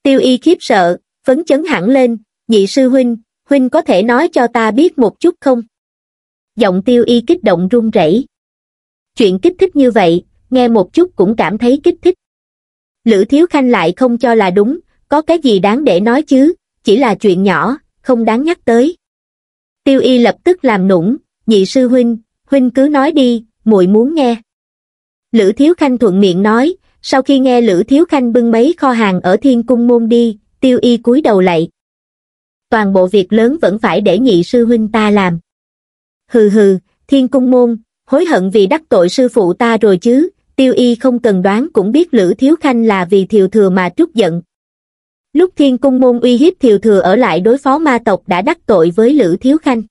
Tiêu y khiếp sợ, phấn chấn hẳn lên, nhị sư huynh, huynh có thể nói cho ta biết một chút không? Giọng tiêu y kích động run rẩy. Chuyện kích thích như vậy, nghe một chút cũng cảm thấy kích thích. Lữ Thiếu Khanh lại không cho là đúng, có cái gì đáng để nói chứ, chỉ là chuyện nhỏ, không đáng nhắc tới. Tiêu y lập tức làm nũng, nhị sư huynh, huynh cứ nói đi, muội muốn nghe. Lữ Thiếu Khanh thuận miệng nói, sau khi nghe Lữ Thiếu Khanh bưng mấy kho hàng ở thiên cung môn đi, tiêu y cúi đầu lại, Toàn bộ việc lớn vẫn phải để nhị sư huynh ta làm. Hừ hừ, thiên cung môn, hối hận vì đắc tội sư phụ ta rồi chứ, tiêu y không cần đoán cũng biết Lữ Thiếu Khanh là vì thiều thừa mà trút giận. Lúc thiên cung môn uy hiếp thiều thừa ở lại đối phó ma tộc đã đắc tội với Lữ Thiếu Khanh.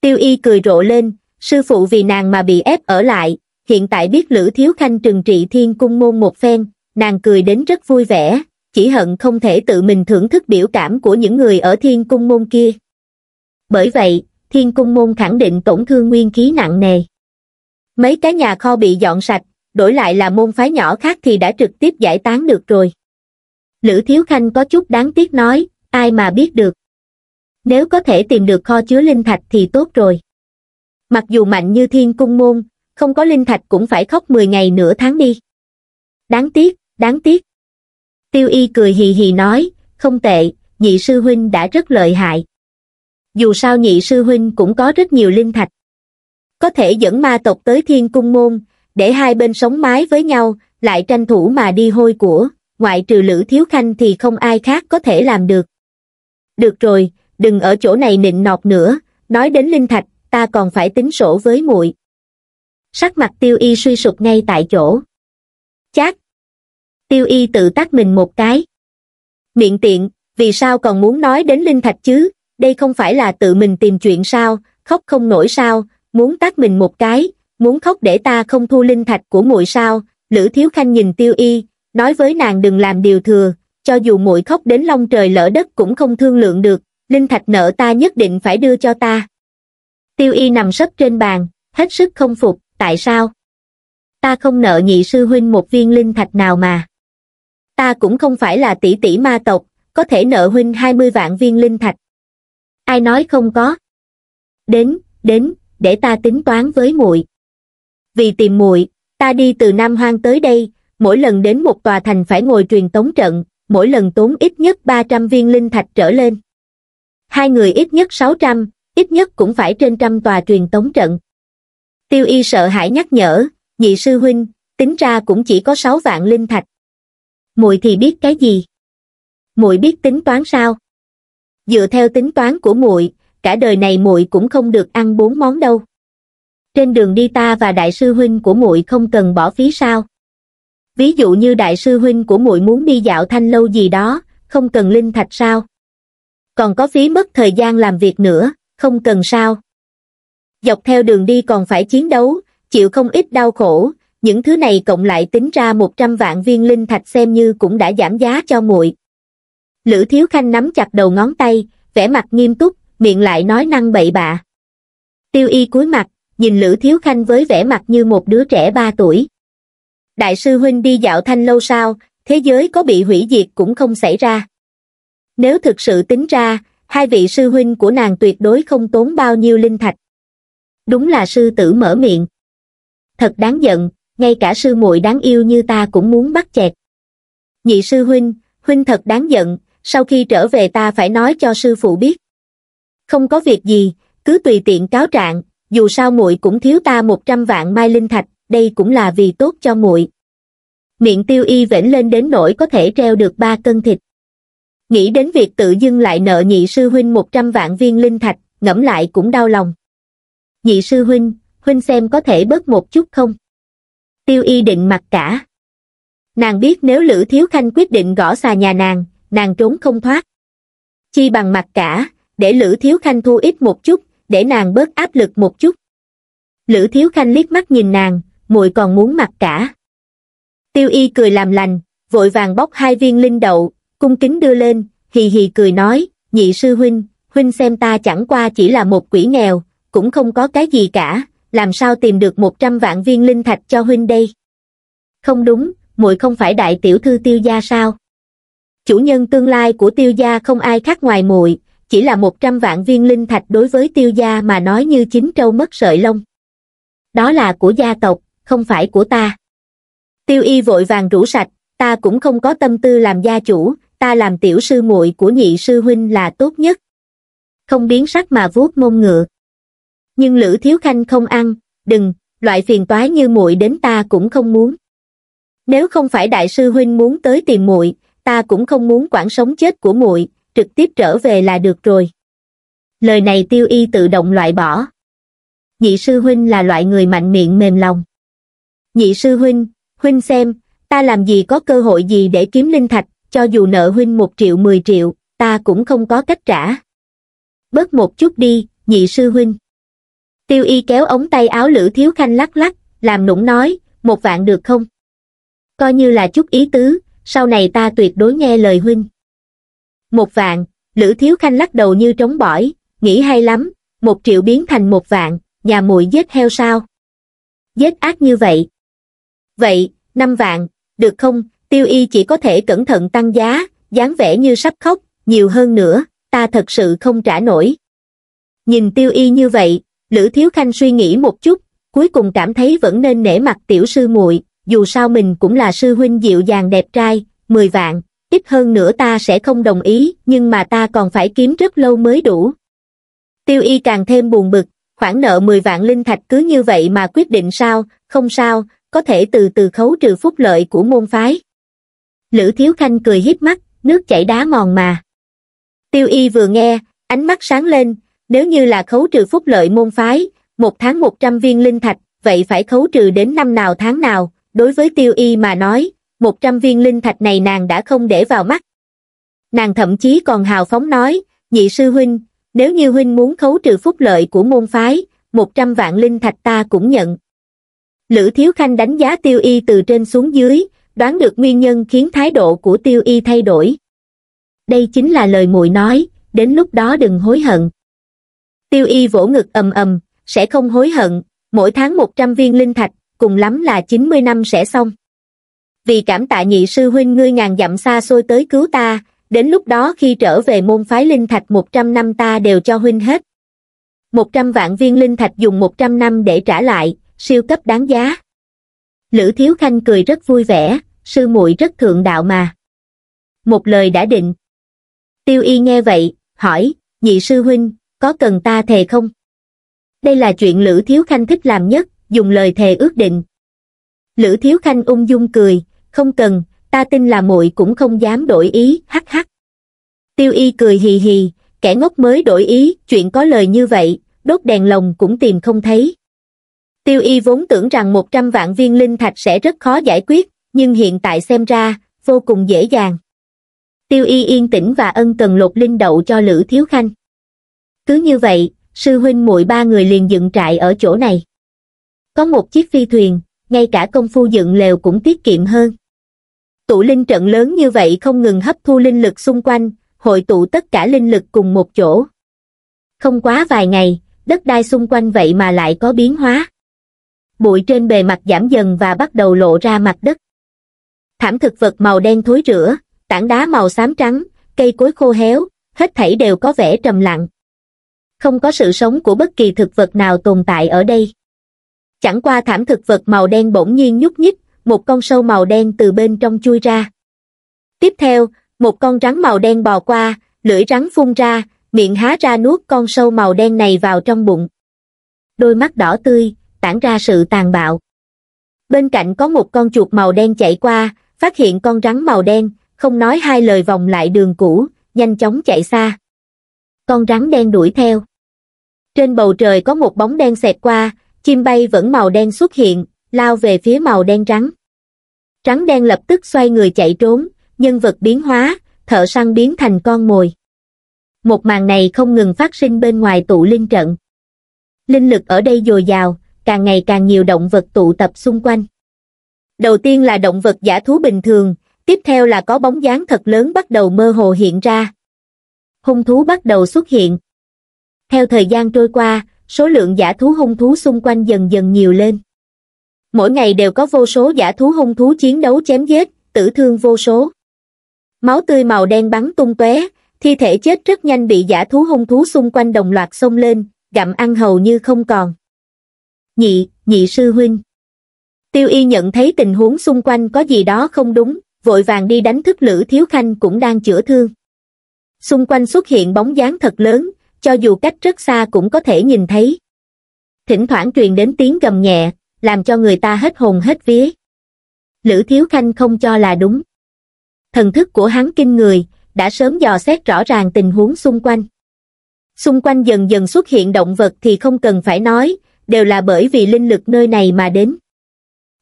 Tiêu y cười rộ lên, sư phụ vì nàng mà bị ép ở lại, hiện tại biết Lữ Thiếu Khanh trừng trị thiên cung môn một phen, nàng cười đến rất vui vẻ, chỉ hận không thể tự mình thưởng thức biểu cảm của những người ở thiên cung môn kia. Bởi vậy, thiên cung môn khẳng định tổn thương nguyên khí nặng nề. Mấy cái nhà kho bị dọn sạch, đổi lại là môn phái nhỏ khác thì đã trực tiếp giải tán được rồi. Lữ Thiếu Khanh có chút đáng tiếc nói, ai mà biết được. Nếu có thể tìm được kho chứa linh thạch thì tốt rồi. Mặc dù mạnh như thiên cung môn, không có linh thạch cũng phải khóc 10 ngày nửa tháng đi. Đáng tiếc, đáng tiếc. Tiêu y cười hì hì nói, không tệ, nhị sư huynh đã rất lợi hại. Dù sao nhị sư huynh cũng có rất nhiều linh thạch. Có thể dẫn ma tộc tới thiên cung môn, để hai bên sống mái với nhau, lại tranh thủ mà đi hôi của, ngoại trừ Lữ Thiếu Khanh thì không ai khác có thể làm được. Được rồi, đừng ở chỗ này nịnh nọt nữa, nói đến linh thạch, ta còn phải tính sổ với muội. Sắc mặt tiêu y suy sụp ngay tại chỗ. Chát, tiêu y tự tắt mình một cái miệng tiện vì sao còn muốn nói đến linh thạch chứ đây không phải là tự mình tìm chuyện sao khóc không nổi sao muốn tắt mình một cái muốn khóc để ta không thu linh thạch của muội sao lữ thiếu khanh nhìn tiêu y nói với nàng đừng làm điều thừa cho dù muội khóc đến long trời lỡ đất cũng không thương lượng được linh thạch nợ ta nhất định phải đưa cho ta tiêu y nằm sấp trên bàn hết sức không phục tại sao ta không nợ nhị sư huynh một viên linh thạch nào mà ta cũng không phải là tỷ tỷ ma tộc có thể nợ huynh hai mươi vạn viên linh thạch ai nói không có đến đến để ta tính toán với muội vì tìm muội ta đi từ nam hoang tới đây mỗi lần đến một tòa thành phải ngồi truyền tống trận mỗi lần tốn ít nhất ba trăm viên linh thạch trở lên hai người ít nhất sáu trăm ít nhất cũng phải trên trăm tòa truyền tống trận tiêu y sợ hãi nhắc nhở nhị sư huynh tính ra cũng chỉ có sáu vạn linh thạch muội thì biết cái gì? Muội biết tính toán sao? Dựa theo tính toán của muội, cả đời này muội cũng không được ăn bốn món đâu. Trên đường đi ta và đại sư huynh của muội không cần bỏ phí sao? Ví dụ như đại sư huynh của muội muốn đi dạo thanh lâu gì đó, không cần linh thạch sao? Còn có phí mất thời gian làm việc nữa, không cần sao? Dọc theo đường đi còn phải chiến đấu, chịu không ít đau khổ, những thứ này cộng lại tính ra 100 vạn viên linh thạch xem như cũng đã giảm giá cho muội. Lữ Thiếu Khanh nắm chặt đầu ngón tay, vẻ mặt nghiêm túc, miệng lại nói năng bậy bạ. Tiêu y cúi mặt, nhìn Lữ Thiếu Khanh với vẻ mặt như một đứa trẻ 3 tuổi. Đại sư Huynh đi dạo thanh lâu sao, thế giới có bị hủy diệt cũng không xảy ra. Nếu thực sự tính ra, hai vị sư huynh của nàng tuyệt đối không tốn bao nhiêu linh thạch. Đúng là sư tử mở miệng. Thật đáng giận, ngay cả sư muội đáng yêu như ta cũng muốn bắt chẹt nhị sư huynh huynh thật đáng giận sau khi trở về ta phải nói cho sư phụ biết không có việc gì cứ tùy tiện cáo trạng dù sao muội cũng thiếu ta một trăm vạn mai linh thạch đây cũng là vì tốt cho muội miệng tiêu y vẫn lên đến nỗi có thể treo được ba cân thịt nghĩ đến việc tự dưng lại nợ nhị sư huynh một trăm vạn viên linh thạch ngẫm lại cũng đau lòng nhị sư huynh huynh xem có thể bớt một chút không tiêu y định mặc cả. Nàng biết nếu Lữ Thiếu Khanh quyết định gõ xà nhà nàng, nàng trốn không thoát. Chi bằng mặc cả, để Lữ Thiếu Khanh thu ít một chút, để nàng bớt áp lực một chút. Lữ Thiếu Khanh liếc mắt nhìn nàng, muội còn muốn mặc cả. Tiêu y cười làm lành, vội vàng bóc hai viên linh đậu, cung kính đưa lên, hì hì cười nói, nhị sư huynh, huynh xem ta chẳng qua chỉ là một quỷ nghèo, cũng không có cái gì cả, làm sao tìm được một trăm vạn viên linh thạch cho huynh đây? Không đúng, muội không phải đại tiểu thư tiêu gia sao? Chủ nhân tương lai của tiêu gia không ai khác ngoài muội, chỉ là một trăm vạn viên linh thạch đối với tiêu gia mà nói như chín trâu mất sợi lông. Đó là của gia tộc, không phải của ta. Tiêu y vội vàng rủ sạch, ta cũng không có tâm tư làm gia chủ, ta làm tiểu sư muội của nhị sư huynh là tốt nhất. Không biến sắc mà vuốt mông ngựa nhưng Lữ Thiếu Khanh không ăn, đừng, loại phiền toái như muội đến ta cũng không muốn. Nếu không phải đại sư huynh muốn tới tìm muội, ta cũng không muốn quản sống chết của muội, trực tiếp trở về là được rồi. Lời này Tiêu Y tự động loại bỏ. Nhị sư huynh là loại người mạnh miệng mềm lòng. Nhị sư huynh, huynh xem, ta làm gì có cơ hội gì để kiếm linh thạch, cho dù nợ huynh một triệu 10 triệu, ta cũng không có cách trả. Bớt một chút đi, nhị sư huynh tiêu y kéo ống tay áo lữ thiếu khanh lắc lắc làm nũng nói một vạn được không coi như là chút ý tứ sau này ta tuyệt đối nghe lời huynh một vạn lữ thiếu khanh lắc đầu như trống bỏi nghĩ hay lắm một triệu biến thành một vạn nhà muội giết heo sao giết ác như vậy vậy năm vạn được không tiêu y chỉ có thể cẩn thận tăng giá dáng vẻ như sắp khóc nhiều hơn nữa ta thật sự không trả nổi nhìn tiêu y như vậy Lữ Thiếu Khanh suy nghĩ một chút, cuối cùng cảm thấy vẫn nên nể mặt tiểu sư muội, dù sao mình cũng là sư huynh dịu dàng đẹp trai, 10 vạn, ít hơn nữa ta sẽ không đồng ý, nhưng mà ta còn phải kiếm rất lâu mới đủ. Tiêu y càng thêm buồn bực, khoản nợ 10 vạn linh thạch cứ như vậy mà quyết định sao, không sao, có thể từ từ khấu trừ phúc lợi của môn phái. Lữ Thiếu Khanh cười híp mắt, nước chảy đá mòn mà. Tiêu y vừa nghe, ánh mắt sáng lên, nếu như là khấu trừ phúc lợi môn phái, một tháng một trăm viên linh thạch, vậy phải khấu trừ đến năm nào tháng nào, đối với tiêu y mà nói, một trăm viên linh thạch này nàng đã không để vào mắt. Nàng thậm chí còn hào phóng nói, nhị sư huynh, nếu như huynh muốn khấu trừ phúc lợi của môn phái, một trăm vạn linh thạch ta cũng nhận. Lữ Thiếu Khanh đánh giá tiêu y từ trên xuống dưới, đoán được nguyên nhân khiến thái độ của tiêu y thay đổi. Đây chính là lời muội nói, đến lúc đó đừng hối hận tiêu y vỗ ngực ầm ầm, sẽ không hối hận, mỗi tháng 100 viên linh thạch, cùng lắm là 90 năm sẽ xong. Vì cảm tạ nhị sư huynh ngươi ngàn dặm xa xôi tới cứu ta, đến lúc đó khi trở về môn phái linh thạch 100 năm ta đều cho huynh hết. 100 vạn viên linh thạch dùng 100 năm để trả lại, siêu cấp đáng giá. Lữ Thiếu Khanh cười rất vui vẻ, sư muội rất thượng đạo mà. Một lời đã định. Tiêu y nghe vậy, hỏi, nhị sư huynh, có cần ta thề không? Đây là chuyện Lữ Thiếu Khanh thích làm nhất, dùng lời thề ước định. Lữ Thiếu Khanh ung dung cười, không cần, ta tin là muội cũng không dám đổi ý, hắc hắc. Tiêu y cười hì hì, kẻ ngốc mới đổi ý, chuyện có lời như vậy, đốt đèn lồng cũng tìm không thấy. Tiêu y vốn tưởng rằng 100 vạn viên linh thạch sẽ rất khó giải quyết, nhưng hiện tại xem ra, vô cùng dễ dàng. Tiêu y yên tĩnh và ân cần lột linh đậu cho Lữ Thiếu Khanh. Cứ như vậy, sư huynh muội ba người liền dựng trại ở chỗ này. Có một chiếc phi thuyền, ngay cả công phu dựng lều cũng tiết kiệm hơn. Tụ linh trận lớn như vậy không ngừng hấp thu linh lực xung quanh, hội tụ tất cả linh lực cùng một chỗ. Không quá vài ngày, đất đai xung quanh vậy mà lại có biến hóa. Bụi trên bề mặt giảm dần và bắt đầu lộ ra mặt đất. Thảm thực vật màu đen thối rữa, tảng đá màu xám trắng, cây cối khô héo, hết thảy đều có vẻ trầm lặng không có sự sống của bất kỳ thực vật nào tồn tại ở đây. Chẳng qua thảm thực vật màu đen bỗng nhiên nhúc nhích, một con sâu màu đen từ bên trong chui ra. Tiếp theo, một con rắn màu đen bò qua, lưỡi rắn phun ra, miệng há ra nuốt con sâu màu đen này vào trong bụng. Đôi mắt đỏ tươi, tản ra sự tàn bạo. Bên cạnh có một con chuột màu đen chạy qua, phát hiện con rắn màu đen, không nói hai lời vòng lại đường cũ, nhanh chóng chạy xa con rắn đen đuổi theo. Trên bầu trời có một bóng đen xẹt qua, chim bay vẫn màu đen xuất hiện, lao về phía màu đen rắn. Rắn đen lập tức xoay người chạy trốn, nhân vật biến hóa, thợ săn biến thành con mồi. Một màn này không ngừng phát sinh bên ngoài tụ linh trận. Linh lực ở đây dồi dào, càng ngày càng nhiều động vật tụ tập xung quanh. Đầu tiên là động vật giả thú bình thường, tiếp theo là có bóng dáng thật lớn bắt đầu mơ hồ hiện ra, hung thú bắt đầu xuất hiện. Theo thời gian trôi qua, số lượng giả thú hung thú xung quanh dần dần nhiều lên. Mỗi ngày đều có vô số giả thú hung thú chiến đấu chém giết, tử thương vô số. Máu tươi màu đen bắn tung tóe, thi thể chết rất nhanh bị giả thú hung thú xung quanh đồng loạt xông lên, gặm ăn hầu như không còn. Nhị, nhị sư huynh. Tiêu y nhận thấy tình huống xung quanh có gì đó không đúng, vội vàng đi đánh thức Lữ Thiếu Khanh cũng đang chữa thương xung quanh xuất hiện bóng dáng thật lớn, cho dù cách rất xa cũng có thể nhìn thấy. Thỉnh thoảng truyền đến tiếng gầm nhẹ, làm cho người ta hết hồn hết vía. Lữ Thiếu Khanh không cho là đúng. Thần thức của hắn kinh người, đã sớm dò xét rõ ràng tình huống xung quanh. Xung quanh dần dần xuất hiện động vật thì không cần phải nói, đều là bởi vì linh lực nơi này mà đến.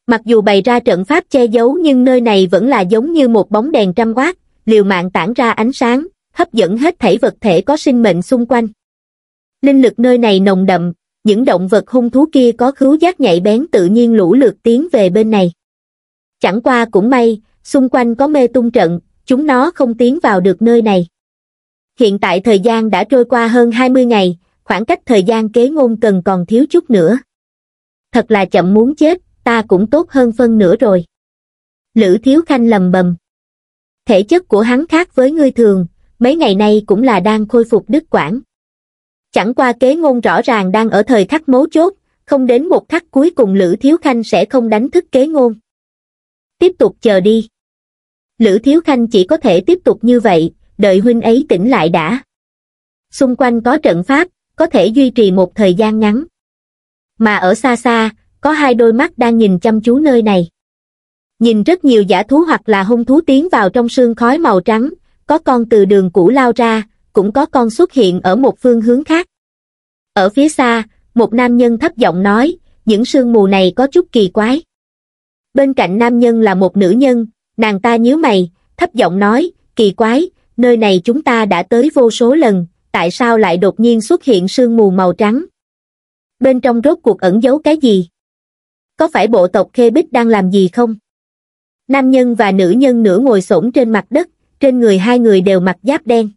Mặc dù bày ra trận pháp che giấu nhưng nơi này vẫn là giống như một bóng đèn trăm quát, liều mạng tản ra ánh sáng, hấp dẫn hết thảy vật thể có sinh mệnh xung quanh. Linh lực nơi này nồng đậm, những động vật hung thú kia có khứu giác nhạy bén tự nhiên lũ lượt tiến về bên này. Chẳng qua cũng may, xung quanh có mê tung trận, chúng nó không tiến vào được nơi này. Hiện tại thời gian đã trôi qua hơn 20 ngày, khoảng cách thời gian kế ngôn cần còn thiếu chút nữa. Thật là chậm muốn chết, ta cũng tốt hơn phân nữa rồi. Lữ Thiếu Khanh lầm bầm. Thể chất của hắn khác với ngươi thường, mấy ngày nay cũng là đang khôi phục đức quản. Chẳng qua kế ngôn rõ ràng đang ở thời khắc mấu chốt, không đến một khắc cuối cùng Lữ Thiếu Khanh sẽ không đánh thức kế ngôn. Tiếp tục chờ đi. Lữ Thiếu Khanh chỉ có thể tiếp tục như vậy, đợi huynh ấy tỉnh lại đã. Xung quanh có trận pháp, có thể duy trì một thời gian ngắn. Mà ở xa xa, có hai đôi mắt đang nhìn chăm chú nơi này. Nhìn rất nhiều giả thú hoặc là hung thú tiến vào trong sương khói màu trắng, có con từ đường cũ lao ra, cũng có con xuất hiện ở một phương hướng khác. Ở phía xa, một nam nhân thấp giọng nói, những sương mù này có chút kỳ quái. Bên cạnh nam nhân là một nữ nhân, nàng ta nhíu mày, thấp giọng nói, kỳ quái, nơi này chúng ta đã tới vô số lần, tại sao lại đột nhiên xuất hiện sương mù màu trắng? Bên trong rốt cuộc ẩn giấu cái gì? Có phải bộ tộc Khê Bích đang làm gì không? Nam nhân và nữ nhân nửa ngồi xổm trên mặt đất, trên người hai người đều mặc giáp đen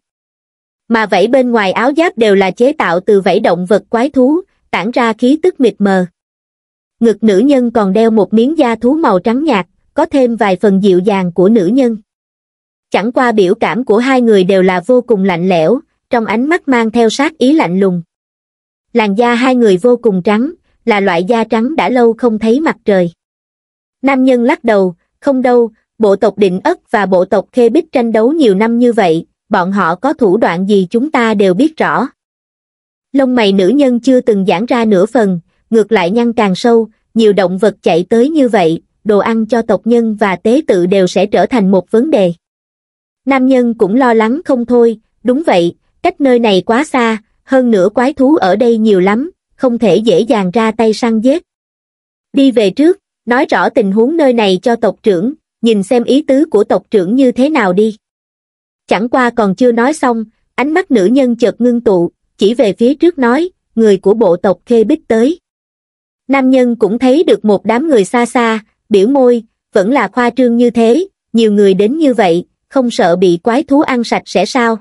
mà vảy bên ngoài áo giáp đều là chế tạo từ vảy động vật quái thú tản ra khí tức mịt mờ ngực nữ nhân còn đeo một miếng da thú màu trắng nhạt có thêm vài phần dịu dàng của nữ nhân chẳng qua biểu cảm của hai người đều là vô cùng lạnh lẽo trong ánh mắt mang theo sát ý lạnh lùng làn da hai người vô cùng trắng là loại da trắng đã lâu không thấy mặt trời nam nhân lắc đầu không đâu bộ tộc định ất và bộ tộc khê bích tranh đấu nhiều năm như vậy, bọn họ có thủ đoạn gì chúng ta đều biết rõ. Lông mày nữ nhân chưa từng giãn ra nửa phần, ngược lại nhăn càng sâu, nhiều động vật chạy tới như vậy, đồ ăn cho tộc nhân và tế tự đều sẽ trở thành một vấn đề. Nam nhân cũng lo lắng không thôi, đúng vậy, cách nơi này quá xa, hơn nữa quái thú ở đây nhiều lắm, không thể dễ dàng ra tay săn giết. Đi về trước, nói rõ tình huống nơi này cho tộc trưởng, nhìn xem ý tứ của tộc trưởng như thế nào đi chẳng qua còn chưa nói xong ánh mắt nữ nhân chợt ngưng tụ chỉ về phía trước nói người của bộ tộc khê bích tới nam nhân cũng thấy được một đám người xa xa biểu môi vẫn là khoa trương như thế nhiều người đến như vậy không sợ bị quái thú ăn sạch sẽ sao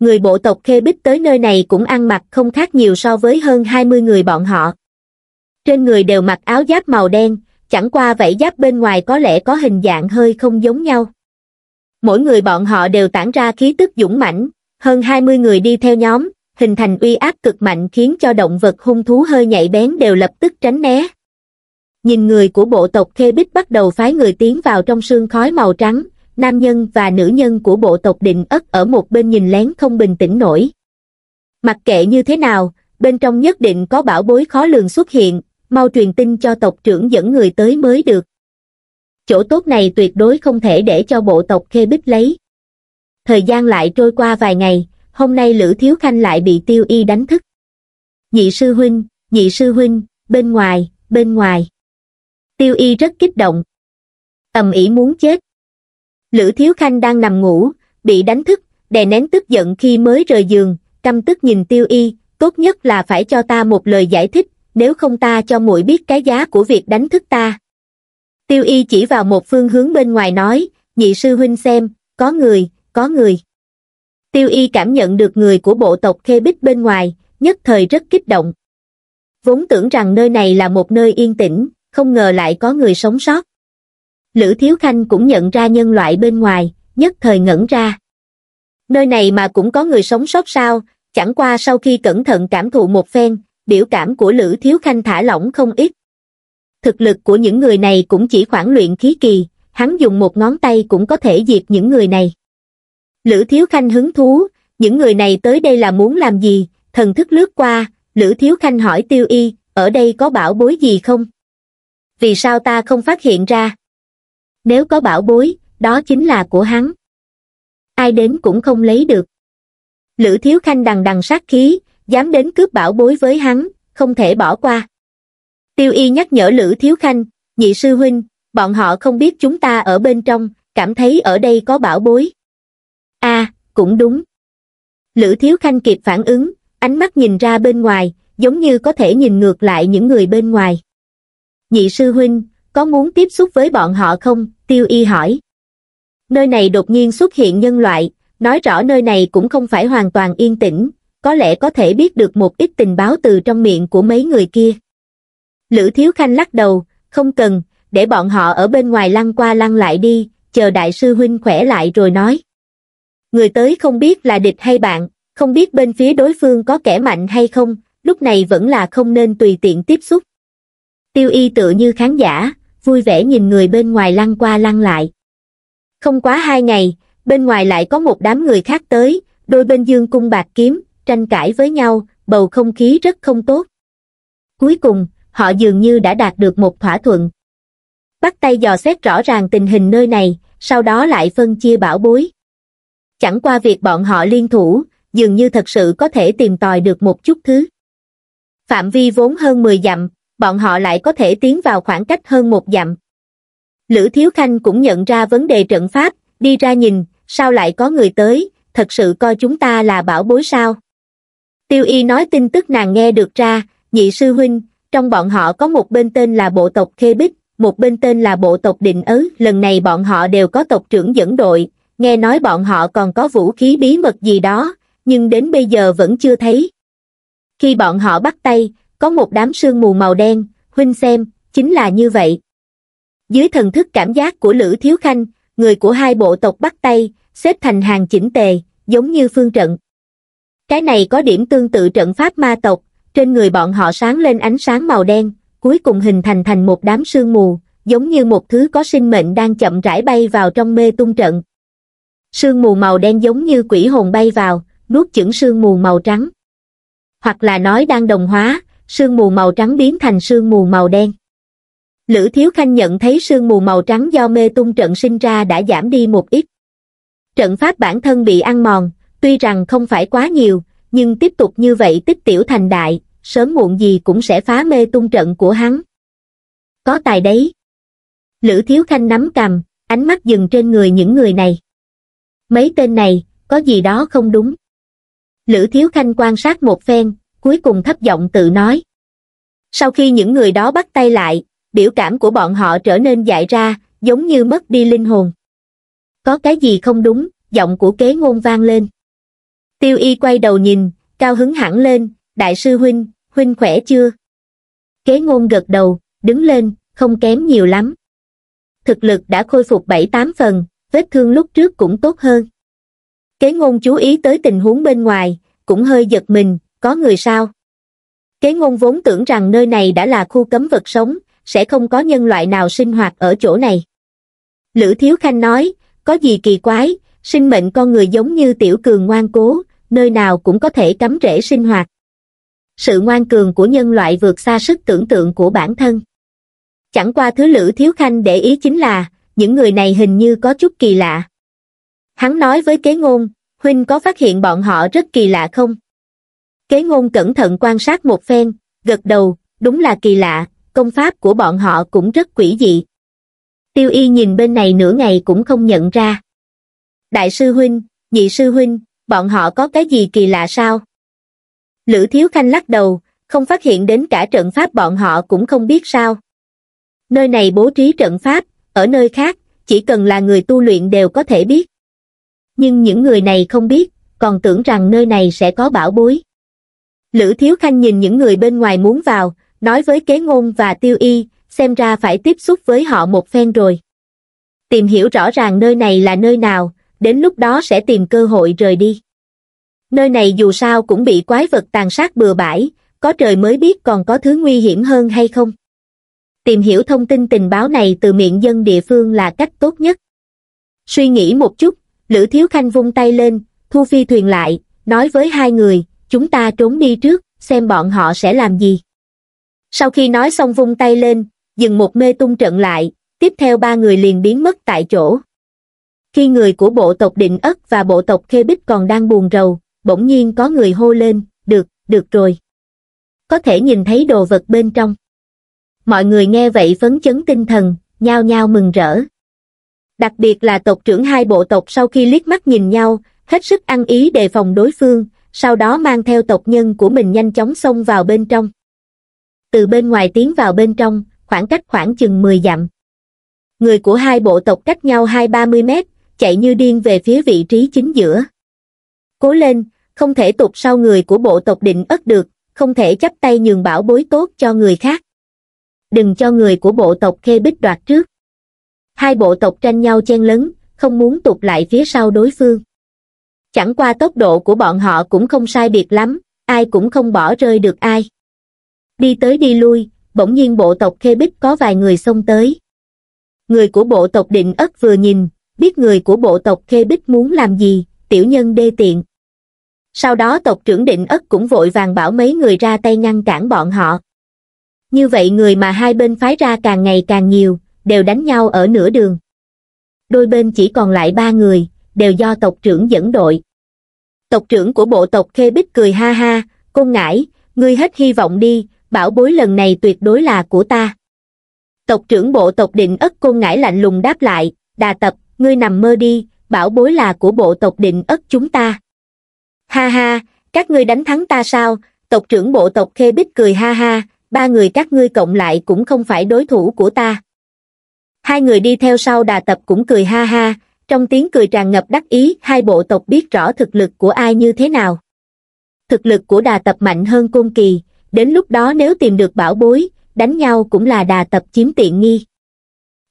người bộ tộc khê bích tới nơi này cũng ăn mặc không khác nhiều so với hơn hai mươi người bọn họ trên người đều mặc áo giáp màu đen chẳng qua vảy giáp bên ngoài có lẽ có hình dạng hơi không giống nhau. Mỗi người bọn họ đều tản ra khí tức dũng mãnh, hơn 20 người đi theo nhóm, hình thành uy áp cực mạnh khiến cho động vật hung thú hơi nhạy bén đều lập tức tránh né. Nhìn người của bộ tộc Khê Bích bắt đầu phái người tiến vào trong sương khói màu trắng, nam nhân và nữ nhân của bộ tộc định ất ở một bên nhìn lén không bình tĩnh nổi. Mặc kệ như thế nào, bên trong nhất định có bảo bối khó lường xuất hiện, mau truyền tin cho tộc trưởng dẫn người tới mới được. Chỗ tốt này tuyệt đối không thể để cho bộ tộc Khê Bích lấy. Thời gian lại trôi qua vài ngày, hôm nay Lữ Thiếu Khanh lại bị Tiêu Y đánh thức. Nhị sư huynh, nhị sư huynh, bên ngoài, bên ngoài. Tiêu Y rất kích động. Ẩm ỉ muốn chết. Lữ Thiếu Khanh đang nằm ngủ, bị đánh thức, đè nén tức giận khi mới rời giường, căm tức nhìn Tiêu Y, tốt nhất là phải cho ta một lời giải thích, nếu không ta cho muội biết cái giá của việc đánh thức ta. Tiêu y chỉ vào một phương hướng bên ngoài nói, nhị sư huynh xem, có người, có người. Tiêu y cảm nhận được người của bộ tộc Khê Bích bên ngoài, nhất thời rất kích động. Vốn tưởng rằng nơi này là một nơi yên tĩnh, không ngờ lại có người sống sót. Lữ Thiếu Khanh cũng nhận ra nhân loại bên ngoài, nhất thời ngẩn ra. Nơi này mà cũng có người sống sót sao, chẳng qua sau khi cẩn thận cảm thụ một phen, biểu cảm của Lữ Thiếu Khanh thả lỏng không ít. Thực lực của những người này cũng chỉ khoảng luyện khí kỳ, hắn dùng một ngón tay cũng có thể diệt những người này. Lữ Thiếu Khanh hứng thú, những người này tới đây là muốn làm gì, thần thức lướt qua, Lữ Thiếu Khanh hỏi Tiêu Y, ở đây có bảo bối gì không? Vì sao ta không phát hiện ra? Nếu có bảo bối, đó chính là của hắn. Ai đến cũng không lấy được. Lữ Thiếu Khanh đằng đằng sát khí, dám đến cướp bảo bối với hắn không thể bỏ qua tiêu y nhắc nhở lữ thiếu khanh nhị sư huynh bọn họ không biết chúng ta ở bên trong cảm thấy ở đây có bảo bối a à, cũng đúng lữ thiếu khanh kịp phản ứng ánh mắt nhìn ra bên ngoài giống như có thể nhìn ngược lại những người bên ngoài nhị sư huynh có muốn tiếp xúc với bọn họ không tiêu y hỏi nơi này đột nhiên xuất hiện nhân loại nói rõ nơi này cũng không phải hoàn toàn yên tĩnh có lẽ có thể biết được một ít tình báo từ trong miệng của mấy người kia. Lữ Thiếu Khanh lắc đầu, không cần, để bọn họ ở bên ngoài lăn qua lăn lại đi, chờ đại sư huynh khỏe lại rồi nói. Người tới không biết là địch hay bạn, không biết bên phía đối phương có kẻ mạnh hay không, lúc này vẫn là không nên tùy tiện tiếp xúc. Tiêu y tự như khán giả, vui vẻ nhìn người bên ngoài lăn qua lăn lại. Không quá hai ngày, bên ngoài lại có một đám người khác tới, đôi bên dương cung bạc kiếm, tranh cãi với nhau, bầu không khí rất không tốt. Cuối cùng, họ dường như đã đạt được một thỏa thuận. Bắt tay dò xét rõ ràng tình hình nơi này, sau đó lại phân chia bảo bối. Chẳng qua việc bọn họ liên thủ, dường như thật sự có thể tìm tòi được một chút thứ. Phạm vi vốn hơn 10 dặm, bọn họ lại có thể tiến vào khoảng cách hơn một dặm. Lữ Thiếu Khanh cũng nhận ra vấn đề trận pháp, đi ra nhìn, sao lại có người tới, thật sự coi chúng ta là bảo bối sao? tiêu y nói tin tức nàng nghe được ra nhị sư huynh trong bọn họ có một bên tên là bộ tộc khê bích một bên tên là bộ tộc định ứ lần này bọn họ đều có tộc trưởng dẫn đội nghe nói bọn họ còn có vũ khí bí mật gì đó nhưng đến bây giờ vẫn chưa thấy khi bọn họ bắt tay có một đám sương mù màu đen huynh xem chính là như vậy dưới thần thức cảm giác của lữ thiếu khanh người của hai bộ tộc bắt tay xếp thành hàng chỉnh tề giống như phương trận cái này có điểm tương tự trận pháp ma tộc, trên người bọn họ sáng lên ánh sáng màu đen, cuối cùng hình thành thành một đám sương mù, giống như một thứ có sinh mệnh đang chậm rãi bay vào trong mê tung trận. Sương mù màu đen giống như quỷ hồn bay vào, nuốt chửng sương mù màu trắng. Hoặc là nói đang đồng hóa, sương mù màu trắng biến thành sương mù màu đen. Lữ Thiếu Khanh nhận thấy sương mù màu trắng do mê tung trận sinh ra đã giảm đi một ít. Trận pháp bản thân bị ăn mòn, tuy rằng không phải quá nhiều, nhưng tiếp tục như vậy tích tiểu thành đại, sớm muộn gì cũng sẽ phá mê tung trận của hắn. Có tài đấy. Lữ Thiếu Khanh nắm cầm, ánh mắt dừng trên người những người này. Mấy tên này, có gì đó không đúng. Lữ Thiếu Khanh quan sát một phen, cuối cùng thấp giọng tự nói. Sau khi những người đó bắt tay lại, biểu cảm của bọn họ trở nên dại ra, giống như mất đi linh hồn. Có cái gì không đúng, giọng của kế ngôn vang lên. Tiêu y quay đầu nhìn, cao hứng hẳn lên, đại sư huynh, huynh khỏe chưa? Kế ngôn gật đầu, đứng lên, không kém nhiều lắm. Thực lực đã khôi phục 7-8 phần, vết thương lúc trước cũng tốt hơn. Kế ngôn chú ý tới tình huống bên ngoài, cũng hơi giật mình, có người sao? Kế ngôn vốn tưởng rằng nơi này đã là khu cấm vật sống, sẽ không có nhân loại nào sinh hoạt ở chỗ này. Lữ Thiếu Khanh nói, có gì kỳ quái, sinh mệnh con người giống như tiểu cường ngoan cố, nơi nào cũng có thể cắm rễ sinh hoạt. Sự ngoan cường của nhân loại vượt xa sức tưởng tượng của bản thân. Chẳng qua thứ Lữ Thiếu Khanh để ý chính là, những người này hình như có chút kỳ lạ. Hắn nói với kế ngôn, Huynh có phát hiện bọn họ rất kỳ lạ không? Kế ngôn cẩn thận quan sát một phen, gật đầu, đúng là kỳ lạ, công pháp của bọn họ cũng rất quỷ dị. Tiêu y nhìn bên này nửa ngày cũng không nhận ra. Đại sư Huynh, nhị sư Huynh, bọn họ có cái gì kỳ lạ sao? Lữ Thiếu Khanh lắc đầu, không phát hiện đến cả trận pháp bọn họ cũng không biết sao. Nơi này bố trí trận pháp, ở nơi khác, chỉ cần là người tu luyện đều có thể biết. Nhưng những người này không biết, còn tưởng rằng nơi này sẽ có bảo bối. Lữ Thiếu Khanh nhìn những người bên ngoài muốn vào, nói với kế ngôn và tiêu y, xem ra phải tiếp xúc với họ một phen rồi. Tìm hiểu rõ ràng nơi này là nơi nào, đến lúc đó sẽ tìm cơ hội rời đi. Nơi này dù sao cũng bị quái vật tàn sát bừa bãi, có trời mới biết còn có thứ nguy hiểm hơn hay không. Tìm hiểu thông tin tình báo này từ miệng dân địa phương là cách tốt nhất. Suy nghĩ một chút, Lữ Thiếu Khanh vung tay lên, thu phi thuyền lại, nói với hai người, chúng ta trốn đi trước, xem bọn họ sẽ làm gì. Sau khi nói xong vung tay lên, dừng một mê tung trận lại, tiếp theo ba người liền biến mất tại chỗ. Khi người của bộ tộc Định Ất và bộ tộc Khê Bích còn đang buồn rầu, bỗng nhiên có người hô lên, được, được rồi. Có thể nhìn thấy đồ vật bên trong. Mọi người nghe vậy phấn chấn tinh thần, nhao nhao mừng rỡ. Đặc biệt là tộc trưởng hai bộ tộc sau khi liếc mắt nhìn nhau, hết sức ăn ý đề phòng đối phương, sau đó mang theo tộc nhân của mình nhanh chóng xông vào bên trong. Từ bên ngoài tiến vào bên trong, khoảng cách khoảng chừng 10 dặm. Người của hai bộ tộc cách nhau hai ba mươi mét, chạy như điên về phía vị trí chính giữa. Cố lên, không thể tụt sau người của bộ tộc định ất được, không thể chấp tay nhường bảo bối tốt cho người khác. Đừng cho người của bộ tộc khê bích đoạt trước. Hai bộ tộc tranh nhau chen lấn, không muốn tụt lại phía sau đối phương. Chẳng qua tốc độ của bọn họ cũng không sai biệt lắm, ai cũng không bỏ rơi được ai. Đi tới đi lui, bỗng nhiên bộ tộc khê bích có vài người xông tới. Người của bộ tộc định ất vừa nhìn, biết người của bộ tộc Khê Bích muốn làm gì, tiểu nhân đê tiện. Sau đó tộc trưởng định ất cũng vội vàng bảo mấy người ra tay ngăn cản bọn họ. Như vậy người mà hai bên phái ra càng ngày càng nhiều, đều đánh nhau ở nửa đường. Đôi bên chỉ còn lại ba người, đều do tộc trưởng dẫn đội. Tộc trưởng của bộ tộc Khê Bích cười ha ha, côn ngải ngươi hết hy vọng đi, bảo bối lần này tuyệt đối là của ta. Tộc trưởng bộ tộc định ất côn ngải lạnh lùng đáp lại, đà tập ngươi nằm mơ đi bảo bối là của bộ tộc định ất chúng ta ha ha các ngươi đánh thắng ta sao tộc trưởng bộ tộc khê bích cười ha ha ba người các ngươi cộng lại cũng không phải đối thủ của ta hai người đi theo sau đà tập cũng cười ha ha trong tiếng cười tràn ngập đắc ý hai bộ tộc biết rõ thực lực của ai như thế nào thực lực của đà tập mạnh hơn cung kỳ đến lúc đó nếu tìm được bảo bối đánh nhau cũng là đà tập chiếm tiện nghi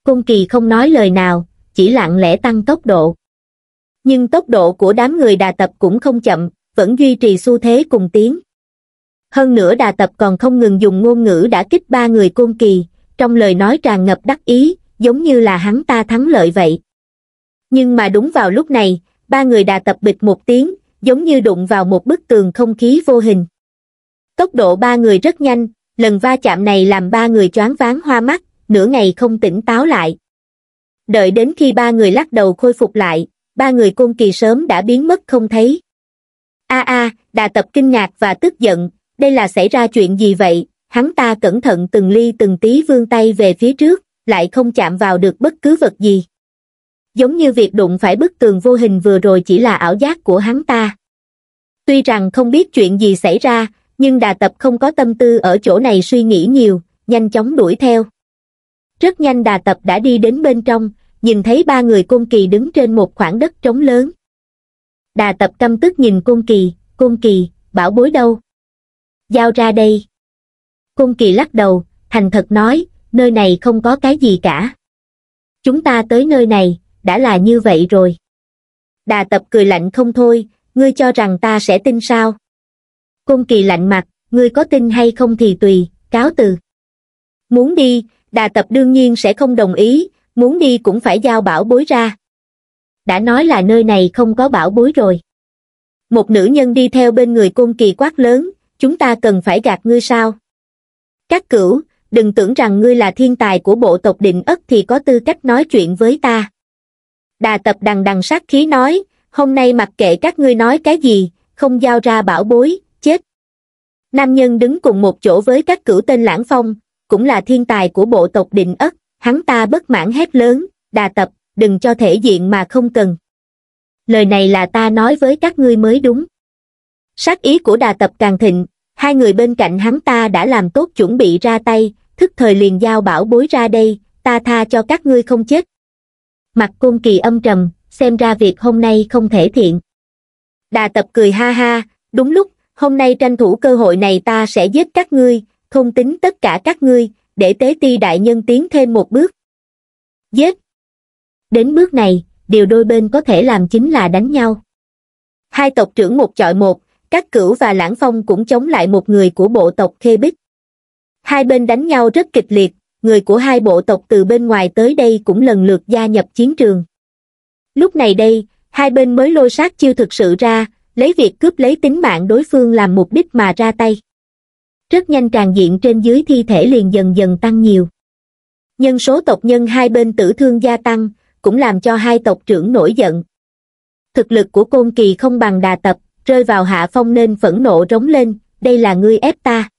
Cung kỳ không nói lời nào chỉ lặng lẽ tăng tốc độ. Nhưng tốc độ của đám người đà tập cũng không chậm, vẫn duy trì xu thế cùng tiến. Hơn nữa đà tập còn không ngừng dùng ngôn ngữ đã kích ba người côn kỳ, trong lời nói tràn ngập đắc ý, giống như là hắn ta thắng lợi vậy. Nhưng mà đúng vào lúc này, ba người đà tập bịch một tiếng, giống như đụng vào một bức tường không khí vô hình. Tốc độ ba người rất nhanh, lần va chạm này làm ba người choáng váng hoa mắt, nửa ngày không tỉnh táo lại đợi đến khi ba người lắc đầu khôi phục lại, ba người côn kỳ sớm đã biến mất không thấy. a a đà tập kinh ngạc và tức giận, đây là xảy ra chuyện gì vậy, hắn ta cẩn thận từng ly từng tí vươn tay về phía trước, lại không chạm vào được bất cứ vật gì. Giống như việc đụng phải bức tường vô hình vừa rồi chỉ là ảo giác của hắn ta. Tuy rằng không biết chuyện gì xảy ra, nhưng đà tập không có tâm tư ở chỗ này suy nghĩ nhiều, nhanh chóng đuổi theo. Rất nhanh đà tập đã đi đến bên trong, nhìn thấy ba người Côn Kỳ đứng trên một khoảng đất trống lớn. Đà tập căm tức nhìn Côn Kỳ, Côn Kỳ, bảo bối đâu? Giao ra đây. Côn Kỳ lắc đầu, thành thật nói, nơi này không có cái gì cả. Chúng ta tới nơi này, đã là như vậy rồi. Đà tập cười lạnh không thôi, ngươi cho rằng ta sẽ tin sao? Côn Kỳ lạnh mặt, ngươi có tin hay không thì tùy, cáo từ. Muốn đi, đà tập đương nhiên sẽ không đồng ý, muốn đi cũng phải giao bảo bối ra. Đã nói là nơi này không có bảo bối rồi. Một nữ nhân đi theo bên người côn kỳ quát lớn, chúng ta cần phải gạt ngươi sao? Các cửu, đừng tưởng rằng ngươi là thiên tài của bộ tộc định ất thì có tư cách nói chuyện với ta. Đà tập đằng đằng sát khí nói, hôm nay mặc kệ các ngươi nói cái gì, không giao ra bảo bối, chết. Nam nhân đứng cùng một chỗ với các cửu tên Lãng Phong, cũng là thiên tài của bộ tộc định ất hắn ta bất mãn hét lớn đà tập đừng cho thể diện mà không cần lời này là ta nói với các ngươi mới đúng sát ý của đà tập càng thịnh hai người bên cạnh hắn ta đã làm tốt chuẩn bị ra tay thức thời liền giao bảo bối ra đây ta tha cho các ngươi không chết mặt côn kỳ âm trầm xem ra việc hôm nay không thể thiện đà tập cười ha ha đúng lúc hôm nay tranh thủ cơ hội này ta sẽ giết các ngươi không tính tất cả các ngươi để tế ti đại nhân tiến thêm một bước giết đến bước này điều đôi bên có thể làm chính là đánh nhau hai tộc trưởng một chọi một các cửu và lãng phong cũng chống lại một người của bộ tộc khê bích hai bên đánh nhau rất kịch liệt người của hai bộ tộc từ bên ngoài tới đây cũng lần lượt gia nhập chiến trường lúc này đây hai bên mới lôi sát chiêu thực sự ra lấy việc cướp lấy tính mạng đối phương làm mục đích mà ra tay rất nhanh tràn diện trên dưới thi thể liền dần dần tăng nhiều. Nhân số tộc nhân hai bên tử thương gia tăng, cũng làm cho hai tộc trưởng nổi giận. Thực lực của Côn Kỳ không bằng đà tập, rơi vào hạ phong nên phẫn nộ rống lên, đây là ngươi ép ta.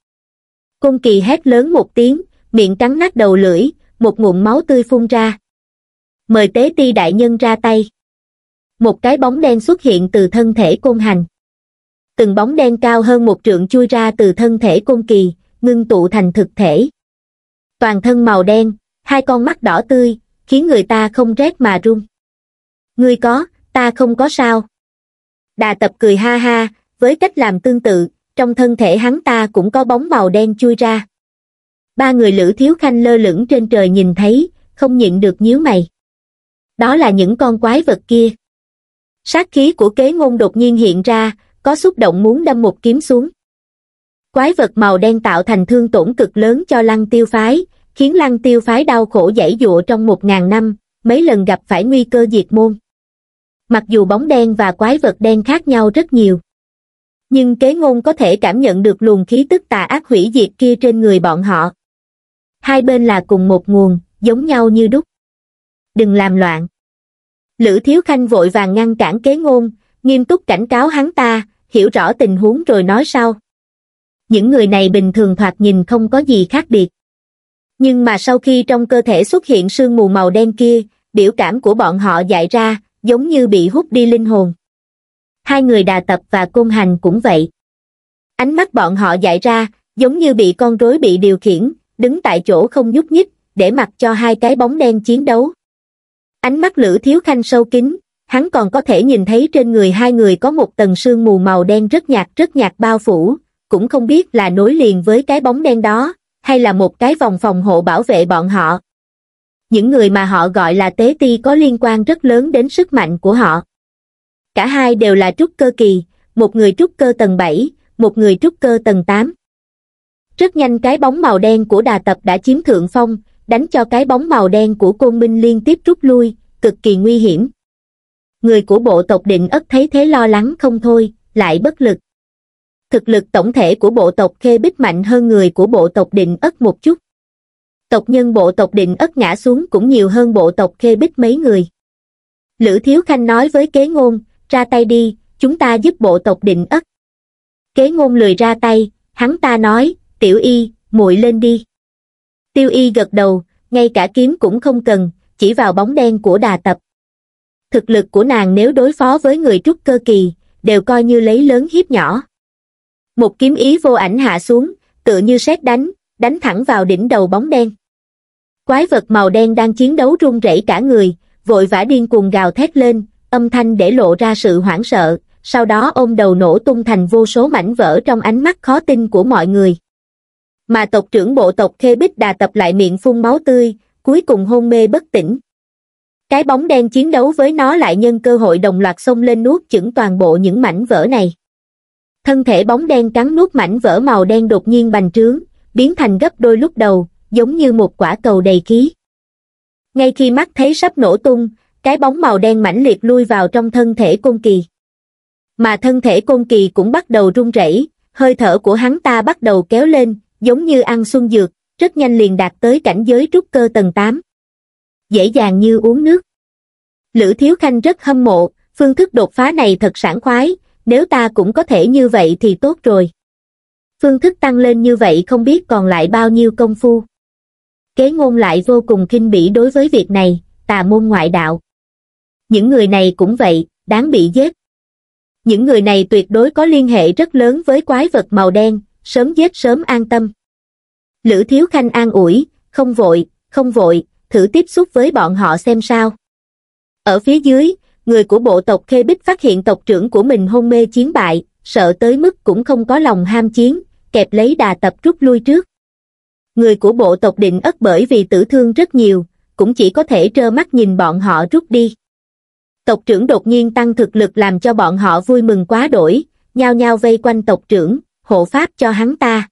Côn Kỳ hét lớn một tiếng, miệng trắng nát đầu lưỡi, một ngụm máu tươi phun ra. Mời tế ti đại nhân ra tay. Một cái bóng đen xuất hiện từ thân thể côn hành từng bóng đen cao hơn một trượng chui ra từ thân thể cung kỳ, ngưng tụ thành thực thể. Toàn thân màu đen, hai con mắt đỏ tươi, khiến người ta không rét mà run. Ngươi có, ta không có sao. Đà tập cười ha ha, với cách làm tương tự, trong thân thể hắn ta cũng có bóng màu đen chui ra. Ba người lữ thiếu khanh lơ lửng trên trời nhìn thấy, không nhịn được nhíu mày. Đó là những con quái vật kia. Sát khí của kế ngôn đột nhiên hiện ra, có xúc động muốn đâm một kiếm xuống quái vật màu đen tạo thành thương tổn cực lớn cho lăng tiêu phái khiến lăng tiêu phái đau khổ dãy dụa trong một ngàn năm mấy lần gặp phải nguy cơ diệt môn mặc dù bóng đen và quái vật đen khác nhau rất nhiều nhưng kế ngôn có thể cảm nhận được luồng khí tức tà ác hủy diệt kia trên người bọn họ hai bên là cùng một nguồn giống nhau như đúc đừng làm loạn lữ thiếu khanh vội vàng ngăn cản kế ngôn nghiêm túc cảnh cáo hắn ta hiểu rõ tình huống rồi nói sau. Những người này bình thường thoạt nhìn không có gì khác biệt. Nhưng mà sau khi trong cơ thể xuất hiện sương mù màu đen kia, biểu cảm của bọn họ dại ra, giống như bị hút đi linh hồn. Hai người đà tập và côn hành cũng vậy. Ánh mắt bọn họ dại ra, giống như bị con rối bị điều khiển, đứng tại chỗ không nhúc nhích, để mặc cho hai cái bóng đen chiến đấu. Ánh mắt lửa Thiếu Khanh sâu kín, hắn còn có thể nhìn thấy trên người hai người có một tầng sương mù màu đen rất nhạt rất nhạt bao phủ, cũng không biết là nối liền với cái bóng đen đó, hay là một cái vòng phòng hộ bảo vệ bọn họ. Những người mà họ gọi là tế ti có liên quan rất lớn đến sức mạnh của họ. Cả hai đều là trúc cơ kỳ, một người trúc cơ tầng 7, một người trúc cơ tầng 8. Rất nhanh cái bóng màu đen của đà tập đã chiếm thượng phong, đánh cho cái bóng màu đen của côn minh liên tiếp rút lui, cực kỳ nguy hiểm người của bộ tộc định ất thấy thế lo lắng không thôi lại bất lực thực lực tổng thể của bộ tộc khê bích mạnh hơn người của bộ tộc định ất một chút tộc nhân bộ tộc định ất ngã xuống cũng nhiều hơn bộ tộc khê bích mấy người lữ thiếu khanh nói với kế ngôn ra tay đi chúng ta giúp bộ tộc định ất kế ngôn lười ra tay hắn ta nói tiểu y muội lên đi tiêu y gật đầu ngay cả kiếm cũng không cần chỉ vào bóng đen của đà tập thực lực của nàng nếu đối phó với người trúc cơ kỳ đều coi như lấy lớn hiếp nhỏ một kiếm ý vô ảnh hạ xuống tựa như sét đánh đánh thẳng vào đỉnh đầu bóng đen quái vật màu đen đang chiến đấu run rẩy cả người vội vã điên cuồng gào thét lên âm thanh để lộ ra sự hoảng sợ sau đó ôm đầu nổ tung thành vô số mảnh vỡ trong ánh mắt khó tin của mọi người mà tộc trưởng bộ tộc khê bích đà tập lại miệng phun máu tươi cuối cùng hôn mê bất tỉnh cái bóng đen chiến đấu với nó lại nhân cơ hội đồng loạt xông lên nuốt chửng toàn bộ những mảnh vỡ này thân thể bóng đen cắn nuốt mảnh vỡ màu đen đột nhiên bành trướng biến thành gấp đôi lúc đầu giống như một quả cầu đầy khí ngay khi mắt thấy sắp nổ tung cái bóng màu đen mãnh liệt lui vào trong thân thể côn kỳ mà thân thể côn kỳ cũng bắt đầu run rẩy hơi thở của hắn ta bắt đầu kéo lên giống như ăn xuân dược rất nhanh liền đạt tới cảnh giới trúc cơ tầng 8 dễ dàng như uống nước. Lữ Thiếu Khanh rất hâm mộ, phương thức đột phá này thật sảng khoái, nếu ta cũng có thể như vậy thì tốt rồi. Phương thức tăng lên như vậy không biết còn lại bao nhiêu công phu. Kế ngôn lại vô cùng kinh bỉ đối với việc này, tà môn ngoại đạo. Những người này cũng vậy, đáng bị giết. Những người này tuyệt đối có liên hệ rất lớn với quái vật màu đen, sớm giết sớm an tâm. Lữ Thiếu Khanh an ủi, không vội, không vội, thử tiếp xúc với bọn họ xem sao. Ở phía dưới, người của bộ tộc Khê Bích phát hiện tộc trưởng của mình hôn mê chiến bại, sợ tới mức cũng không có lòng ham chiến, kẹp lấy đà tập rút lui trước. Người của bộ tộc định ất bởi vì tử thương rất nhiều, cũng chỉ có thể trơ mắt nhìn bọn họ rút đi. Tộc trưởng đột nhiên tăng thực lực làm cho bọn họ vui mừng quá đổi, nhao nhao vây quanh tộc trưởng, hộ pháp cho hắn ta.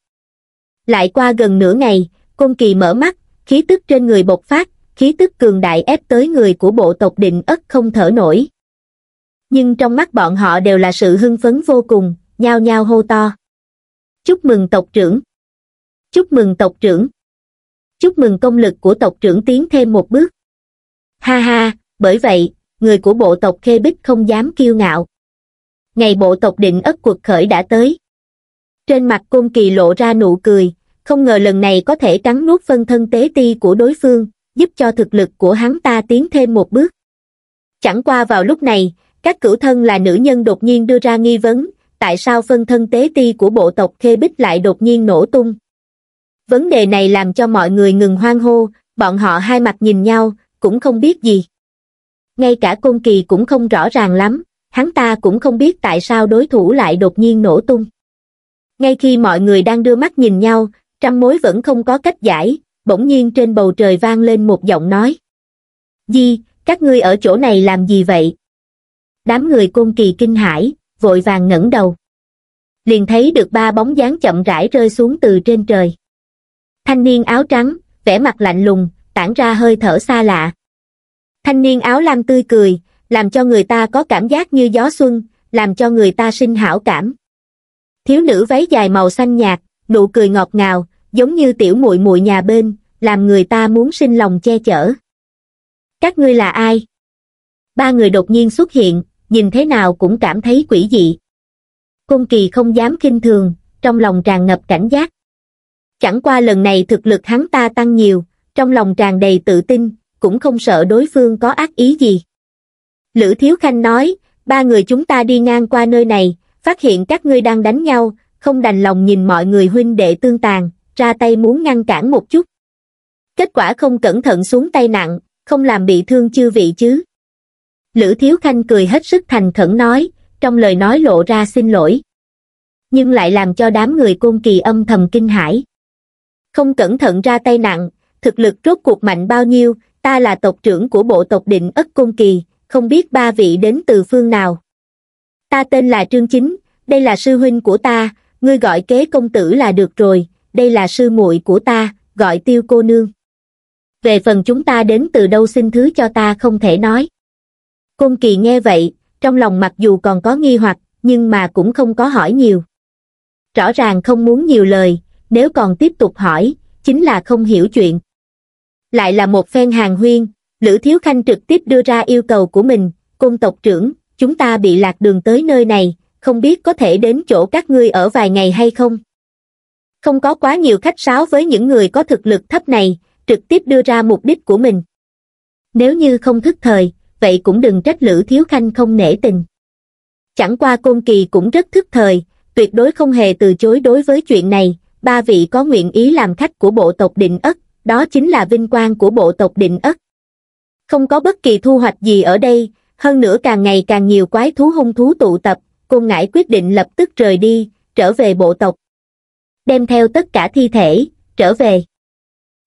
Lại qua gần nửa ngày, Côn Kỳ mở mắt, khí tức trên người bộc phát, khí tức cường đại ép tới người của bộ tộc định ất không thở nổi. Nhưng trong mắt bọn họ đều là sự hưng phấn vô cùng, nhao nhao hô to. Chúc mừng tộc trưởng! Chúc mừng tộc trưởng! Chúc mừng công lực của tộc trưởng tiến thêm một bước. Ha ha, bởi vậy, người của bộ tộc Khê Bích không dám kiêu ngạo. Ngày bộ tộc định ất cuộc khởi đã tới. Trên mặt Côn Kỳ lộ ra nụ cười, không ngờ lần này có thể cắn nuốt phân thân tế ti của đối phương, giúp cho thực lực của hắn ta tiến thêm một bước. Chẳng qua vào lúc này, các cửu thân là nữ nhân đột nhiên đưa ra nghi vấn, tại sao phân thân tế ti của bộ tộc Khê Bích lại đột nhiên nổ tung. Vấn đề này làm cho mọi người ngừng hoang hô, bọn họ hai mặt nhìn nhau, cũng không biết gì. Ngay cả Côn Kỳ cũng không rõ ràng lắm, hắn ta cũng không biết tại sao đối thủ lại đột nhiên nổ tung. Ngay khi mọi người đang đưa mắt nhìn nhau, trăm mối vẫn không có cách giải, bỗng nhiên trên bầu trời vang lên một giọng nói. Di, các ngươi ở chỗ này làm gì vậy? Đám người côn kỳ kinh hãi, vội vàng ngẩng đầu. Liền thấy được ba bóng dáng chậm rãi rơi xuống từ trên trời. Thanh niên áo trắng, vẻ mặt lạnh lùng, tản ra hơi thở xa lạ. Thanh niên áo lam tươi cười, làm cho người ta có cảm giác như gió xuân, làm cho người ta sinh hảo cảm. Thiếu nữ váy dài màu xanh nhạt, nụ cười ngọt ngào, giống như tiểu muội muội nhà bên, làm người ta muốn sinh lòng che chở. Các ngươi là ai? Ba người đột nhiên xuất hiện, nhìn thế nào cũng cảm thấy quỷ dị. cung Kỳ không dám kinh thường, trong lòng tràn ngập cảnh giác. Chẳng qua lần này thực lực hắn ta tăng nhiều, trong lòng tràn đầy tự tin, cũng không sợ đối phương có ác ý gì. Lữ Thiếu Khanh nói, ba người chúng ta đi ngang qua nơi này, phát hiện các ngươi đang đánh nhau, không đành lòng nhìn mọi người huynh đệ tương tàn, ra tay muốn ngăn cản một chút. Kết quả không cẩn thận xuống tay nặng, không làm bị thương chư vị chứ. Lữ Thiếu Khanh cười hết sức thành khẩn nói, trong lời nói lộ ra xin lỗi. Nhưng lại làm cho đám người côn kỳ âm thầm kinh hãi. Không cẩn thận ra tay nặng, thực lực rốt cuộc mạnh bao nhiêu, ta là tộc trưởng của bộ tộc định ất côn kỳ, không biết ba vị đến từ phương nào. Ta tên là Trương Chính, đây là sư huynh của ta, ngươi gọi kế công tử là được rồi, đây là sư muội của ta, gọi tiêu cô nương. Về phần chúng ta đến từ đâu xin thứ cho ta không thể nói. Côn kỳ nghe vậy, trong lòng mặc dù còn có nghi hoặc, nhưng mà cũng không có hỏi nhiều. Rõ ràng không muốn nhiều lời, nếu còn tiếp tục hỏi, chính là không hiểu chuyện. Lại là một phen hàng huyên, Lữ Thiếu Khanh trực tiếp đưa ra yêu cầu của mình, Côn tộc trưởng, chúng ta bị lạc đường tới nơi này, không biết có thể đến chỗ các ngươi ở vài ngày hay không? không có quá nhiều khách sáo với những người có thực lực thấp này trực tiếp đưa ra mục đích của mình nếu như không thức thời vậy cũng đừng trách lữ thiếu khanh không nể tình chẳng qua côn kỳ cũng rất thức thời tuyệt đối không hề từ chối đối với chuyện này ba vị có nguyện ý làm khách của bộ tộc định ất đó chính là vinh quang của bộ tộc định ất không có bất kỳ thu hoạch gì ở đây hơn nữa càng ngày càng nhiều quái thú hung thú tụ tập côn ngải quyết định lập tức rời đi trở về bộ tộc đem theo tất cả thi thể, trở về.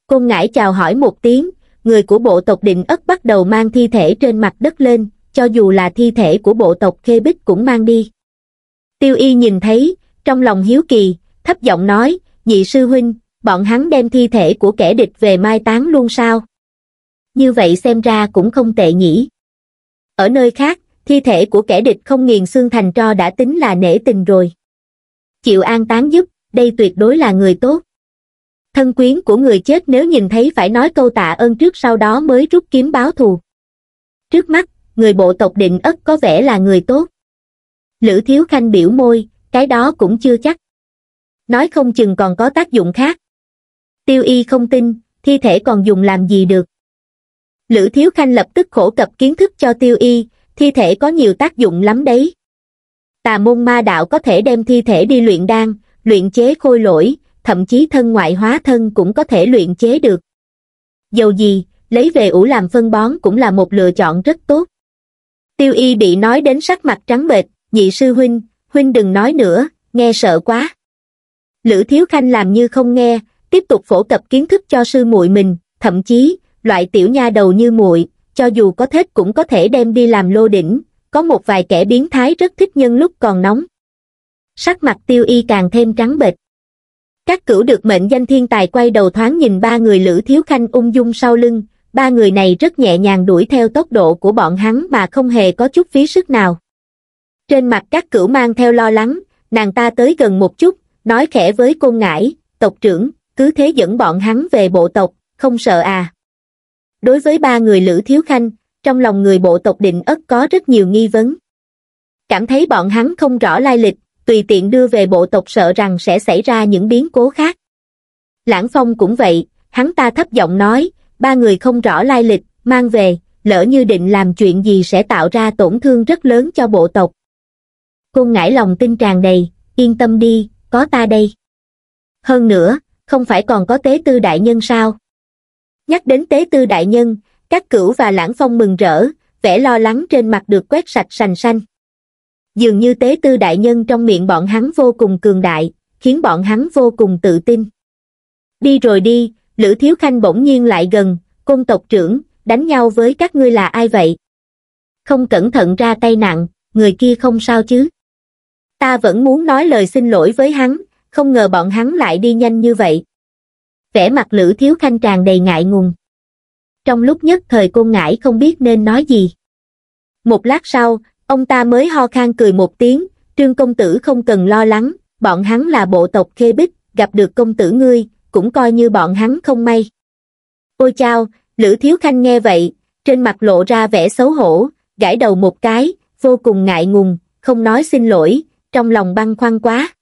Côn ngải chào hỏi một tiếng, người của bộ tộc định ất bắt đầu mang thi thể trên mặt đất lên, cho dù là thi thể của bộ tộc Khê Bích cũng mang đi. Tiêu y nhìn thấy, trong lòng hiếu kỳ, thấp giọng nói, nhị sư huynh, bọn hắn đem thi thể của kẻ địch về mai táng luôn sao? Như vậy xem ra cũng không tệ nhỉ. Ở nơi khác, thi thể của kẻ địch không nghiền xương thành tro đã tính là nể tình rồi. Chịu an táng giúp, đây tuyệt đối là người tốt thân quyến của người chết nếu nhìn thấy phải nói câu tạ ơn trước sau đó mới rút kiếm báo thù trước mắt người bộ tộc định ất có vẻ là người tốt lữ thiếu khanh biểu môi cái đó cũng chưa chắc nói không chừng còn có tác dụng khác tiêu y không tin thi thể còn dùng làm gì được lữ thiếu khanh lập tức khổ cập kiến thức cho tiêu y thi thể có nhiều tác dụng lắm đấy tà môn ma đạo có thể đem thi thể đi luyện đan luyện chế khôi lỗi, thậm chí thân ngoại hóa thân cũng có thể luyện chế được. Dầu gì, lấy về ủ làm phân bón cũng là một lựa chọn rất tốt. Tiêu y bị nói đến sắc mặt trắng bệch, nhị sư huynh, huynh đừng nói nữa, nghe sợ quá. Lữ Thiếu Khanh làm như không nghe, tiếp tục phổ cập kiến thức cho sư muội mình, thậm chí, loại tiểu nha đầu như muội, cho dù có thích cũng có thể đem đi làm lô đỉnh, có một vài kẻ biến thái rất thích nhân lúc còn nóng sắc mặt tiêu y càng thêm trắng bệch các cửu được mệnh danh thiên tài quay đầu thoáng nhìn ba người lữ thiếu khanh ung dung sau lưng ba người này rất nhẹ nhàng đuổi theo tốc độ của bọn hắn mà không hề có chút phí sức nào trên mặt các cửu mang theo lo lắng nàng ta tới gần một chút nói khẽ với cô ngải tộc trưởng cứ thế dẫn bọn hắn về bộ tộc không sợ à đối với ba người lữ thiếu khanh trong lòng người bộ tộc định ất có rất nhiều nghi vấn cảm thấy bọn hắn không rõ lai lịch tùy tiện đưa về bộ tộc sợ rằng sẽ xảy ra những biến cố khác. Lãng Phong cũng vậy, hắn ta thấp giọng nói, ba người không rõ lai lịch, mang về, lỡ như định làm chuyện gì sẽ tạo ra tổn thương rất lớn cho bộ tộc. Côn ngải lòng tin tràn đầy, yên tâm đi, có ta đây. Hơn nữa, không phải còn có tế tư đại nhân sao? Nhắc đến tế tư đại nhân, các cửu và lãng phong mừng rỡ, vẻ lo lắng trên mặt được quét sạch sành xanh dường như tế tư đại nhân trong miệng bọn hắn vô cùng cường đại, khiến bọn hắn vô cùng tự tin. Đi rồi đi, Lữ Thiếu Khanh bỗng nhiên lại gần, công tộc trưởng, đánh nhau với các ngươi là ai vậy? Không cẩn thận ra tay nặng, người kia không sao chứ? Ta vẫn muốn nói lời xin lỗi với hắn, không ngờ bọn hắn lại đi nhanh như vậy. Vẻ mặt Lữ Thiếu Khanh tràn đầy ngại ngùng. Trong lúc nhất thời cô ngãi không biết nên nói gì. Một lát sau, ông ta mới ho khan cười một tiếng trương công tử không cần lo lắng bọn hắn là bộ tộc khê bích gặp được công tử ngươi cũng coi như bọn hắn không may ôi chao lữ thiếu khanh nghe vậy trên mặt lộ ra vẻ xấu hổ gãi đầu một cái vô cùng ngại ngùng không nói xin lỗi trong lòng băng khoăn quá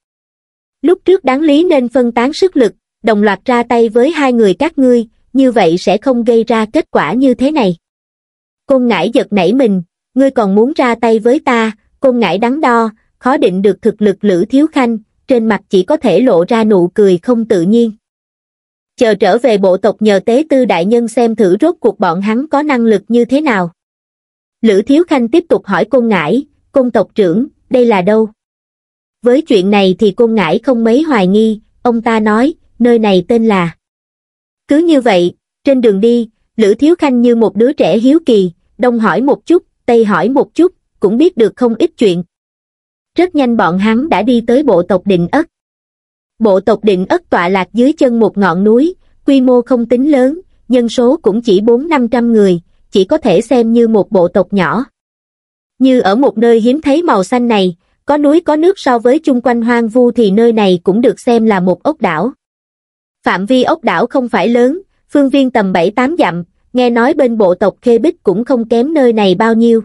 lúc trước đáng lý nên phân tán sức lực đồng loạt ra tay với hai người các ngươi như vậy sẽ không gây ra kết quả như thế này côn ngải giật nảy mình ngươi còn muốn ra tay với ta côn ngải đắn đo khó định được thực lực lữ thiếu khanh trên mặt chỉ có thể lộ ra nụ cười không tự nhiên chờ trở về bộ tộc nhờ tế tư đại nhân xem thử rốt cuộc bọn hắn có năng lực như thế nào lữ thiếu khanh tiếp tục hỏi côn ngải côn tộc trưởng đây là đâu với chuyện này thì côn ngải không mấy hoài nghi ông ta nói nơi này tên là cứ như vậy trên đường đi lữ thiếu khanh như một đứa trẻ hiếu kỳ đông hỏi một chút Tây hỏi một chút, cũng biết được không ít chuyện. Rất nhanh bọn hắn đã đi tới bộ tộc định ất. Bộ tộc định ất tọa lạc dưới chân một ngọn núi, quy mô không tính lớn, nhân số cũng chỉ 4-500 người, chỉ có thể xem như một bộ tộc nhỏ. Như ở một nơi hiếm thấy màu xanh này, có núi có nước so với chung quanh hoang vu thì nơi này cũng được xem là một ốc đảo. Phạm vi ốc đảo không phải lớn, phương viên tầm 7-8 dặm, nghe nói bên bộ tộc Khê Bích cũng không kém nơi này bao nhiêu.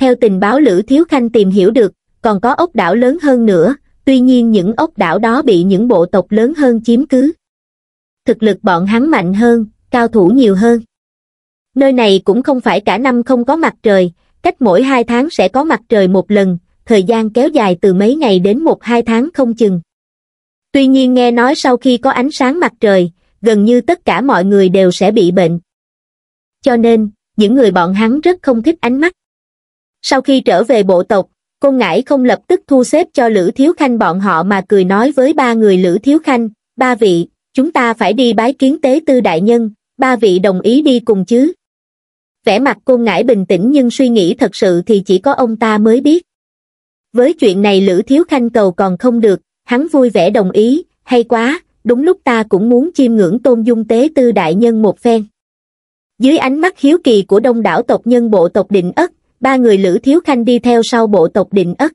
Theo tình báo Lữ Thiếu Khanh tìm hiểu được, còn có ốc đảo lớn hơn nữa, tuy nhiên những ốc đảo đó bị những bộ tộc lớn hơn chiếm cứ. Thực lực bọn hắn mạnh hơn, cao thủ nhiều hơn. Nơi này cũng không phải cả năm không có mặt trời, cách mỗi hai tháng sẽ có mặt trời một lần, thời gian kéo dài từ mấy ngày đến một hai tháng không chừng. Tuy nhiên nghe nói sau khi có ánh sáng mặt trời, gần như tất cả mọi người đều sẽ bị bệnh cho nên những người bọn hắn rất không thích ánh mắt sau khi trở về bộ tộc cô ngải không lập tức thu xếp cho lữ thiếu khanh bọn họ mà cười nói với ba người lữ thiếu khanh ba vị chúng ta phải đi bái kiến tế tư đại nhân ba vị đồng ý đi cùng chứ vẻ mặt cô ngải bình tĩnh nhưng suy nghĩ thật sự thì chỉ có ông ta mới biết với chuyện này lữ thiếu khanh cầu còn không được hắn vui vẻ đồng ý hay quá đúng lúc ta cũng muốn chiêm ngưỡng tôn dung tế tư đại nhân một phen dưới ánh mắt hiếu kỳ của đông đảo tộc nhân bộ tộc định ất ba người lữ thiếu khanh đi theo sau bộ tộc định ất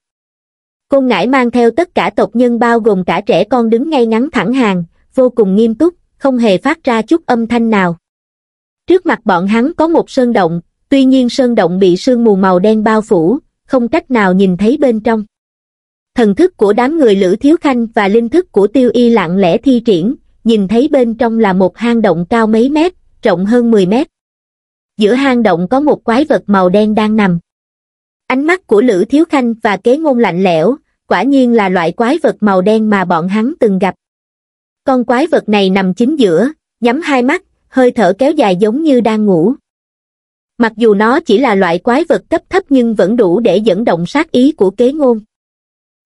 côn ngải mang theo tất cả tộc nhân bao gồm cả trẻ con đứng ngay ngắn thẳng hàng vô cùng nghiêm túc không hề phát ra chút âm thanh nào trước mặt bọn hắn có một sơn động tuy nhiên sơn động bị sương mù màu đen bao phủ không cách nào nhìn thấy bên trong thần thức của đám người lữ thiếu khanh và linh thức của tiêu y lặng lẽ thi triển nhìn thấy bên trong là một hang động cao mấy mét rộng hơn 10 mét giữa hang động có một quái vật màu đen đang nằm. Ánh mắt của Lữ Thiếu Khanh và kế ngôn lạnh lẽo, quả nhiên là loại quái vật màu đen mà bọn hắn từng gặp. Con quái vật này nằm chính giữa, nhắm hai mắt, hơi thở kéo dài giống như đang ngủ. Mặc dù nó chỉ là loại quái vật cấp thấp nhưng vẫn đủ để dẫn động sát ý của kế ngôn.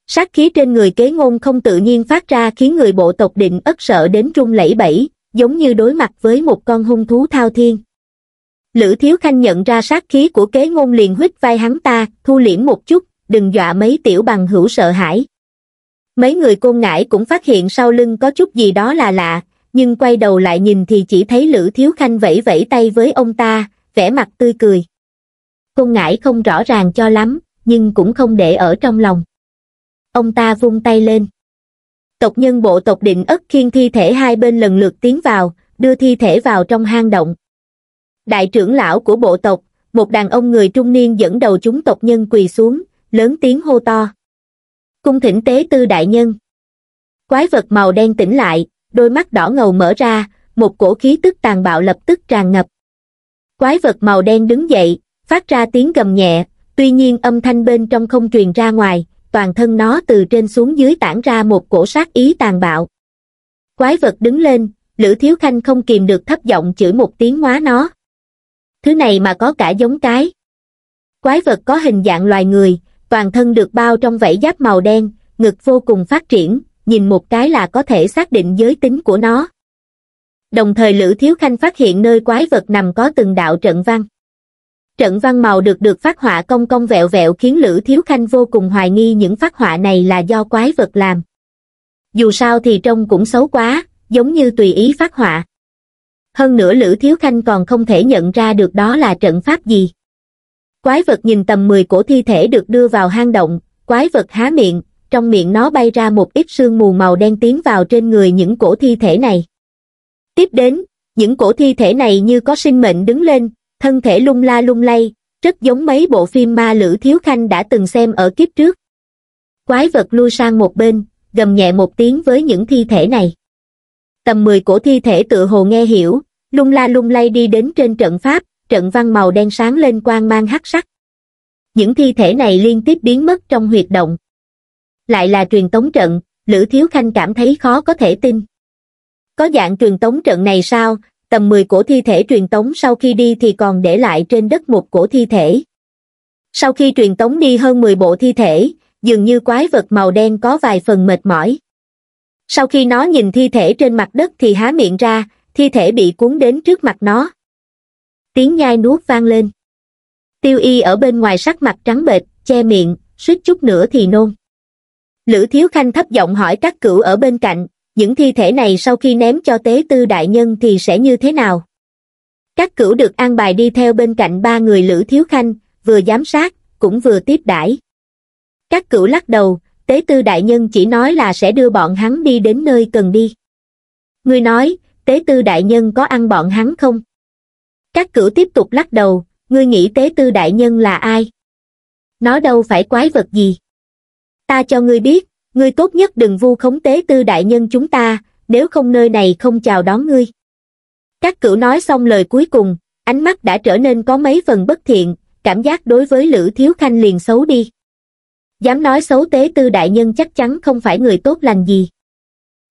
Sát khí trên người kế ngôn không tự nhiên phát ra khiến người bộ tộc định ất sợ đến trung lẫy bẩy, giống như đối mặt với một con hung thú thao thiên lữ thiếu khanh nhận ra sát khí của kế ngôn liền huyết vai hắn ta thu liễm một chút đừng dọa mấy tiểu bằng hữu sợ hãi mấy người côn ngải cũng phát hiện sau lưng có chút gì đó là lạ nhưng quay đầu lại nhìn thì chỉ thấy lữ thiếu khanh vẫy vẫy tay với ông ta vẻ mặt tươi cười côn ngải không rõ ràng cho lắm nhưng cũng không để ở trong lòng ông ta vung tay lên tộc nhân bộ tộc định ất khiên thi thể hai bên lần lượt tiến vào đưa thi thể vào trong hang động đại trưởng lão của bộ tộc, một đàn ông người trung niên dẫn đầu chúng tộc nhân quỳ xuống, lớn tiếng hô to. Cung thỉnh tế tư đại nhân. Quái vật màu đen tỉnh lại, đôi mắt đỏ ngầu mở ra, một cổ khí tức tàn bạo lập tức tràn ngập. Quái vật màu đen đứng dậy, phát ra tiếng gầm nhẹ, tuy nhiên âm thanh bên trong không truyền ra ngoài, toàn thân nó từ trên xuống dưới tản ra một cổ sát ý tàn bạo. Quái vật đứng lên, Lữ Thiếu Khanh không kìm được thấp giọng chửi một tiếng hóa nó thứ này mà có cả giống cái. Quái vật có hình dạng loài người, toàn thân được bao trong vảy giáp màu đen, ngực vô cùng phát triển, nhìn một cái là có thể xác định giới tính của nó. Đồng thời Lữ Thiếu Khanh phát hiện nơi quái vật nằm có từng đạo trận văn. Trận văn màu được được phát họa công công vẹo vẹo khiến Lữ Thiếu Khanh vô cùng hoài nghi những phát họa này là do quái vật làm. Dù sao thì trông cũng xấu quá, giống như tùy ý phát họa hơn nữa lữ thiếu khanh còn không thể nhận ra được đó là trận pháp gì quái vật nhìn tầm 10 cổ thi thể được đưa vào hang động quái vật há miệng trong miệng nó bay ra một ít sương mù màu đen tiến vào trên người những cổ thi thể này tiếp đến những cổ thi thể này như có sinh mệnh đứng lên thân thể lung la lung lay rất giống mấy bộ phim ma lữ thiếu khanh đã từng xem ở kiếp trước quái vật lui sang một bên gầm nhẹ một tiếng với những thi thể này tầm 10 cổ thi thể tự hồ nghe hiểu lung la lung lay đi đến trên trận pháp, trận văn màu đen sáng lên quang mang hắc sắc. Những thi thể này liên tiếp biến mất trong huyệt động. Lại là truyền tống trận, Lữ Thiếu Khanh cảm thấy khó có thể tin. Có dạng truyền tống trận này sao, tầm 10 cổ thi thể truyền tống sau khi đi thì còn để lại trên đất một cổ thi thể. Sau khi truyền tống đi hơn 10 bộ thi thể, dường như quái vật màu đen có vài phần mệt mỏi. Sau khi nó nhìn thi thể trên mặt đất thì há miệng ra, thi thể bị cuốn đến trước mặt nó. Tiếng nhai nuốt vang lên. Tiêu y ở bên ngoài sắc mặt trắng bệch, che miệng, suýt chút nữa thì nôn. Lữ Thiếu Khanh thấp giọng hỏi các cửu ở bên cạnh, những thi thể này sau khi ném cho tế tư đại nhân thì sẽ như thế nào? Các cửu được an bài đi theo bên cạnh ba người Lữ Thiếu Khanh, vừa giám sát, cũng vừa tiếp đãi. Các cửu lắc đầu, tế tư đại nhân chỉ nói là sẽ đưa bọn hắn đi đến nơi cần đi. Người nói, tế tư đại nhân có ăn bọn hắn không các cửu tiếp tục lắc đầu ngươi nghĩ tế tư đại nhân là ai nó đâu phải quái vật gì ta cho ngươi biết ngươi tốt nhất đừng vu khống tế tư đại nhân chúng ta nếu không nơi này không chào đón ngươi các cửu nói xong lời cuối cùng ánh mắt đã trở nên có mấy phần bất thiện cảm giác đối với lữ thiếu khanh liền xấu đi dám nói xấu tế tư đại nhân chắc chắn không phải người tốt lành gì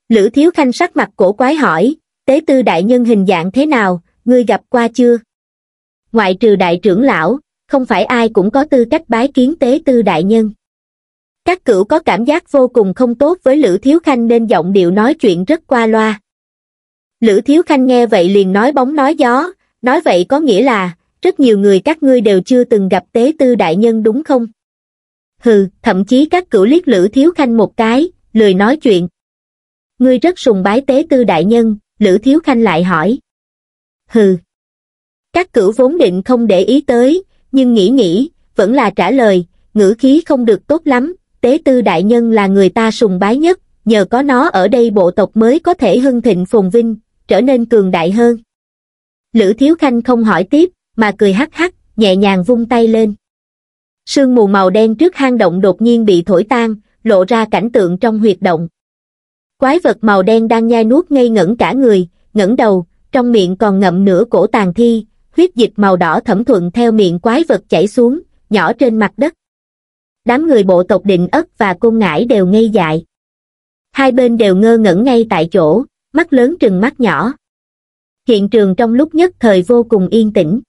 lữ thiếu khanh sắc mặt cổ quái hỏi tế tư đại nhân hình dạng thế nào ngươi gặp qua chưa ngoại trừ đại trưởng lão không phải ai cũng có tư cách bái kiến tế tư đại nhân các cửu có cảm giác vô cùng không tốt với lữ thiếu khanh nên giọng điệu nói chuyện rất qua loa lữ thiếu khanh nghe vậy liền nói bóng nói gió nói vậy có nghĩa là rất nhiều người các ngươi đều chưa từng gặp tế tư đại nhân đúng không hừ thậm chí các cửu liếc lữ thiếu khanh một cái lười nói chuyện ngươi rất sùng bái tế tư đại nhân Lữ Thiếu Khanh lại hỏi. Hừ. Các cửu vốn định không để ý tới, nhưng nghĩ nghĩ, vẫn là trả lời, ngữ khí không được tốt lắm, tế tư đại nhân là người ta sùng bái nhất, nhờ có nó ở đây bộ tộc mới có thể hưng thịnh phồn vinh, trở nên cường đại hơn. Lữ Thiếu Khanh không hỏi tiếp, mà cười hắc hắc, nhẹ nhàng vung tay lên. Sương mù màu đen trước hang động đột nhiên bị thổi tan, lộ ra cảnh tượng trong huyệt động. Quái vật màu đen đang nhai nuốt ngây ngẩn cả người, ngẩng đầu, trong miệng còn ngậm nửa cổ tàn thi, huyết dịch màu đỏ thẩm thuận theo miệng quái vật chảy xuống, nhỏ trên mặt đất. Đám người bộ tộc định ất và côn ngải đều ngây dại. Hai bên đều ngơ ngẩn ngay tại chỗ, mắt lớn trừng mắt nhỏ. Hiện trường trong lúc nhất thời vô cùng yên tĩnh.